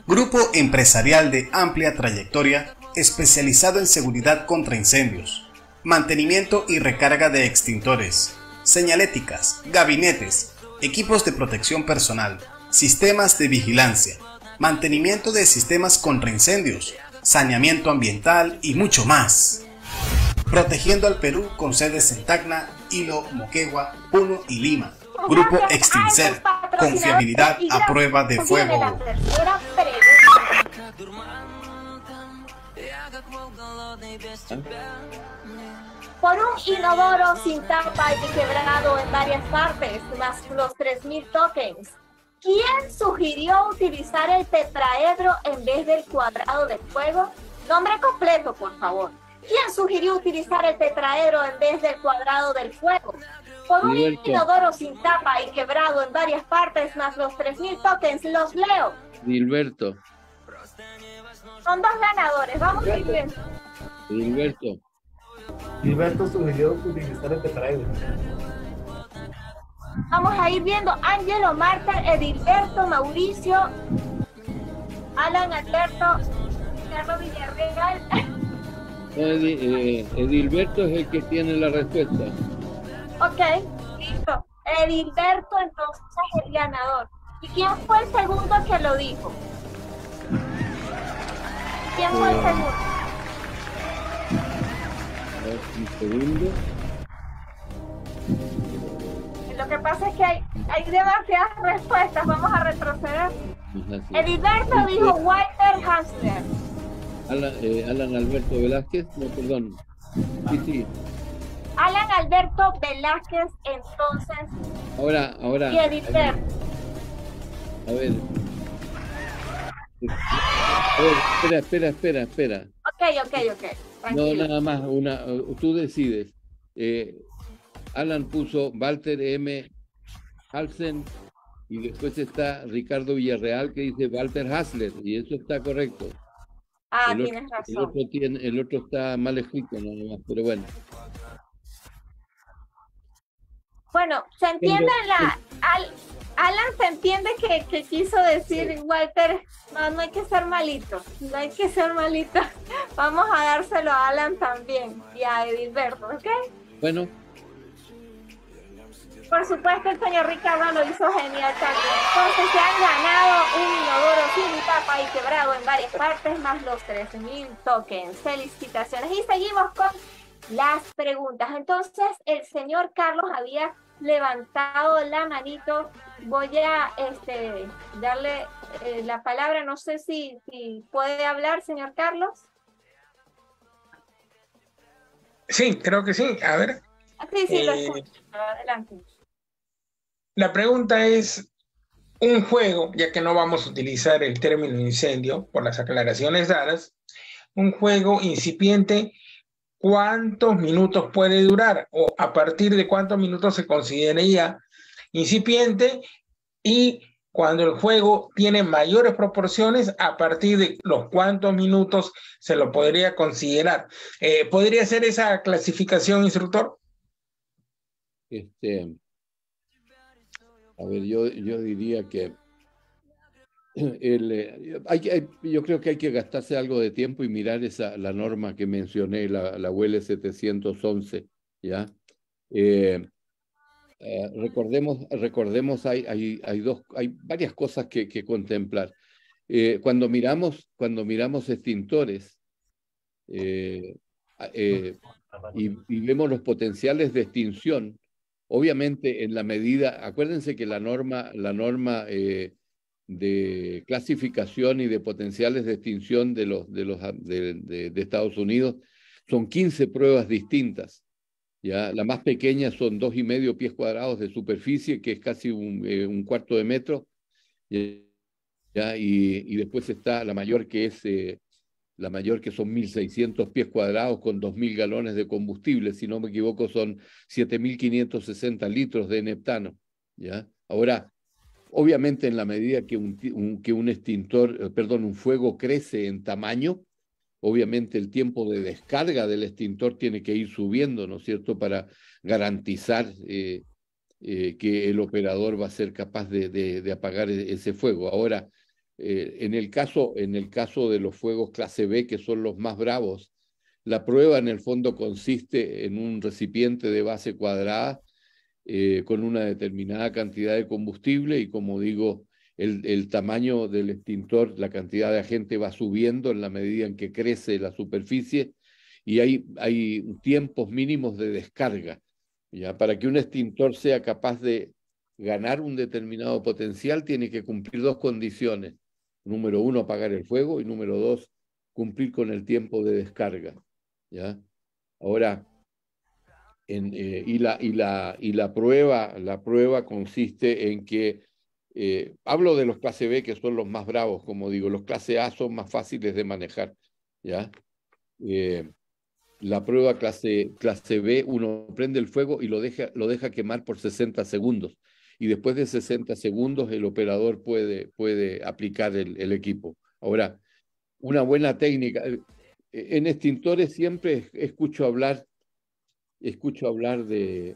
grupo empresarial de amplia trayectoria especializado en seguridad contra incendios, mantenimiento y recarga de extintores señaléticas, gabinetes, equipos de protección personal, sistemas de vigilancia, mantenimiento de sistemas contra incendios, saneamiento ambiental y mucho más. Protegiendo al Perú con sedes en Tacna, Hilo, Moquegua, Puno y Lima. Grupo Extincer. Confiabilidad a prueba de fuego por un inodoro sin tapa y quebrado en varias partes, más los 3.000 tokens. ¿Quién sugirió utilizar el tetraedro en vez del cuadrado del fuego? Nombre completo, por favor. ¿Quién sugirió utilizar el tetraedro en vez del cuadrado del fuego? Por un inodoro sin tapa y quebrado en varias partes, más los 3.000 tokens, los leo. Gilberto. Son dos ganadores, vamos Gilberto. Gilberto y sugirió todos sus videos que Vamos a ir viendo Ángelo, Marta, Edilberto, Mauricio, Alan Alberto, Carlos Villarreal. Eh, Edilberto es el que tiene la respuesta. Ok, listo. Edilberto entonces es el ganador. ¿Y quién fue el segundo que lo dijo? ¿Quién fue el eh, segundo? Un segundo. Lo que pasa es que hay, hay demasiadas respuestas. Vamos a retroceder. Ediberto dijo Walter Hansler. Eh, Alan, Alberto Velázquez, no, perdón. Sí, sí. Alan Alberto Velázquez, entonces. Ahora, ahora. Y A ver, espera, espera, espera, espera ok, ok, ok. No, nada más, una, tú decides. Eh, Alan puso Walter M. Halsen y después está Ricardo Villarreal que dice Walter Hasler y eso está correcto. Ah, tienes razón. el otro está mal escrito nada más, pero bueno. Bueno, se entiende la... Alan se entiende que, que quiso decir, Walter, no, no hay que ser malito, no hay que ser malito. Vamos a dárselo a Alan también y a Edilberto, ¿ok? Bueno. Por supuesto, el señor Ricardo lo hizo genial también. Entonces se han ganado un inodoro sin tapa y quebrado en varias partes, más los 3.000 tokens. Felicitaciones. Y seguimos con las preguntas. Entonces, el señor Carlos había levantado la manito. Voy a este, darle eh, la palabra. No sé si, puede hablar, señor Carlos. Sí, creo que sí. A ver. Ah, sí, sí, lo eh, Adelante. La pregunta es, un juego, ya que no vamos a utilizar el término incendio por las aclaraciones dadas, un juego incipiente cuántos minutos puede durar o a partir de cuántos minutos se ya incipiente y cuando el juego tiene mayores proporciones, a partir de los cuántos minutos se lo podría considerar. Eh, ¿Podría ser esa clasificación, instructor? Este, a ver, yo, yo diría que el, eh, hay, yo creo que hay que gastarse algo de tiempo y mirar esa, la norma que mencioné, la, la UL 711, ¿ya? Eh, eh, recordemos, recordemos hay, hay, hay, dos, hay varias cosas que, contemplar. cuando, miramos, cuando miramos extintores y, vemos los potenciales de extinción, obviamente en la medida, acuérdense que la norma, la norma de clasificación y de potenciales de extinción de, los, de, los, de, Estados Unidos son 15 pruebas distintas. ¿ya? La más pequeña son dos y medio pies cuadrados de superficie, que es casi un, eh, cuarto de metro. ¿ya? Y, después está la mayor que es... Eh, la mayor que son 1.600 pies cuadrados con 2.000 galones de combustible, si no me equivoco son 7.560 litros de neptano. ¿ya? Ahora, Obviamente, en la medida que un, que un extintor, eh, perdón, un fuego crece en tamaño, obviamente el tiempo de descarga del extintor tiene que ir subiendo, ¿no es cierto?, para garantizar eh, eh, que el operador va a ser capaz de, de, apagar e, ese fuego. Ahora, en, el caso, en el caso de los fuegos clase B, que son los más bravos, la prueba en el fondo consiste en un recipiente de base cuadrada eh, con una determinada cantidad de combustible y como digo, el, tamaño del extintor, la cantidad de agente va subiendo en la medida en que crece la superficie y hay, hay tiempos mínimos de descarga. ¿ya? Para que un extintor sea capaz de ganar un determinado potencial, tiene que cumplir dos condiciones. Número uno, apagar el fuego y número dos, cumplir con el tiempo de descarga. ¿ya? Ahora, eh, y, la, y, la, y la, prueba, la prueba consiste en que, eh, hablo de los clase B que son los más bravos, como digo, los clase A son más fáciles de manejar, ¿ya? Eh, la prueba clase, clase B, uno prende el fuego y lo deja, lo deja quemar por 60 segundos. Y después de 60 segundos el operador puede, puede aplicar el, el equipo. Ahora, una buena técnica. En extintores siempre escucho hablar escucho hablar de,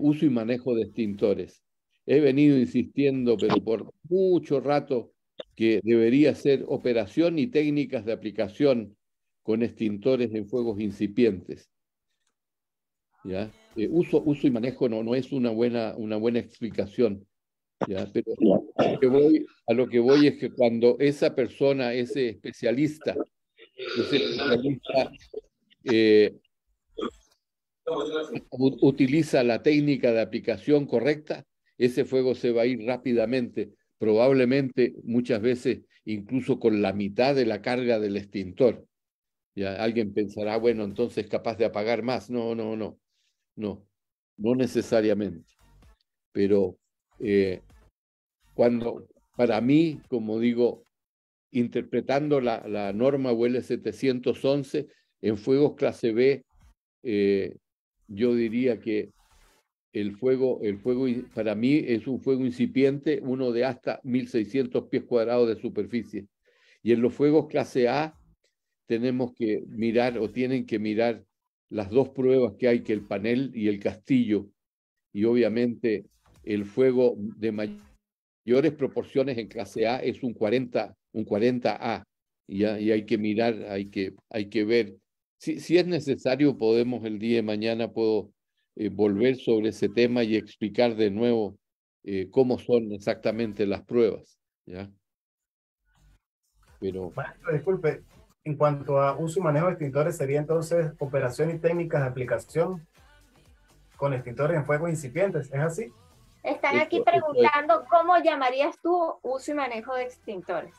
uso y manejo de extintores. He venido insistiendo, pero por mucho rato, que debería ser operación y técnicas de aplicación con extintores en fuegos incipientes. ¿Ya? Eh, uso, uso y manejo no, no es una buena, una buena explicación. ¿ya? Pero a lo, que voy, es que cuando esa persona, ese especialista, ese especialista eh, utiliza la técnica de aplicación correcta, ese fuego se va a ir rápidamente, probablemente muchas veces incluso con la mitad de la carga del extintor. Ya alguien pensará, bueno, entonces capaz de apagar más. No, no, no, no, no necesariamente. Pero eh, cuando, para mí, como digo, interpretando la, la norma UL 711, en fuegos clase B, eh, yo diría que el fuego, el fuego para mí es un fuego incipiente, uno de hasta 1600 pies cuadrados de superficie. Y en los fuegos clase A tenemos que mirar o tienen que mirar las dos pruebas que hay, que el panel y el castillo. Y obviamente el fuego de mayores proporciones en clase A es un 40, un 40A. Y, y hay que mirar, hay que, hay que ver si, es necesario, podemos el día de mañana, puedo eh, volver sobre ese tema y explicar de nuevo eh, cómo son exactamente las pruebas. ¿ya? disculpe, en cuanto a uso y manejo de extintores, sería entonces operación y técnicas de aplicación con extintores en fuego incipientes, ¿es así? Están aquí preguntando cómo llamarías tú uso y manejo de extintores.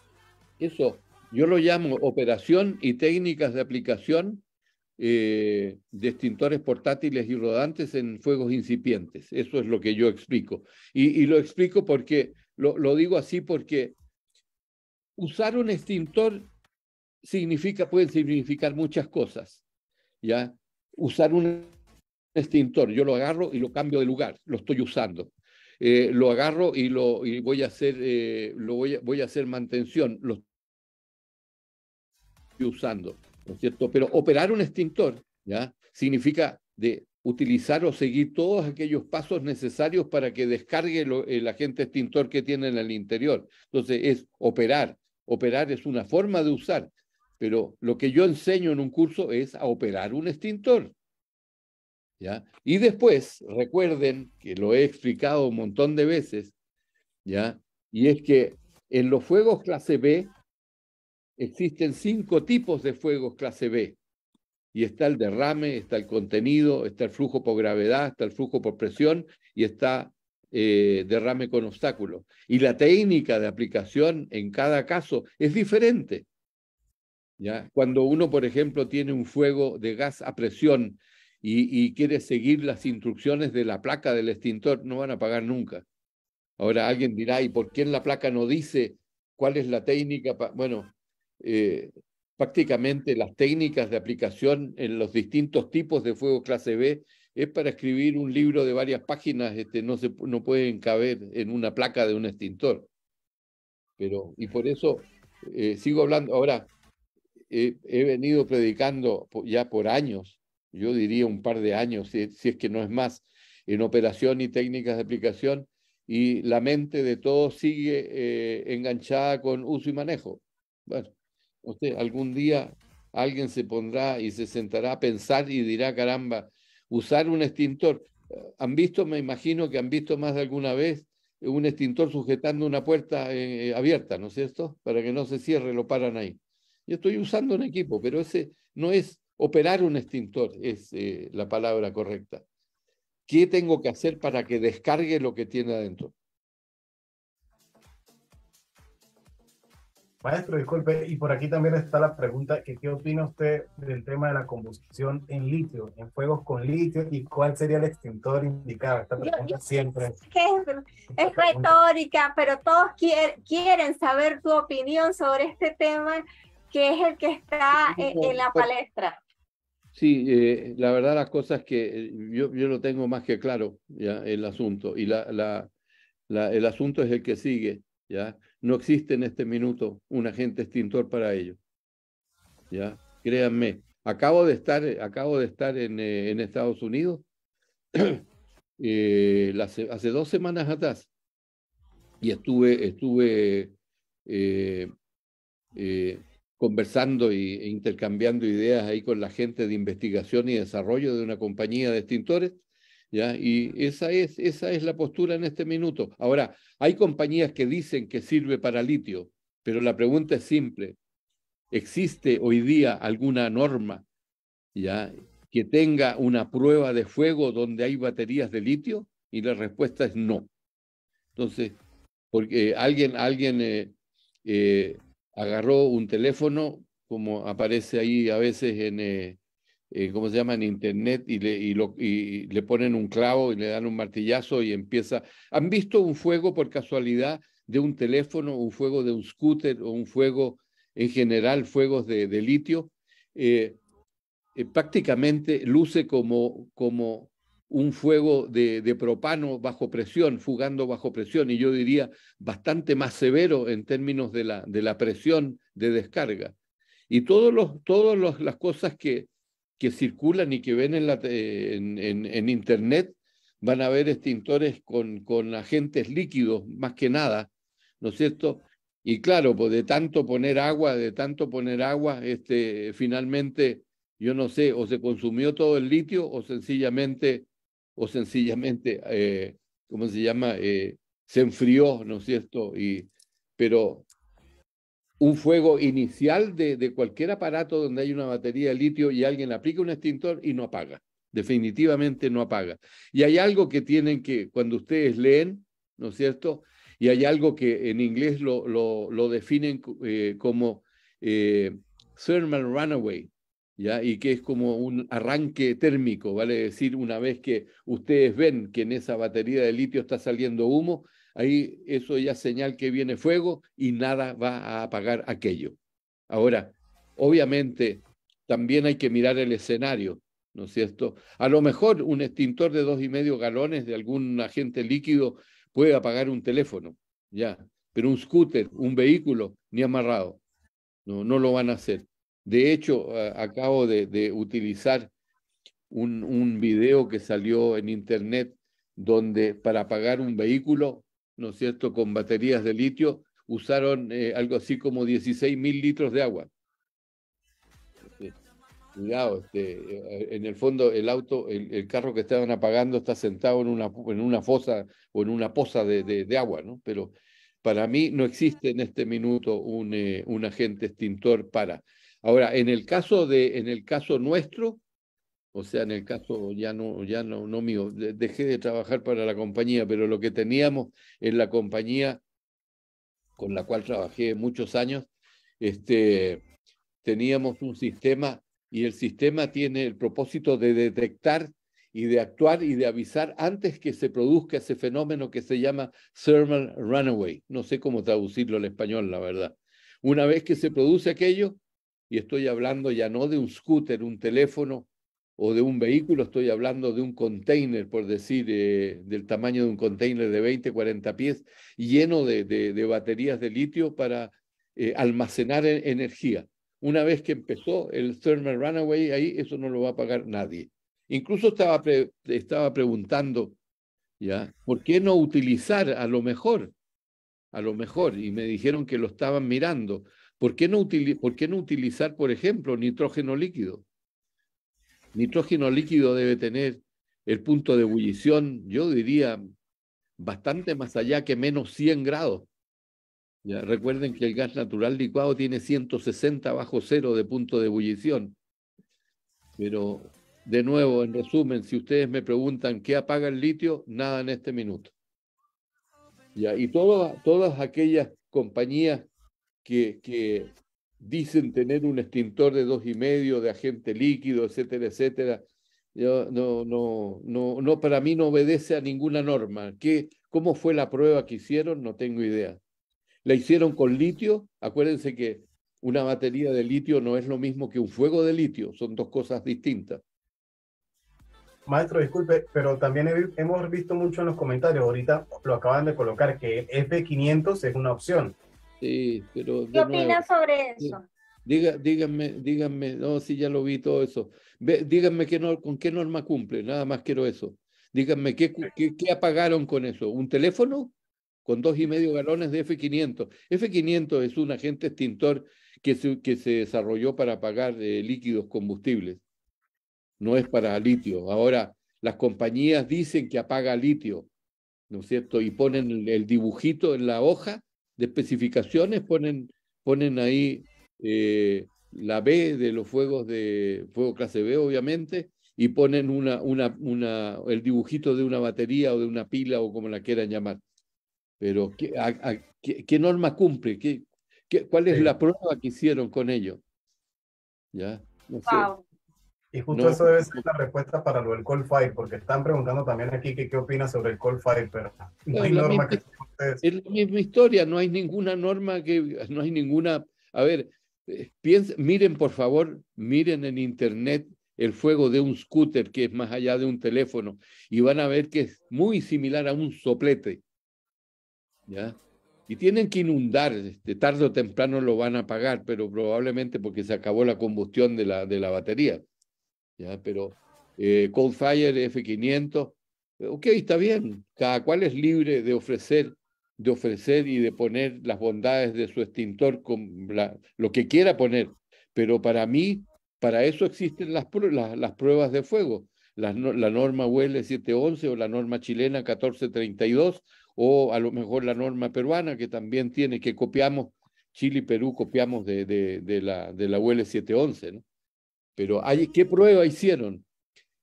Eso, yo lo llamo operación y técnicas de aplicación eh, de extintores portátiles y rodantes en fuegos incipientes. Eso es lo que yo explico. Y, lo explico porque, lo, digo así porque usar un extintor significa, pueden significar muchas cosas. ¿ya? Usar un extintor, yo lo agarro y lo cambio de lugar, lo estoy usando. Eh, lo agarro y lo voy a hacer, eh, lo voy voy a hacer mantención, lo estoy usando cierto? Pero operar un extintor, ¿ya? Significa de utilizar o seguir todos aquellos pasos necesarios para que descargue el agente extintor que tiene en el interior. Entonces es operar. Operar es una forma de usar, pero lo que yo enseño en un curso es a operar un extintor. ¿ya? Y después, recuerden que lo he explicado un montón de veces, ¿ya? y es que en los fuegos clase B existen cinco tipos de fuegos clase B. Y está el derrame, está el contenido, está el flujo por gravedad, está el flujo por presión y está eh, derrame con obstáculos. Y la técnica de aplicación en cada caso es diferente. ¿ya? Cuando uno, por ejemplo, tiene un fuego de gas a presión y, y quiere seguir las instrucciones de la placa del extintor, no van a pagar nunca. Ahora alguien dirá, ¿y por qué en la placa no dice cuál es la técnica? Bueno, eh, prácticamente las técnicas de aplicación en los distintos tipos de fuego clase B. Es para escribir un libro de varias páginas, este, no, se, no pueden caber en una placa de un extintor. Pero, y por eso eh, sigo hablando. Ahora, he venido predicando ya por años, yo diría un par de años, si, es que no es más, en operación y técnicas de aplicación, y la mente de todos sigue eh, enganchada con uso y manejo. Bueno, algún día alguien se pondrá y se sentará a pensar y dirá, caramba, usar un extintor. Eh, han visto, me imagino que han visto más de alguna vez un extintor sujetando una puerta eh, abierta, ¿no es cierto? Para que no se cierre, lo paran ahí. Yo estoy usando un equipo, pero ese no es operar un extintor, es eh, la palabra correcta. ¿Qué tengo que hacer para que descargue lo que tiene adentro? Maestro, disculpe, y por aquí también está la pregunta, que ¿qué opina usted del tema de la combustión en litio, en fuegos con litio, y cuál sería el extintor indicado? Esta pregunta siempre es, retórica, pero todos quieren saber tu opinión sobre este tema, que es el que está en, la palestra. Sí, eh, la verdad las cosas que eh, yo, yo lo tengo más que claro, ya, el asunto, y la, la, la, el asunto es el que sigue, ya. No existe en este minuto un agente extintor para ello. ¿Ya? Créanme. Acabo de estar, acabo de estar en, eh, Estados Unidos eh, hace, dos semanas atrás y estuve, estuve eh, conversando e intercambiando ideas ahí con la gente de investigación y desarrollo de una compañía de extintores ¿ya? Y esa es, esa es la postura en este minuto. Ahora, hay compañías que dicen que sirve para litio, pero la pregunta es simple. ¿Existe hoy día alguna norma ¿ya? que tenga una prueba de fuego donde hay baterías de litio? Y la respuesta es no. Entonces, porque alguien, alguien eh, eh, agarró un teléfono, como aparece ahí a veces en, eh, eh, ¿cómo se llama?, en internet y le, y, lo, y le ponen un clavo y le dan un martillazo y empieza. ¿Han visto un fuego por casualidad de un teléfono, un fuego de un scooter o un fuego en general, fuegos de, litio? Eh, eh, prácticamente luce como, como un fuego de, de, propano bajo presión, fugando bajo presión, y yo diría bastante más severo en términos de la, de la presión de descarga. Y todas los, todos las cosas que, que circulan y que ven en, Internet, van a ver extintores con, con agentes líquidos, más que nada, ¿no es cierto? Y claro, pues de tanto poner agua, de tanto poner agua, este, finalmente, yo no sé, o se consumió todo el litio o sencillamente, o sencillamente, eh, ¿cómo se llama? Eh, se enfrió, ¿no es cierto? Y, pero un fuego inicial de, cualquier aparato donde hay una batería de litio y alguien aplica un extintor y no apaga. Definitivamente no apaga. Y hay algo que tienen que, cuando ustedes leen, ¿no es cierto? Y hay algo que en inglés lo, lo, lo definen eh, como eh, thermal runaway, ¿ya? Y que es como un arranque térmico, vale decir, una vez que ustedes ven que en esa batería de litio está saliendo humo, ahí eso ya señal que viene fuego y nada va a apagar aquello. Ahora, obviamente, también hay que mirar el escenario, ¿no es cierto? A lo mejor un extintor de dos y medio galones de algún agente líquido puede apagar un teléfono, ya, pero un scooter, un vehículo, ni amarrado, no, no lo van a hacer. De hecho, acabo de, utilizar un, un video que salió en internet donde para apagar un vehículo ¿no es cierto?, con baterías de litio, usaron eh, algo así como 16 mil litros de agua. Este, cuidado, este, eh, en el fondo el auto, el, carro que estaban apagando está sentado en una, en una fosa o en una poza de, agua, ¿no? Pero para mí no existe en este minuto eh, un, agente extintor para. Ahora, en el caso, de, en el caso nuestro, o sea, en el caso ya no, ya no, no mío, dejé de trabajar para la compañía, pero lo que teníamos en la compañía con la cual trabajé muchos años, este, teníamos un sistema y el sistema tiene el propósito de detectar y de actuar y de avisar antes que se produzca ese fenómeno que se llama thermal runaway. No sé cómo traducirlo al español, la verdad. Una vez que se produce aquello, y estoy hablando ya no de un scooter, un teléfono o de un vehículo, estoy hablando de un container, por decir, eh, del tamaño de un container de 20, 40 pies, lleno de, baterías de litio para eh, almacenar e-, energía. Una vez que empezó el thermal runaway, ahí eso no lo va a pagar nadie. Incluso estaba, estaba preguntando, ¿ya? ¿Por qué no utilizar a lo mejor? A lo mejor, y me dijeron que lo estaban mirando. ¿Por qué no, por qué no utilizar, por ejemplo, nitrógeno líquido? nitrógeno líquido debe tener el punto de ebullición, yo diría, bastante más allá que menos 100 grados. Ya, recuerden que el gas natural licuado tiene 160 bajo cero de punto de ebullición. Pero, de nuevo, en resumen, si ustedes me preguntan qué apaga el litio, nada en este minuto. Ya, y todas, todas aquellas compañías que, que dicen tener un extintor de dos y medio, de agente líquido, etcétera, etcétera. no, no, no, no, para mí no obedece a ninguna norma. ¿Qué, ¿Cómo fue la prueba que hicieron? No tengo idea. La hicieron con litio. Acuérdense que una batería de litio no es lo mismo que un fuego de litio, son dos cosas distintas. Maestro, disculpe, pero también hemos visto mucho en los comentarios, ahorita lo acaban de colocar, que el F500 es una opción. ¿Qué opinas sobre eso? Diga, díganme, díganme, no, sí, ya lo vi todo eso. díganme qué con qué norma cumple, nada más quiero eso. Díganme, ¿qué, apagaron con eso? ¿Un teléfono? con dos y medio galones de F500. F500 es un agente extintor que se, que se desarrolló para apagar eh, líquidos combustibles, no es para litio. Ahora, las compañías dicen que apaga litio, ¿no es cierto? Y ponen el dibujito en la hoja de especificaciones ponen, ponen ahí eh, la B de los fuegos de fuego clase B, obviamente, y ponen una, una, una, el dibujito de una batería o de una pila o como la quieran llamar. Pero, ¿qué, qué, norma cumple? ¿Qué, ¿Qué, cuál es la prueba que hicieron con ello? ¿Ya? Y justo eso debe ser la respuesta para lo del call fire, porque están preguntando también aquí que qué opina sobre el call fire, pero no hay norma que... Es la misma historia, no hay ninguna norma que, no hay ninguna, a ver, eh, miren por favor, miren en internet el fuego de un scooter que es más allá de un teléfono y van a ver que es muy similar a un soplete. ¿Ya? Y tienen que inundar, este, tarde o temprano lo van a pagar, pero probablemente porque se acabó la combustión de la, de la batería. ¿Ya? Pero eh, Cold Coldfire F500, ok, está bien, cada cual es libre de ofrecer de ofrecer y de poner las bondades de su extintor con lo que quiera poner. Pero para mí, para eso existen las, las, pruebas de fuego. La, la norma UL 711 o la norma chilena 1432 o a lo mejor la norma peruana que también tiene, que copiamos, Chile y Perú copiamos de, de, la, de la UL 711. ¿no? Pero hay, ¿qué prueba hicieron?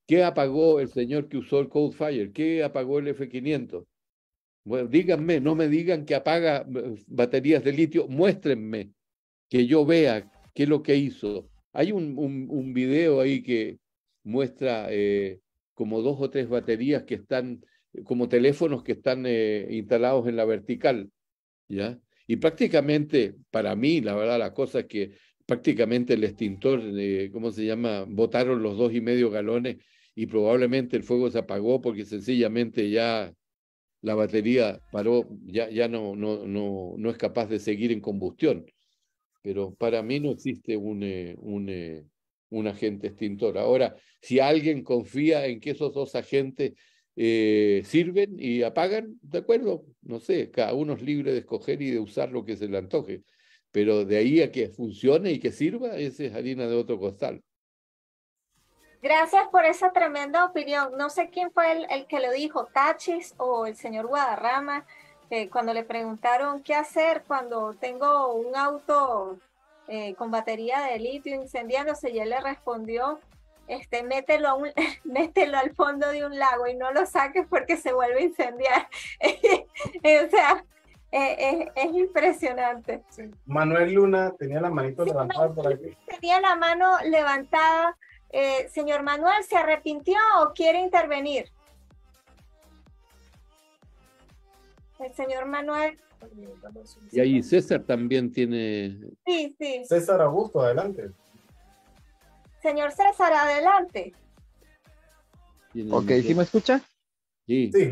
¿Qué apagó el señor que usó el Cold Fire? ¿Qué apagó el F500? díganme, no me digan que apaga eh, baterías de litio, muéstrenme, que yo vea qué es lo que hizo. Hay un, un, video ahí que muestra eh, como dos o tres baterías que están, eh, como teléfonos que están instalados en la vertical, ¿ya? Y prácticamente, para mí, la verdad, la cosa es que prácticamente el extintor, ¿cómo se llama? Botaron los dos y medio galones y probablemente el fuego se apagó porque sencillamente ya la batería paró, ya, ya no, no, es capaz de seguir en combustión. Pero para mí no existe un, eh, eh, un, agente extintor. Ahora, si alguien confía en que esos dos agentes eh, sirven y apagan, de acuerdo, no sé, cada uno es libre de escoger y de usar lo que se le antoje. Pero de ahí a que funcione y que sirva, esa es harina de otro costal. Gracias por esa tremenda opinión. No sé quién fue el, que lo dijo, Tachis o el señor Guadarrama, que eh, cuando le preguntaron qué hacer cuando tengo un auto eh, con batería de litio incendiándose y él le respondió, este, mételo, un, mételo al fondo de un lago y no lo saques porque se vuelve a incendiar. o sea, eh, es, impresionante. Manuel Luna tenía la manito levantada por Tenía la mano levantada eh, señor Manuel, ¿se arrepintió o quiere intervenir? El señor Manuel. Y ahí César también tiene. Sí, sí. César Augusto, adelante. Señor César, adelante. Ok, ¿sí me escucha? Sí. sí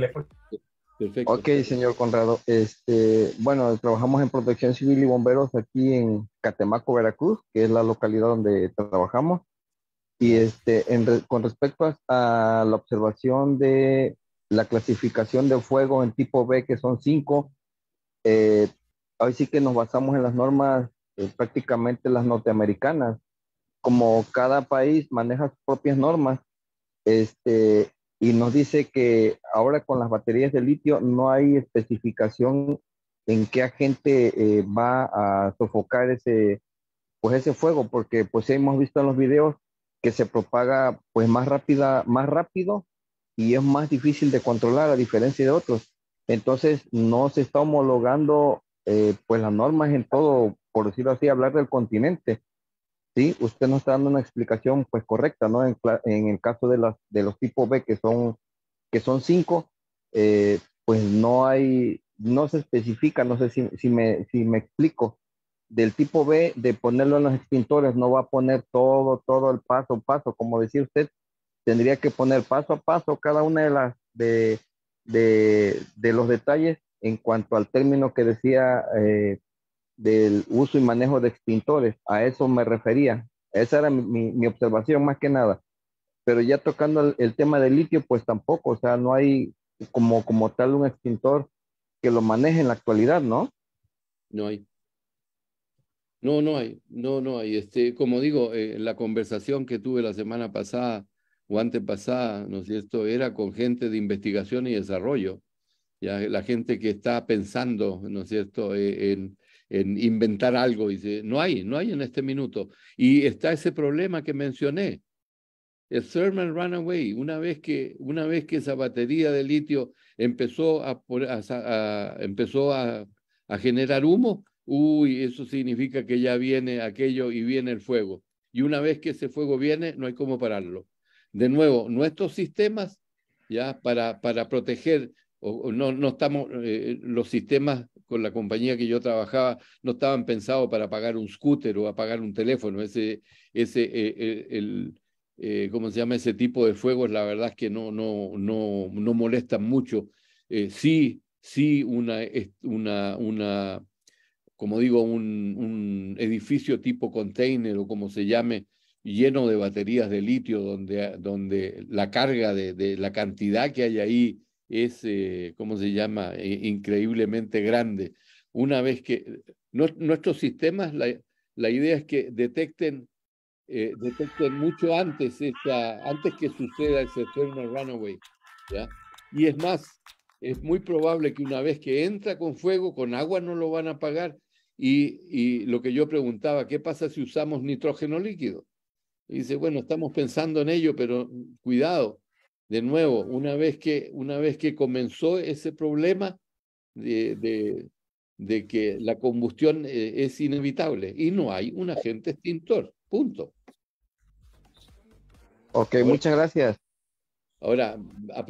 Perfecto. Ok, señor Conrado. Este, bueno, trabajamos en Protección Civil y Bomberos aquí en Catemaco, Veracruz, que es la localidad donde trabajamos. Y este, con respecto a, la observación de la clasificación de fuego en tipo B, que son cinco, hoy eh, sí que nos basamos en las normas eh, prácticamente las norteamericanas. Como cada país maneja sus propias normas, este, y nos dice que ahora con las baterías de litio no hay especificación en qué agente eh, va a sofocar ese, pues ese fuego, porque pues hemos visto en los videos que se propaga pues más rápida, más rápido y es más difícil de controlar a diferencia de otros. Entonces no se está homologando eh, pues las normas en todo, por decirlo así, hablar del continente. Sí, usted nos está dando una explicación pues correcta, En, el caso de, de los tipos B que son, que son cinco, eh, pues no hay, no se especifica, no sé si, si, me, si me explico, del tipo B de ponerlo en los extintores, no va a poner todo, todo el paso a paso, como decía usted, tendría que poner paso a paso cada una de las de, de, los detalles en cuanto al término que decía eh, del uso y manejo de extintores, a eso me refería, esa era mi, observación más que nada, pero ya tocando el, tema del litio, pues tampoco, o sea, no hay como, como tal un extintor que lo maneje en la actualidad, ¿no? No hay. No, no hay, no, no hay. Este, como digo, eh, la conversación que tuve la semana pasada o antepasada, ¿no es cierto?, era con gente de investigación y desarrollo, ya la gente que está pensando, ¿no es cierto?, e, en, inventar algo. dice, no hay, no hay en este minuto. Y está ese problema que mencioné. El Thurman Runaway, una vez que, una vez que esa batería de litio empezó empezó a generar humo, uy, eso significa que ya viene aquello y viene el fuego. Y una vez que ese fuego viene, no hay cómo pararlo. De nuevo, nuestros sistemas, ya para, para proteger, o, no, no estamos, eh, los sistemas con la compañía que yo trabajaba no estaban pensados para pagar un scooter o apagar un teléfono. Ese, ese, eh, eh, el, ¿cómo se llama? Ese tipo de fuegos, la verdad es que no, no, no, no molestan mucho. sí, sí, una, una, una como digo, un, un, edificio tipo container o como se llame, lleno de baterías de litio, donde, ah, donde la carga de, la cantidad que hay ahí es, eh, ¿cómo se llama?, eh, increíblemente grande. Una vez que nuestros sistemas, la, la, idea es que detecten, eh, detecten mucho antes, esta, antes que suceda ese externo runaway. ¿ya? Y es más, es muy probable que una vez que entra con fuego, con agua no lo van a apagar, y, lo que yo preguntaba, ¿qué pasa si usamos nitrógeno líquido? dice, bueno, estamos pensando en ello, pero cuidado. De nuevo, una vez que, una vez que comenzó ese problema de, de, de que la combustión eh, es inevitable y no hay un agente extintor, punto. Ok, muchas gracias. Ahora,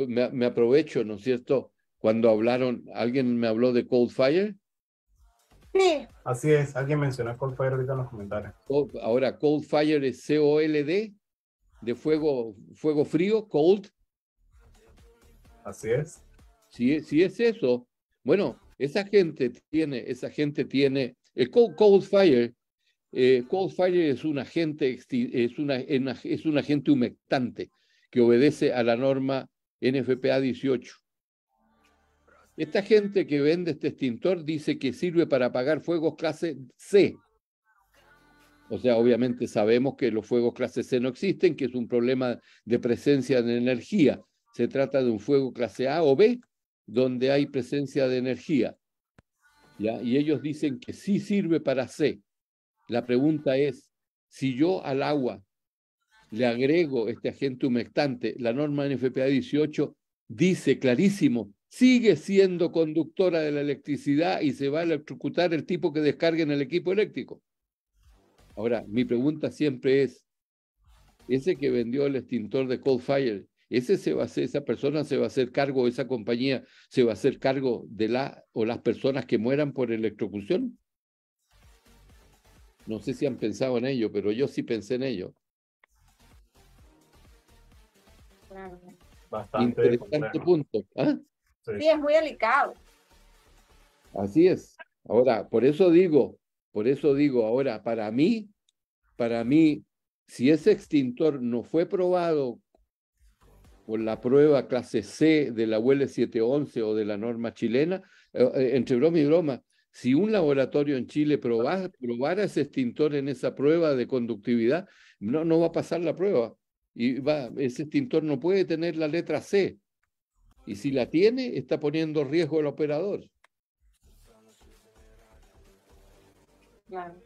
me aprovecho, ¿no es cierto? Cuando hablaron, alguien me habló de cold fire Así es, alguien mencionó Cold Fire ahorita en los comentarios. ahora, Cold Fire es C-O-L-D, de fuego, fuego frío, cold. Así es. Si, es eso, bueno, esa gente tiene, esa gente tiene, el Cold, Fire, eh, Cold Fire es un agente, es una, es un agente humectante que obedece a la norma NFPA 18. Esta gente que vende este extintor dice que sirve para apagar fuegos clase C. O sea, obviamente sabemos que los fuegos clase C no existen, que es un problema de presencia de energía. Se trata de un fuego clase A o B, donde hay presencia de energía. ¿ya? Y ellos dicen que sí sirve para C. La pregunta es, si yo al agua le agrego este agente humectante, la norma NFPA 18 dice clarísimo sigue siendo conductora de la electricidad y se va a electrocutar el tipo que descargue en el equipo eléctrico. Ahora, mi pregunta siempre es, ese que vendió el extintor de Cold Fire, ese se va a esa persona se va a hacer cargo, esa compañía se va a hacer cargo de la o las personas que mueran por electrocución. No sé si han pensado en ello, pero yo sí pensé en ello. Bastante Interesante punto. ¿ah? Sí. es muy delicado. Así es. Ahora, por eso digo, por eso digo, ahora, para mí, para mí, si ese extintor no fue probado por la prueba clase C de la UL 711 o de la norma chilena, eh, eh, entre broma y broma, si un laboratorio en Chile probara, ese extintor en esa prueba de conductividad, no, no va a pasar la prueba. Y va, ese extintor no puede tener la letra C, y si la tiene, está poniendo riesgo el operador.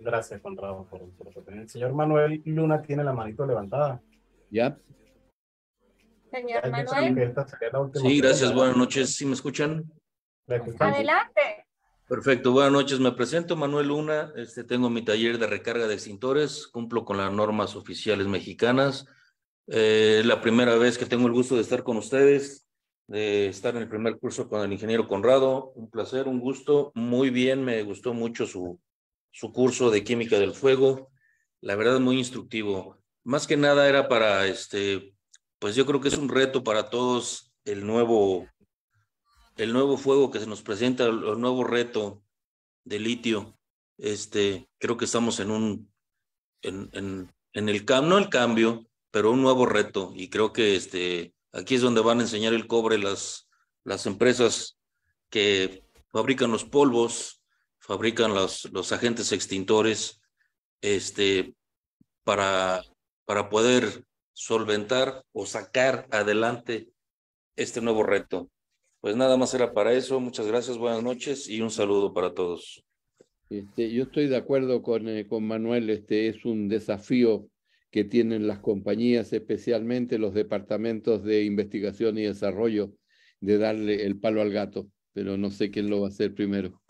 Gracias, Conrado, por, por El señor Manuel Luna tiene la manito levantada. Ya. Señor Manuel. Sí, gracias. Buenas noches. ¿Sí me escuchan? Adelante. Perfecto. Buenas noches. Me presento, Manuel Luna. Este, tengo mi taller de recarga de cintores. Cumplo con las normas oficiales mexicanas. Eh, es la primera vez que tengo el gusto de estar con ustedes de estar en el primer curso con el ingeniero Conrado. Un placer, un gusto. Muy bien, me gustó mucho su, su curso de química del fuego. La verdad, muy instructivo. Más que nada era para, este, pues yo creo que es un reto para todos el nuevo, el nuevo fuego que se nos presenta, el, nuevo reto de litio. Este, creo que estamos en un, en, en, el cambio, el cambio, pero un nuevo reto. Y creo que este, Aquí es donde van a enseñar el cobre las, las empresas que fabrican los polvos, fabrican los, agentes extintores, este, para, para poder solventar o sacar adelante este nuevo reto. Pues nada más era para eso. Muchas gracias, buenas noches y un saludo para todos. Este, yo estoy de acuerdo con, eh, con Manuel, este es un desafío que tienen las compañías, especialmente los departamentos de investigación y desarrollo, de darle el palo al gato, pero no sé quién lo va a hacer primero.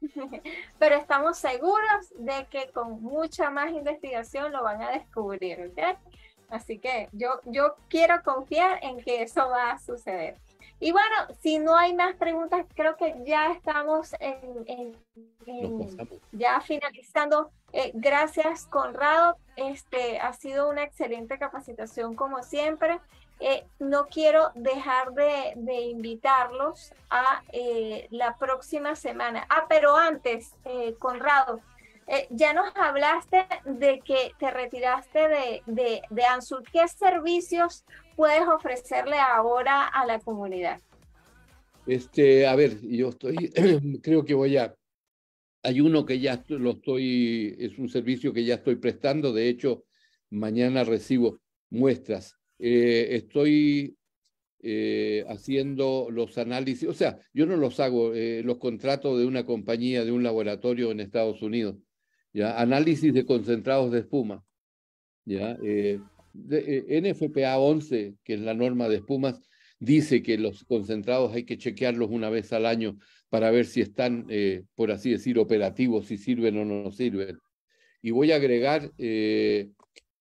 Pero estamos seguros de que con mucha más investigación lo van a descubrir, ¿ok? Así que yo, yo quiero confiar en que eso va a suceder. Y bueno, si no hay más preguntas, creo que ya estamos en, ya finalizando. Eh, gracias, Conrado. Este ha sido una excelente capacitación como siempre. Eh, no quiero dejar de, invitarlos a eh, la próxima semana. Ah, pero antes, Conrado, ya nos hablaste de que te retiraste de, de, de ANSUR. ¿Qué servicios puedes ofrecerle ahora a la comunidad? Este, a ver, yo estoy, creo que voy a, hay uno que ya lo estoy, es un servicio que ya estoy prestando, de hecho, mañana recibo muestras. Eh, estoy eh, haciendo los análisis, o sea, yo no los hago, eh, los contrato de una compañía, de un laboratorio en Estados Unidos, ¿ya? Análisis de concentrados de espuma, ¿ya? Eh, NFPA 11, que es la norma de espumas, dice que los concentrados hay que chequearlos una vez al año para ver si están, eh, por así decir, operativos, si sirven o no sirven. Y voy a agregar eh,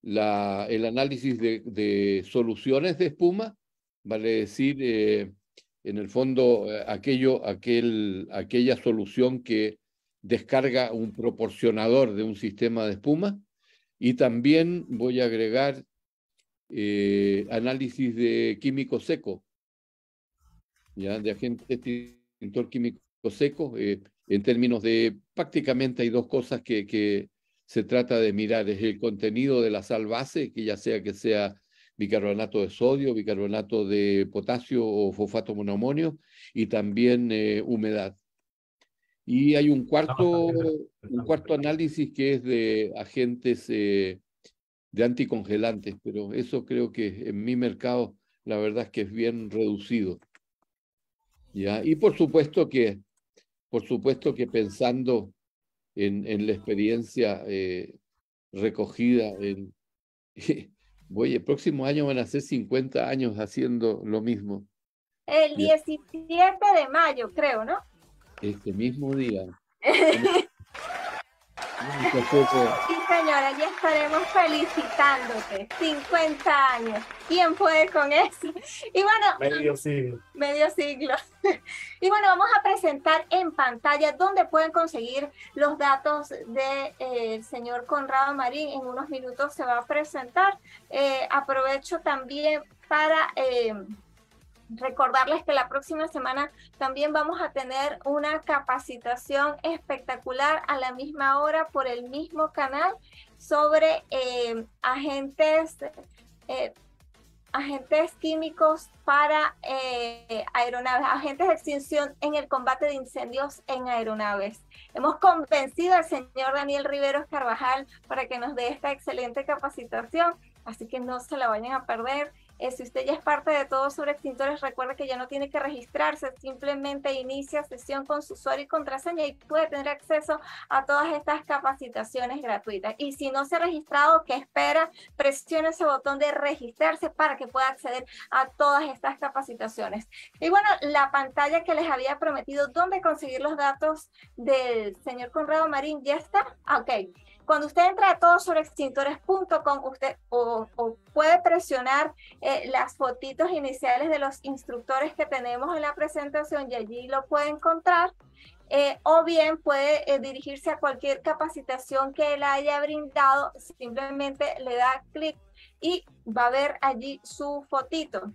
el análisis de, soluciones de espuma, vale decir, en el fondo, aquello, aquel, aquella solución que descarga un proporcionador de un sistema de espuma. Y también voy a agregar eh, análisis de químico seco, ¿ya? de agentes este tintor químico seco, eh, en términos de prácticamente hay dos cosas que, se trata de mirar, es el contenido de la sal base, que ya sea que sea bicarbonato de sodio, bicarbonato de potasio o fosfato monoamonio, y también eh, humedad. Y hay un cuarto, ah, un cuarto análisis que es de agentes eh, de anticongelantes, pero eso creo que en mi mercado la verdad es que es bien reducido. Y por supuesto que, por supuesto que pensando en, la experiencia eh, recogida, en, el próximo año van a ser 50 años haciendo lo mismo. El 17 de mayo, creo, ¿no? Este mismo día. Sí, señora, ya estaremos felicitándote. 50 años. ¿Quién puede con eso? Y bueno, medio siglo. Medio siglo. Y bueno, vamos a presentar en pantalla donde pueden conseguir los datos del eh, señor Conrado Marín. En unos minutos se va a presentar. Eh, aprovecho también para... Eh, recordarles que la próxima semana también vamos a tener una capacitación espectacular a la misma hora por el mismo canal sobre eh, agentes, eh, agentes químicos para eh, aeronaves, agentes de extinción en el combate de incendios en aeronaves. Hemos convencido al señor Daniel Riveros Carvajal para que nos dé esta excelente capacitación, así que no se la vayan a perder si usted ya es parte de todo sobre extintores, recuerde que ya no tiene que registrarse, simplemente inicia sesión con su usuario y contraseña y puede tener acceso a todas estas capacitaciones gratuitas. Y si no se ha registrado, ¿qué espera? Presione ese botón de registrarse para que pueda acceder a todas estas capacitaciones. Y bueno, la pantalla que les había prometido, ¿dónde conseguir los datos del señor Conrado Marín? ¿Ya está? Ah, ok. Cuando usted entra a todos sobre extintores.com, usted o, puede presionar eh, las fotitos iniciales de los instructores que tenemos en la presentación y allí lo puede encontrar. Eh, o bien puede eh, dirigirse a cualquier capacitación que él haya brindado, simplemente le da clic y va a ver allí su fotito.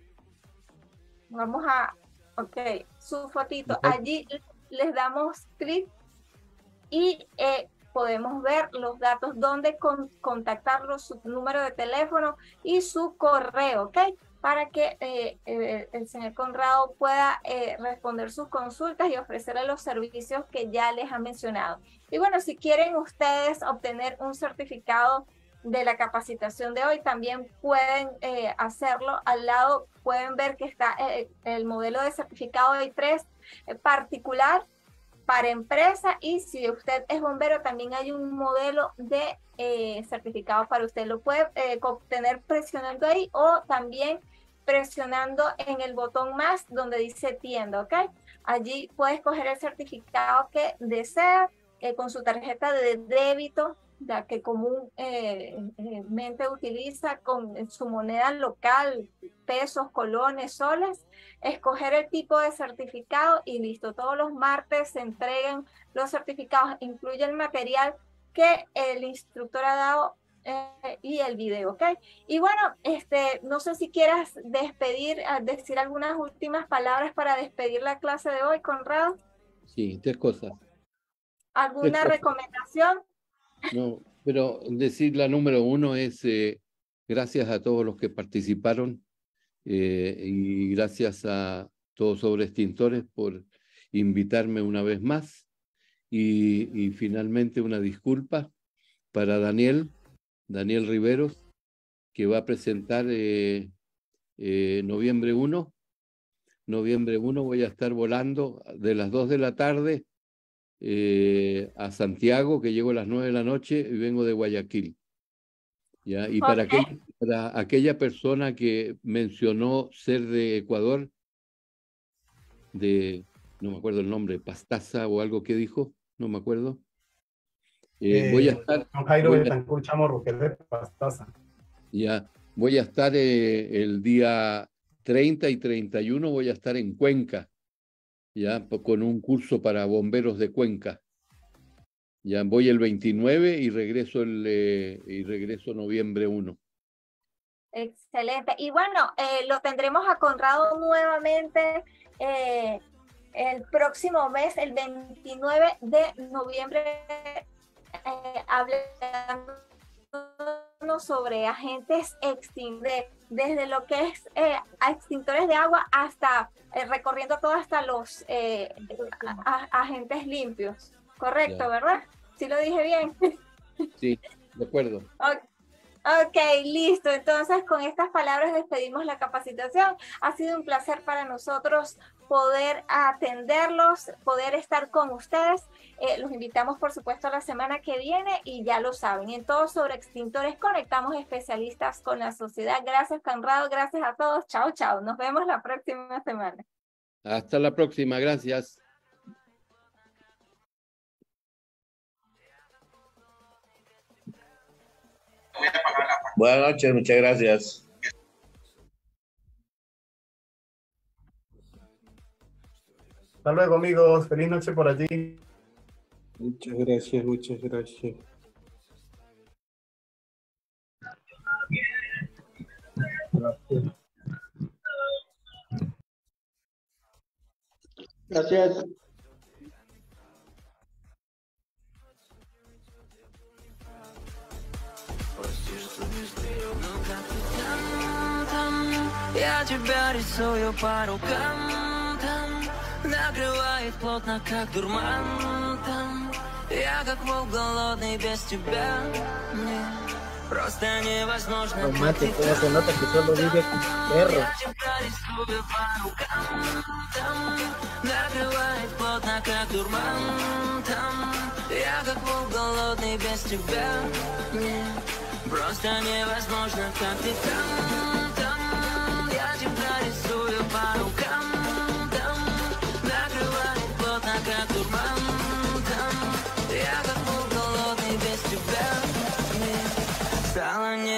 Vamos a, ok, su fotito. Allí les damos clic y podemos ver los datos donde contactarlos, su número de teléfono y su correo, ¿ok? Para que eh, eh, el señor Conrado pueda eh, responder sus consultas y ofrecerle los servicios que ya les ha mencionado. Y bueno, si quieren ustedes obtener un certificado de la capacitación de hoy, también pueden hacerlo. Al lado pueden ver que está el modelo de certificado de 3 particular para empresa y si usted es bombero también hay un modelo de eh, certificado para usted. Lo puede eh, obtener presionando ahí o también presionando en el botón más donde dice tienda, ¿ok? Allí puede escoger el certificado que desea eh, con su tarjeta de débito la que comúnmente eh, eh, utiliza con su moneda local, pesos, colones, soles, escoger el tipo de certificado y listo. Todos los martes se entreguen los certificados, incluye el material que el instructor ha dado eh, y el video, ¿ok? Y bueno, este, no sé si quieras despedir, ah, decir algunas últimas palabras para despedir la clase de hoy, Conrado. Sí, tres cosas. ¿Alguna recomendación? No, pero decir la número uno es eh, gracias a todos los que participaron eh, y gracias a todos sobre extintores por invitarme una vez más y, finalmente una disculpa para Daniel, Daniel Riveros, que va a presentar eh, noviembre 1. Noviembre 1 voy a estar volando de las 2 de la tarde eh, a Santiago, que llego a las 9 de la noche y vengo de Guayaquil. ¿ya? Y para, aquella, persona que mencionó ser de Ecuador, de, no me acuerdo el nombre, Pastaza o algo que dijo, no me acuerdo. Eh, voy a estar. Ya, voy a estar eh, el día 30 y 31, voy a estar en Cuenca ya con un curso para bomberos de Cuenca. Ya voy el 29 y regreso el eh, y regreso noviembre 1. Excelente. Y bueno, eh, lo tendremos a Conrado nuevamente eh, el próximo mes, el 29 de noviembre, sobre agentes extintores, desde lo que es eh, extintores de agua hasta eh, recorriendo todo hasta los eh, agentes limpios. Correcto, ¿verdad? si lo dije bien. Sí, de acuerdo. Ok, listo. Entonces, con estas palabras despedimos la capacitación. Ha sido un placer para nosotros poder atenderlos, poder estar con ustedes. Eh, los invitamos, por supuesto, a la semana que viene y ya lo saben. En todo sobre extintores conectamos especialistas con la sociedad. Gracias, Conrado. Gracias a todos. Chao, chao. Nos vemos la próxima semana. Hasta la próxima. Gracias. Buenas noches, muchas gracias. Hasta luego, amigos. Feliz noche por allí. Muchas gracias, muchas gracias. Gracias. Накрывает плотно, как дурмантом Я как волк голодный без тебя Мне просто невозможно Además, que todo se nota que solo vive perro Накрывает плотно, как дурмантом Я как волк голодный без тебя Мне просто невозможно, как ты там, там Я тебя рисую по рукам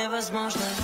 невозможно